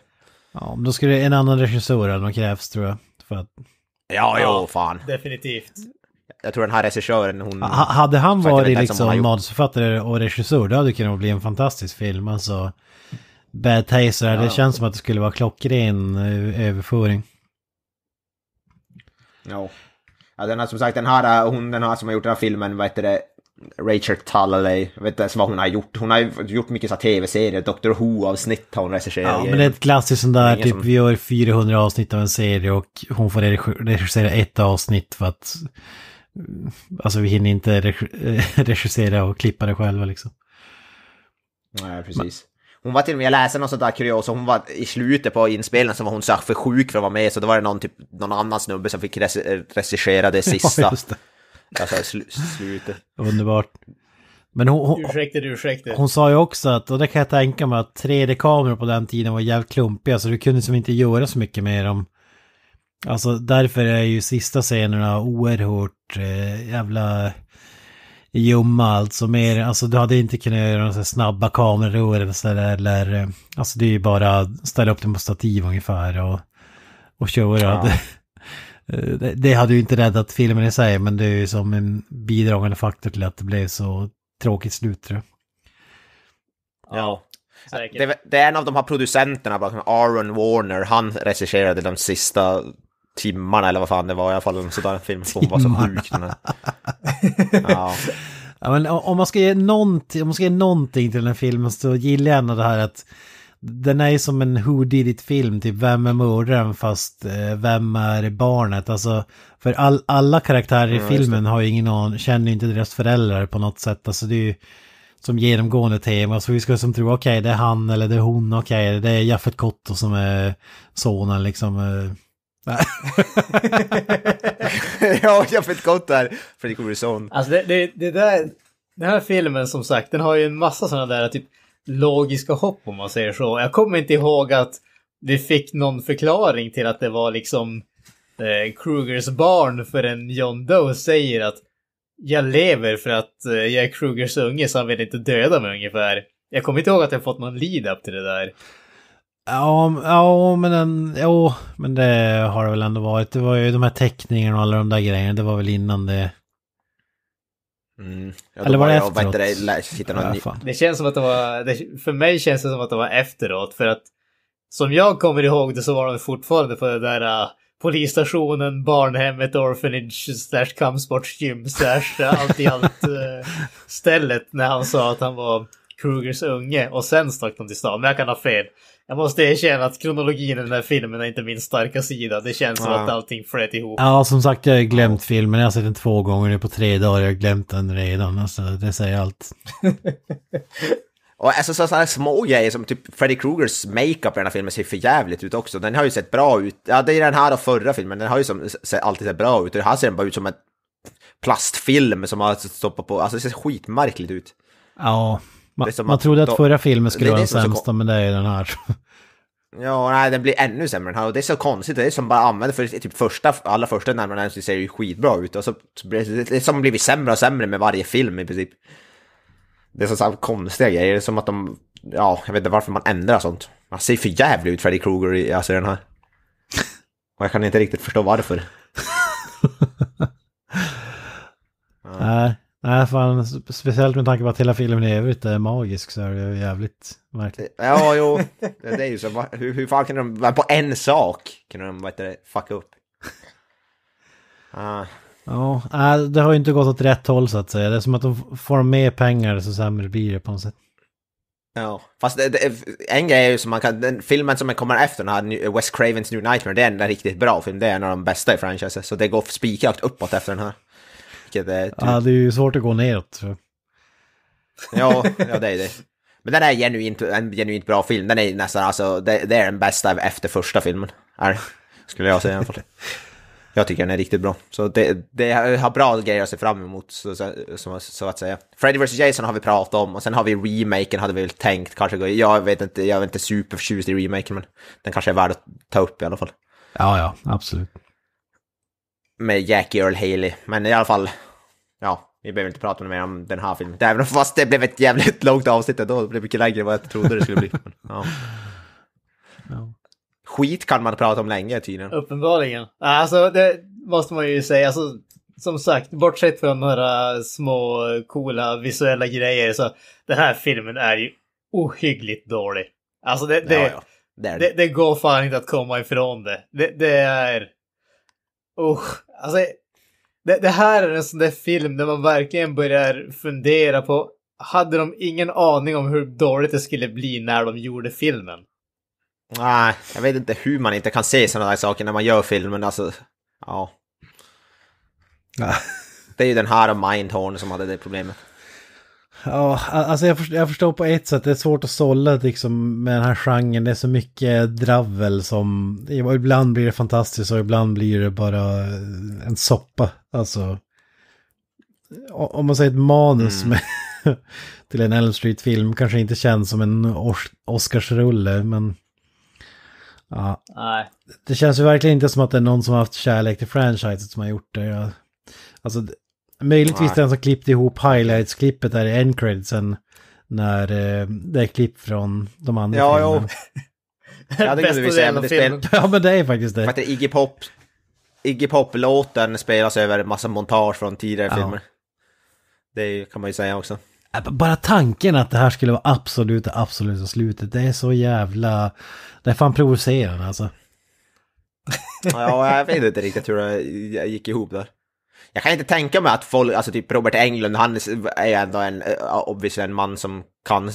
Ja, men då skulle en annan regissör hade krävs tror jag. För att... Ja, ja, jo, fan. Definitivt. Jag tror den här regissören, hon... Ha, hade han varit liksom manusförfattare och regissör, då hade det kunnat bli en fantastisk film. Alltså, Bad Taser, ja. det känns som att det skulle vara klockren eh, överföring. Ja. Ja, den här, som sagt, den här, eh, hon, den här som har gjort den här filmen, vad heter det, Rachel Talalay, jag vet inte ens vad hon har gjort. Hon har gjort mycket så tv-serier, Doctor Who-avsnitt har hon regisserat. Ja, men det är ett klassiskt sånt där, typ som... vi gör 400 avsnitt av en serie och hon får regissera ett avsnitt för att... Mm, alltså vi hinner inte (laughs) regissera och klippa det själva liksom. Nej, precis. Men... Hon var till och med, jag läste något sånt där kuriosa, hon var i slutet på inspelningen så var hon så för sjuk för att vara med så då var det någon, typ, någon annan snubbe som fick regissera det (laughs) sista. Ja, Alltså sl slutet. Underbart. Men hon, hon, ursäkta, ursäkta. hon sa ju också att, och det kan jag tänka mig, att 3D-kameror på den tiden var jävligt klumpiga så du kunde som inte göra så mycket med dem. Alltså därför är ju sista scenerna oerhört eh, jävla ljumma alltså. Mer, alltså du hade inte kunnat göra några snabba kamerarörelser eller... Eh, alltså det är ju bara ställa upp dem på stativ ungefär och, och köra. Ja. Eh, det hade ju inte räddat filmen i sig men det är ju som en bidragande faktor till att det blev så tråkigt slut tror jag. Ja, Det, det är en av de här producenterna Aaron Warner, han regisserade de sista timmarna eller vad fan det var i alla fall, en sådan film som var så sjuk. (laughs) ja. ja om om man ska ge någonting till den här filmen så gillar jag ändå det här att den är ju som en Who Did It-film, typ vem är mördaren fast eh, vem är barnet? Alltså, för all, alla karaktärer i ja, filmen har ju ingen aning, känner ju inte deras föräldrar på något sätt. Alltså det är ju som genomgående tema, så vi ska som tro, okej okay, det är han eller det är hon, okej okay, det är Jaffet Kotto som är sonen liksom. Eh. (laughs) ja, Jaffet Kotto är Fredrik Olsson. Alltså det, det, det där, den här filmen som sagt, den har ju en massa sådana där typ logiska hopp om man säger så. Jag kommer inte ihåg att vi fick någon förklaring till att det var liksom eh, Krugers barn förrän John Doe säger att jag lever för att eh, jag är Krugers unge så han vill inte döda mig ungefär. Jag kommer inte ihåg att jag fått någon lead-up till det där. Ja, ja men, den, ja, men det har det väl ändå varit. Det var ju de här teckningarna och alla de där grejerna. Det var väl innan det Mm. Ja, Eller var det jag, efteråt? Vet det, ja, det känns som att det var, det, för mig känns det som att det var efteråt för att som jag kommer ihåg det så var de fortfarande på den där uh, polisstationen, barnhemmet, orphanage, slash kampsportsgym, slash äh, allt i allt uh, stället när han sa att han var Krugers unge och sen stack de till stan. Men jag kan ha fel. Jag måste erkänna att kronologin i den här filmen är inte min starka sida. Det känns som ja. att allting flöt ihop. Ja, som sagt, jag har glömt filmen. Jag har sett den två gånger nu på tre dagar. Jag har glömt den redan. Alltså, det säger allt. (laughs) Och alltså sådana små grejer som typ Freddy Krugers makeup i den här filmen ser för jävligt ut också. Den har ju sett bra ut. Ja, det är den här och förra filmen. Den har ju som, alltid sett bra ut. Och här ser den bara ut som en plastfilm som har stoppat på. Alltså det ser skitmärkligt ut. Ja, man, man att trodde att då, förra filmen skulle vara den sämsta, men det är den här. Ja, nej, den blir ännu sämre den här och det är så konstigt. Det är som bara använder för typ första, alla första närmare så ser ju skitbra ut och så blir det som blivit sämre och sämre med varje film i princip. Det är så, så konstiga grejer, det är som att de, ja, jag vet inte varför man ändrar sånt. Man ser för jävligt ut Freddy Krueger i alltså, den här. Och jag kan inte riktigt förstå varför. (laughs) ja. Nej, fan, speciellt med tanke på att hela filmen i övrigt är magisk så är det ju jävligt märkligt. Ja, jo, (laughs) det är ju så. Hur, hur fan kunde de, på en sak kunde de, vad heter det, fucka upp? Uh. (laughs) Ja, äh, det har ju inte gått åt rätt håll så att säga. Det är som att de får mer pengar så sämre blir det på något sätt. Ja, fast det, det, en grej är ju som man kan, den filmen som kommer efter den här, West Cravens New Nightmare, det är en riktigt bra film, det är en av de bästa i franchisen. Så det går spikrakt uppåt efter den här. Vilket är tur. Typ- ja, det är ju svårt att gå neråt. ja, ja, det är det. Men den är genuint, en genuint bra film. Den är nästan, alltså, det, det är den bästa efter första filmen. Är, skulle jag säga i alla fall. Jag tycker den är riktigt bra. Så det, det har bra grejer att se fram emot, så, så, så, att säga. Freddy vs. Jason har vi pratat om och sen har vi remaken, hade vi väl tänkt kanske gå Jag vet inte, jag är inte superförtjust i remaken, men den kanske är värd att ta upp i alla fall. Ja, ja, absolut med Jackie Earl Haley. Men i alla fall, ja, vi behöver inte prata mer om den här filmen. Även fast det blev ett jävligt långt avsnitt ändå, det blev mycket längre än vad jag trodde det skulle bli. Men, ja. (laughs) Skit kan man prata om länge tydligen. Uppenbarligen. Alltså, det måste man ju säga. Alltså, som sagt, bortsett från några små coola visuella grejer så den här filmen är ju ohyggligt dålig. Alltså det, det, ja, ja. Det, det, går fan inte att komma ifrån det. Det, är... Usch. Alltså, det, det, här är en sån där film där man verkligen börjar fundera på, hade de ingen aning om hur dåligt det skulle bli när de gjorde filmen? Nej, jag vet inte hur man inte kan se sådana där saker när man gör filmen, alltså, ja. Det är ju den här och Mindhorn som hade det problemet. Ja, alltså jag förstår, jag förstår, på ett sätt, det är svårt att sålla liksom med den här genren. Det är så mycket dravel som, ibland blir det fantastiskt och ibland blir det bara en soppa. Alltså, om man säger ett manus mm. med, (laughs) till en Elm Street-film kanske inte känns som en Oscarsrulle, men... Ja. Nej. Det känns ju verkligen inte som att det är någon som har haft kärlek till franchiset som har gjort det. Jag, alltså, Möjligtvis den som klippte ihop highlights-klippet där i end creditsen. När eh, det är klipp från de andra ja, filmerna. Ja, (laughs) ja. det kunde bli sämre spel. Ja, men det är faktiskt det. För Iggy Pop, Iggy Pop-låten spelas över en massa montage från tidigare ja. filmer. Det kan man ju säga också. Äh, bara tanken att det här skulle vara absoluta, absoluta slutet, det är så jävla... Det är fan provocerande alltså. ja, jag vet inte riktigt hur det gick ihop där jag kan inte tänka mig att folk, alltså typ Robert Englund, han är ju ändå en, eh, obviously en man som kan, eh,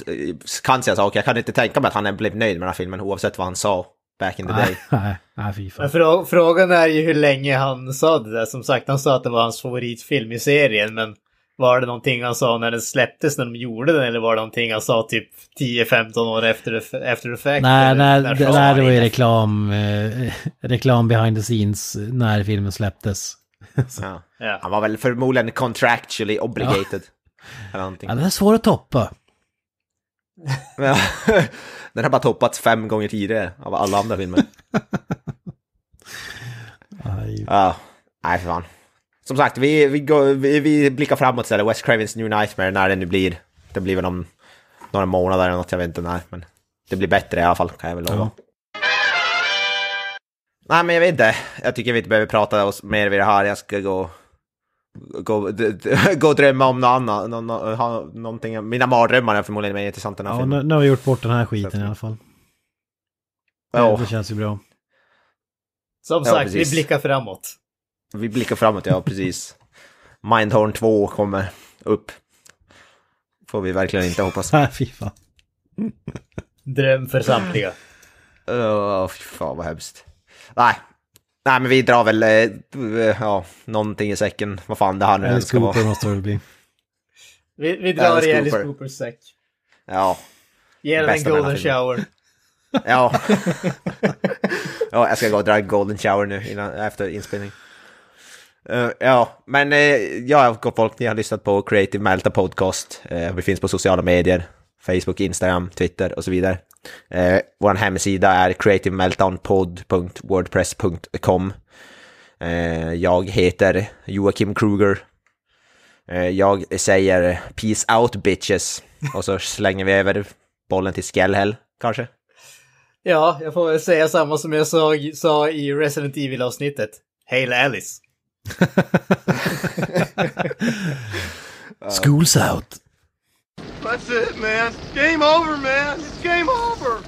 kan säga saker. Jag kan inte tänka mig att han blev nöjd med den här filmen oavsett vad han sa back in the day. (laughs) Nej, Frå frågan är ju hur länge han sa det där. Som sagt, han sa att det var hans favoritfilm i serien, men var det någonting han sa när den släpptes, när de gjorde den, eller var det någonting han sa typ 10-15 år efter, efter effect? Nej, nej, det, nej, det var ju reklam, eh, (laughs) reklam behind the scenes när filmen släpptes. (laughs) ja. Han var väl förmodligen contractually obligated. Eller Ja, den är svår att toppa. (laughs) den har bara toppats fem gånger tidigare av alla andra filmer. (laughs) Ja, nej för fan. Som sagt, vi, vi, går, vi, vi blickar framåt istället. West Cravens New Nightmare, när det nu blir. Det blir väl om några månader eller något, jag vet inte när. Men det blir bättre i alla fall, kan jag väl lova. Nej, men jag vet inte. Jag tycker vi inte behöver prata mer vid det här. Jag ska gå gå, (laughs) gå och drömma om något annat. Nå, nå, ha, någonting. Mina mardrömmar är förmodligen mer intressanta än ja, Nu, nu har vi gjort bort den här skiten i alla fall. Ja, det känns ju bra. Som sagt, ja, vi blickar framåt. Vi blickar framåt, ja precis. (laughs) Mindhorn 2 kommer upp. Får vi verkligen inte hoppas. (laughs) Nej, fy fan. Dröm för samtliga. Åh, oh, fy fan vad hemskt nej, nej, men vi drar väl eh, eh, ja, någonting i säcken. Vad fan det här nu ska vara. Alice måste det bli. (laughs) Vi, vi drar i Alice Coopers säck. Ja. Ge den en golden shower. ja. (laughs) ja, jag ska gå och dra en golden shower nu innan, efter inspelning. Uh, ja, men uh, ja, gott folk, ni har lyssnat på Creative Malta Podcast. Uh, vi finns på sociala medier, Facebook, Instagram, Twitter och så vidare. Eh, Vår hemsida är creativemeltdownpod.wordpress.com. Eh, jag heter Joakim Kruger. Eh, jag säger peace out bitches och så slänger vi över bollen till Skellhäll kanske. Ja, jag får väl säga samma som jag sa, sa i Resident Evil-avsnittet. Hail Alice! (laughs) School's out! That's it, man. Game over, man. It's game over.